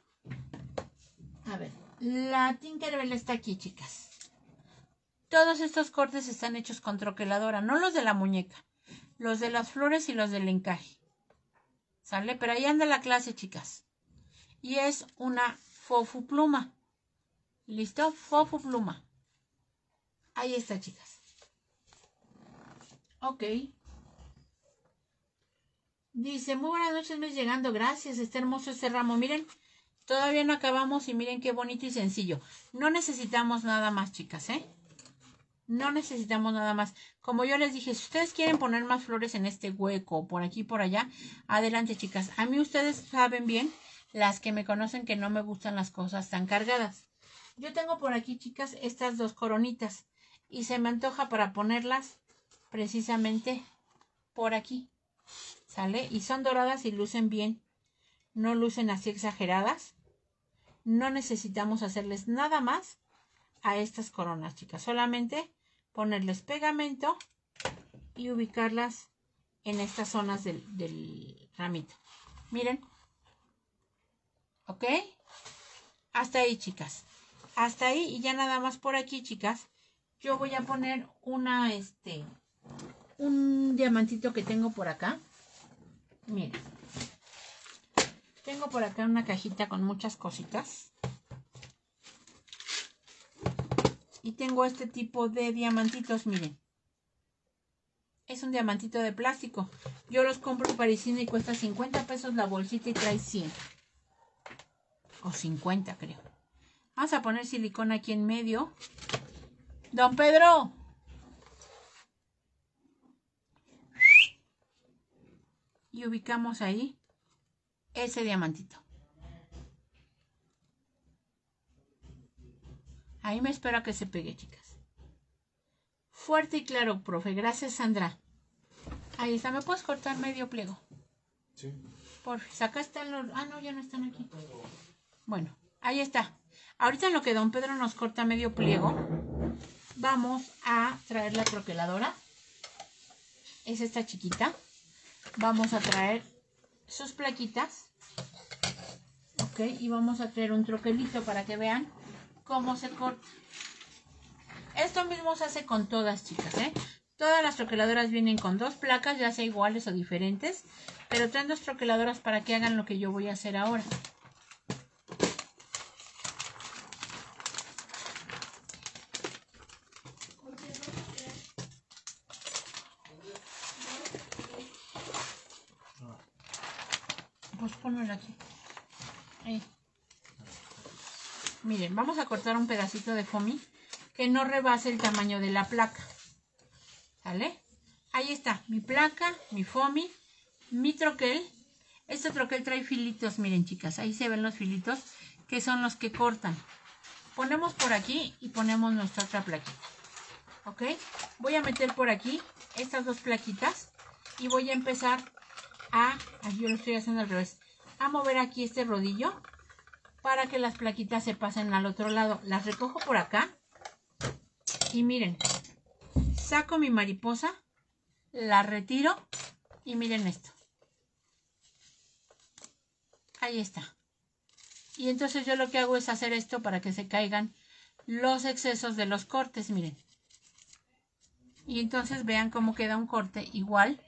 A ver, la Tinkerbell está aquí, chicas. Todos estos cortes están hechos con troqueladora, no los de la muñeca, los de las flores y los del encaje. ¿Sale? Pero ahí anda la clase, chicas. Y es una fofu pluma. ¿Listo? Fofu pluma. Ahí está, chicas. Ok. Dice, muy buenas noches, me llegando. Gracias, está hermoso este ramo. Miren, todavía no acabamos y miren qué bonito y sencillo. No necesitamos nada más, chicas, ¿eh? No necesitamos nada más. Como yo les dije, si ustedes quieren poner más flores en este hueco, por aquí, por allá, adelante, chicas. A mí ustedes saben bien, las que me conocen, que no me gustan las cosas tan cargadas. Yo tengo por aquí, chicas, estas dos coronitas y se me antoja para ponerlas precisamente por aquí. ¿Sale? Y son doradas y lucen bien. No lucen así exageradas. No necesitamos hacerles nada más a estas coronas, chicas. Solamente ponerles pegamento y ubicarlas en estas zonas del, del ramito. Miren. ¿Ok? Hasta ahí, chicas. Hasta ahí y ya nada más por aquí, chicas yo voy a poner una, este, un diamantito que tengo por acá. Mira. Tengo por acá una cajita con muchas cositas. Y tengo este tipo de diamantitos, miren. Es un diamantito de plástico. Yo los compro en y cuesta 50 pesos la bolsita y trae 100. O 50 creo. Vamos a poner silicona aquí en medio. Don Pedro. Y ubicamos ahí ese diamantito. Ahí me espero que se pegue, chicas. Fuerte y claro, profe. Gracias, Sandra. Ahí está. ¿Me puedes cortar medio pliego? Sí. Por acá están los... Ah, no, ya no están aquí. Bueno, ahí está. Ahorita lo que don Pedro nos corta medio pliego, vamos a traer la troqueladora. Es esta chiquita. Vamos a traer sus plaquitas. Ok, y vamos a traer un troquelito para que vean cómo se corta. Esto mismo se hace con todas, chicas, ¿eh? Todas las troqueladoras vienen con dos placas, ya sea iguales o diferentes, pero traen dos troqueladoras para que hagan lo que yo voy a hacer ahora. vamos a cortar un pedacito de foamy que no rebase el tamaño de la placa. ¿Sale? Ahí está, mi placa, mi foamy, mi troquel. Este troquel trae filitos, miren chicas, ahí se ven los filitos que son los que cortan. Ponemos por aquí y ponemos nuestra otra plaquita. ¿Ok? Voy a meter por aquí estas dos plaquitas y voy a empezar a, yo lo estoy haciendo al revés, a mover aquí este rodillo para que las plaquitas se pasen al otro lado. Las recojo por acá y miren, saco mi mariposa, la retiro y miren esto. Ahí está. Y entonces yo lo que hago es hacer esto para que se caigan los excesos de los cortes, miren. Y entonces vean cómo queda un corte igual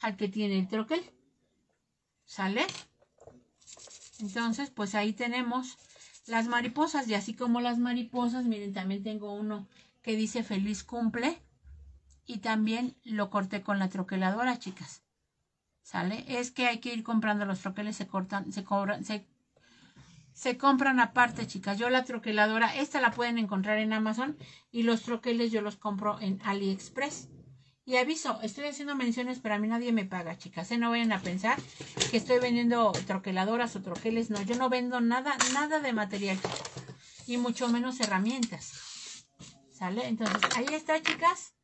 al que tiene el troquel. ¿Sale? Entonces, pues ahí tenemos las mariposas. Y así como las mariposas, miren, también tengo uno que dice feliz cumple. Y también lo corté con la troqueladora, chicas. ¿Sale? Es que hay que ir comprando los troqueles, se cortan, se cobran, se, compran aparte, chicas. Yo la troqueladora, esta la pueden encontrar en Amazon y los troqueles yo los compro en AliExpress. Y aviso, estoy haciendo menciones, pero a mí nadie me paga, chicas. ¿eh? No vayan a pensar que estoy vendiendo troqueladoras o troqueles. No, yo no vendo nada, nada de material. Y mucho menos herramientas. ¿Sale? Entonces, ahí está, chicas.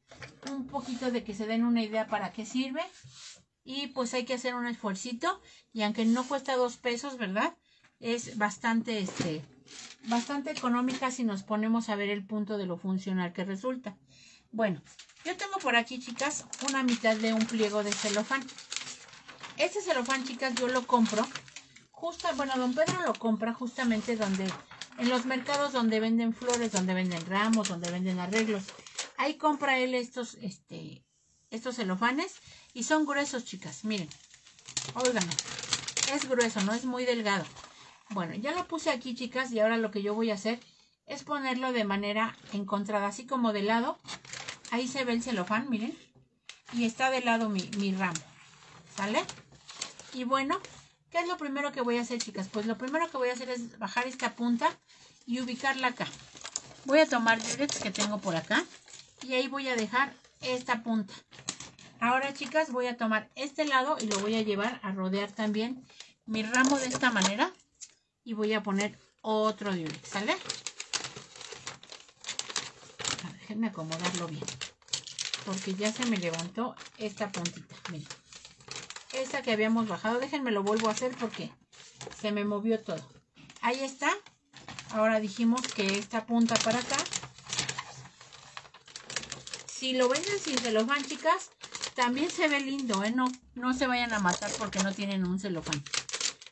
Un poquito de que se den una idea para qué sirve. Y pues hay que hacer un esfuercito. Y aunque no cuesta dos pesos, ¿verdad? Es bastante, este, bastante económica si nos ponemos a ver el punto de lo funcional que resulta. Bueno, yo tengo por aquí, chicas, una mitad de un pliego de celofán. Este celofán, chicas, yo lo compro. Justo, bueno, don Pedro lo compra justamente donde, en los mercados donde venden flores, donde venden ramos, donde venden arreglos. Ahí compra él estos, este, estos celofanes y son gruesos, chicas. Miren, óigame, es grueso, no es muy delgado. Bueno, ya lo puse aquí, chicas, y ahora lo que yo voy a hacer es ponerlo de manera encontrada, así como de lado Ahí se ve el celofán, miren. Y está de lado mi, ramo. ¿Sale? Y bueno, ¿qué es lo primero que voy a hacer, chicas? Pues lo primero que voy a hacer es bajar esta punta y ubicarla acá. Voy a tomar diurex este que tengo por acá. Y ahí voy a dejar esta punta. Ahora, chicas, voy a tomar este lado y lo voy a llevar a rodear también mi ramo de esta manera. Y voy a poner otro Durex, ¿sale? acomodarlo bien. Porque ya se me levantó esta puntita. Miren. Esta que habíamos bajado. Déjenme lo vuelvo a hacer porque se me movió todo. Ahí está. Ahora dijimos que esta punta para acá. Si lo se sin celofán, chicas, también se ve lindo, ¿eh? No, no se vayan a matar porque no tienen un celofán.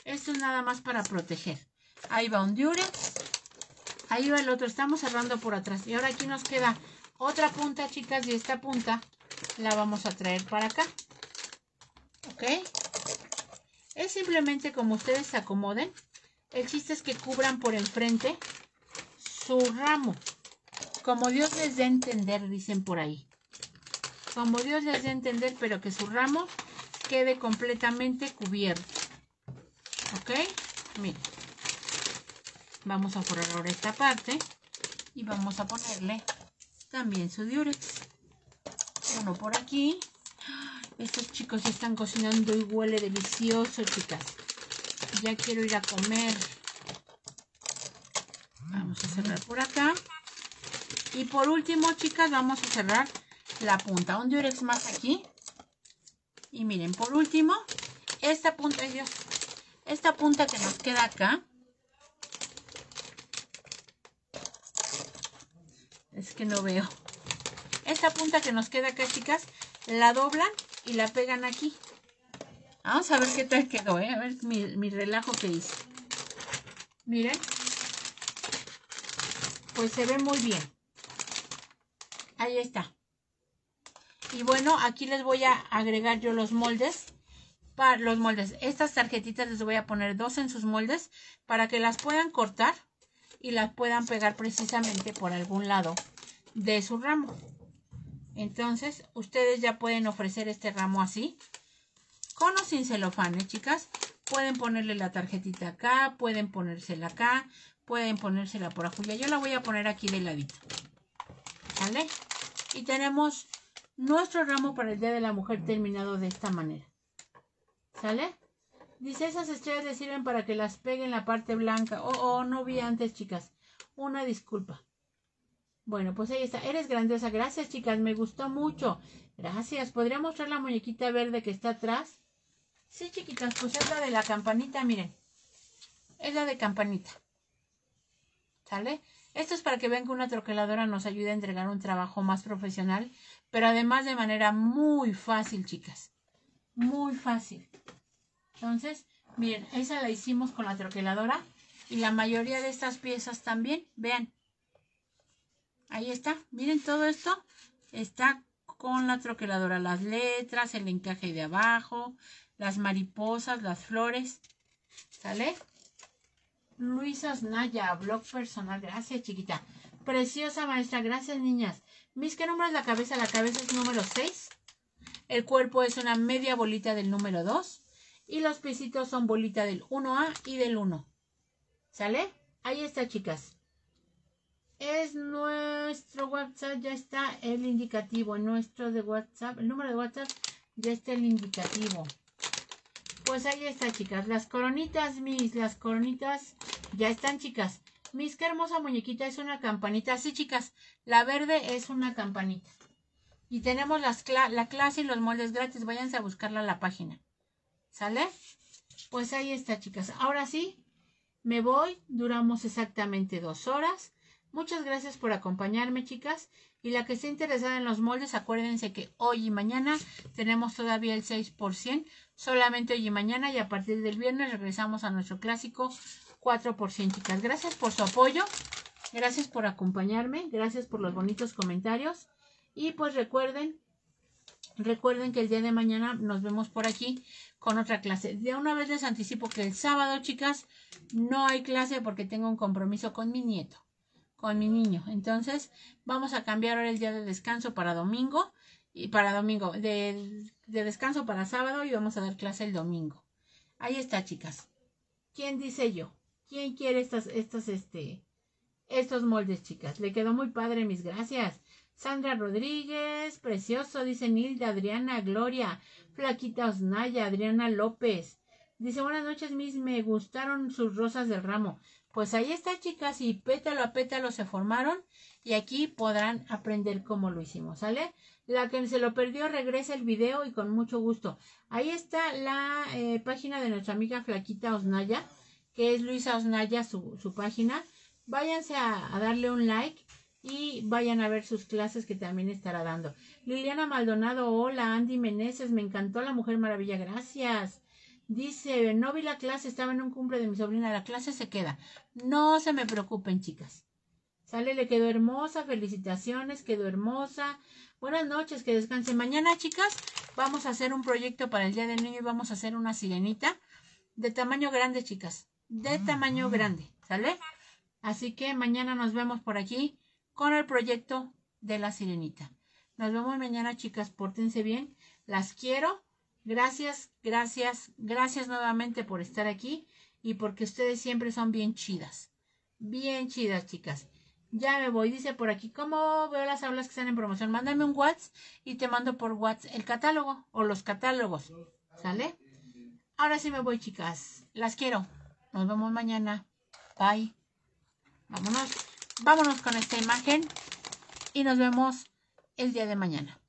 Esto es nada más para proteger. Ahí va un diure Ahí va el otro. Estamos cerrando por atrás. Y ahora aquí nos queda otra punta, chicas, y esta punta la vamos a traer para acá. ¿Ok? Es simplemente como ustedes se acomoden. El chiste es que cubran por enfrente su ramo. Como Dios les dé a entender, dicen por ahí. Como Dios les dé a entender, pero que su ramo quede completamente cubierto. ¿Ok? Miren. Vamos a forrar ahora esta parte y vamos a ponerle también su diurex. Uno por aquí. Estos chicos están cocinando y huele delicioso, chicas. Ya quiero ir a comer. Vamos a cerrar por acá. Y por último, chicas, vamos a cerrar la punta. Un diurex más aquí. Y miren, por último, esta punta, esta punta que nos queda acá, es que no veo. Esta punta que nos queda acá, chicas, la doblan y la pegan aquí. Vamos a ver qué tal quedó, ¿eh? A ver mi, mi relajo que hice. Miren. Pues se ve muy bien. Ahí está. Y bueno, aquí les voy a agregar yo los moldes. Para los moldes. Estas tarjetitas les voy a poner dos en sus moldes para que las puedan cortar y las puedan pegar precisamente por algún lado de su ramo. Entonces, ustedes ya pueden ofrecer este ramo así, con o sin ¿eh, chicas? Pueden ponerle la tarjetita acá, pueden ponérsela acá, pueden ponérsela por aquí. Yo la voy a poner aquí de ladito. sale Y tenemos nuestro ramo para el Día de la Mujer terminado de esta manera. ¿Sale? Dice, esas estrellas le sirven para que las pegue en la parte blanca. Oh, oh, no vi antes, chicas. Una disculpa. Bueno, pues ahí está. Eres grandiosa. Gracias, chicas. Me gustó mucho. Gracias. ¿Podría mostrar la muñequita verde que está atrás? Sí, chiquitas. Pues es la de la campanita, miren. Es la de campanita. ¿Sale? Esto es para que vean que una troqueladora nos ayuda a entregar un trabajo más profesional, pero además de manera muy fácil, chicas. Muy fácil. Entonces, miren, esa la hicimos con la troqueladora y la mayoría de estas piezas también, vean. Ahí está, miren todo esto, está con la troqueladora, las letras, el encaje de abajo, las mariposas, las flores, ¿sale? Luisa Naya, blog personal, gracias chiquita. Preciosa maestra, gracias niñas. ¿Mis qué número es la cabeza? La cabeza es número 6. El cuerpo es una media bolita del número 2. Y los pisitos son bolita del 1A y del 1. ¿Sale? Ahí está, chicas. Es nuestro WhatsApp, ya está el indicativo. Nuestro de WhatsApp, el número de WhatsApp, ya está el indicativo. Pues ahí está, chicas. Las coronitas, mis, las coronitas ya están, chicas. Mis, qué hermosa muñequita, es una campanita. Sí, chicas, la verde es una campanita. Y tenemos las la clase y los moldes gratis. Váyanse a buscarla en la página. ¿Sale? Pues ahí está, chicas. Ahora sí, me voy. Duramos exactamente dos horas. Muchas gracias por acompañarme, chicas. Y la que esté interesada en los moldes, acuérdense que hoy y mañana tenemos todavía el 6%, solamente hoy y mañana, y a partir del viernes regresamos a nuestro clásico 4%, chicas. Gracias por su apoyo, gracias por acompañarme, gracias por los bonitos comentarios. Y pues recuerden, recuerden que el día de mañana nos vemos por aquí con otra clase. De una vez les anticipo que el sábado, chicas, no hay clase porque tengo un compromiso con mi nieto, con mi niño. Entonces, vamos a cambiar ahora el día de descanso para domingo y para domingo, de, descanso para sábado y vamos a dar clase el domingo. Ahí está, chicas. ¿Quién dice yo? ¿Quién quiere estas, estas, este, estos moldes, chicas? Le quedó muy padre, mis gracias. Sandra Rodríguez, precioso, dice Nilda, Adriana, Gloria. Flaquita Osnaya, Adriana López. Dice, buenas noches, mis, me gustaron sus rosas del ramo. Pues ahí está, chicas, y pétalo a pétalo se formaron y aquí podrán aprender cómo lo hicimos, ¿sale? La que se lo perdió regresa el video y con mucho gusto. Ahí está la eh, página de nuestra amiga Flaquita Osnaya, que es Luisa Osnaya, su, página. Váyanse a darle un like y vayan a ver sus clases que también estará dando. Liliana Maldonado, hola, Andy Meneses, me encantó la Mujer Maravilla, gracias. Dice, no vi la clase, estaba en un cumple de mi sobrina, la clase se queda. No se me preocupen, chicas. Sale, le quedó hermosa, felicitaciones, quedó hermosa. Buenas noches, que descanse. Mañana, chicas, vamos a hacer un proyecto para el Día del Niño y vamos a hacer una sirenita de tamaño grande, chicas. De ah. tamaño grande, ¿sale? Así que mañana nos vemos por aquí con el proyecto de la sirenita. Nos vemos mañana, chicas. Pórtense bien. Las quiero. Gracias, gracias, gracias nuevamente por estar aquí y porque ustedes siempre son bien chidas. Bien chidas, chicas. Ya me voy, dice por aquí, ¿cómo veo las aulas que están en promoción? Mándame un WhatsApp y te mando por WhatsApp el catálogo o los catálogos. ¿Sale? Ahora sí me voy, chicas. Las quiero. Nos vemos mañana. Bye. Vámonos. Vámonos con esta imagen y nos vemos el día de mañana.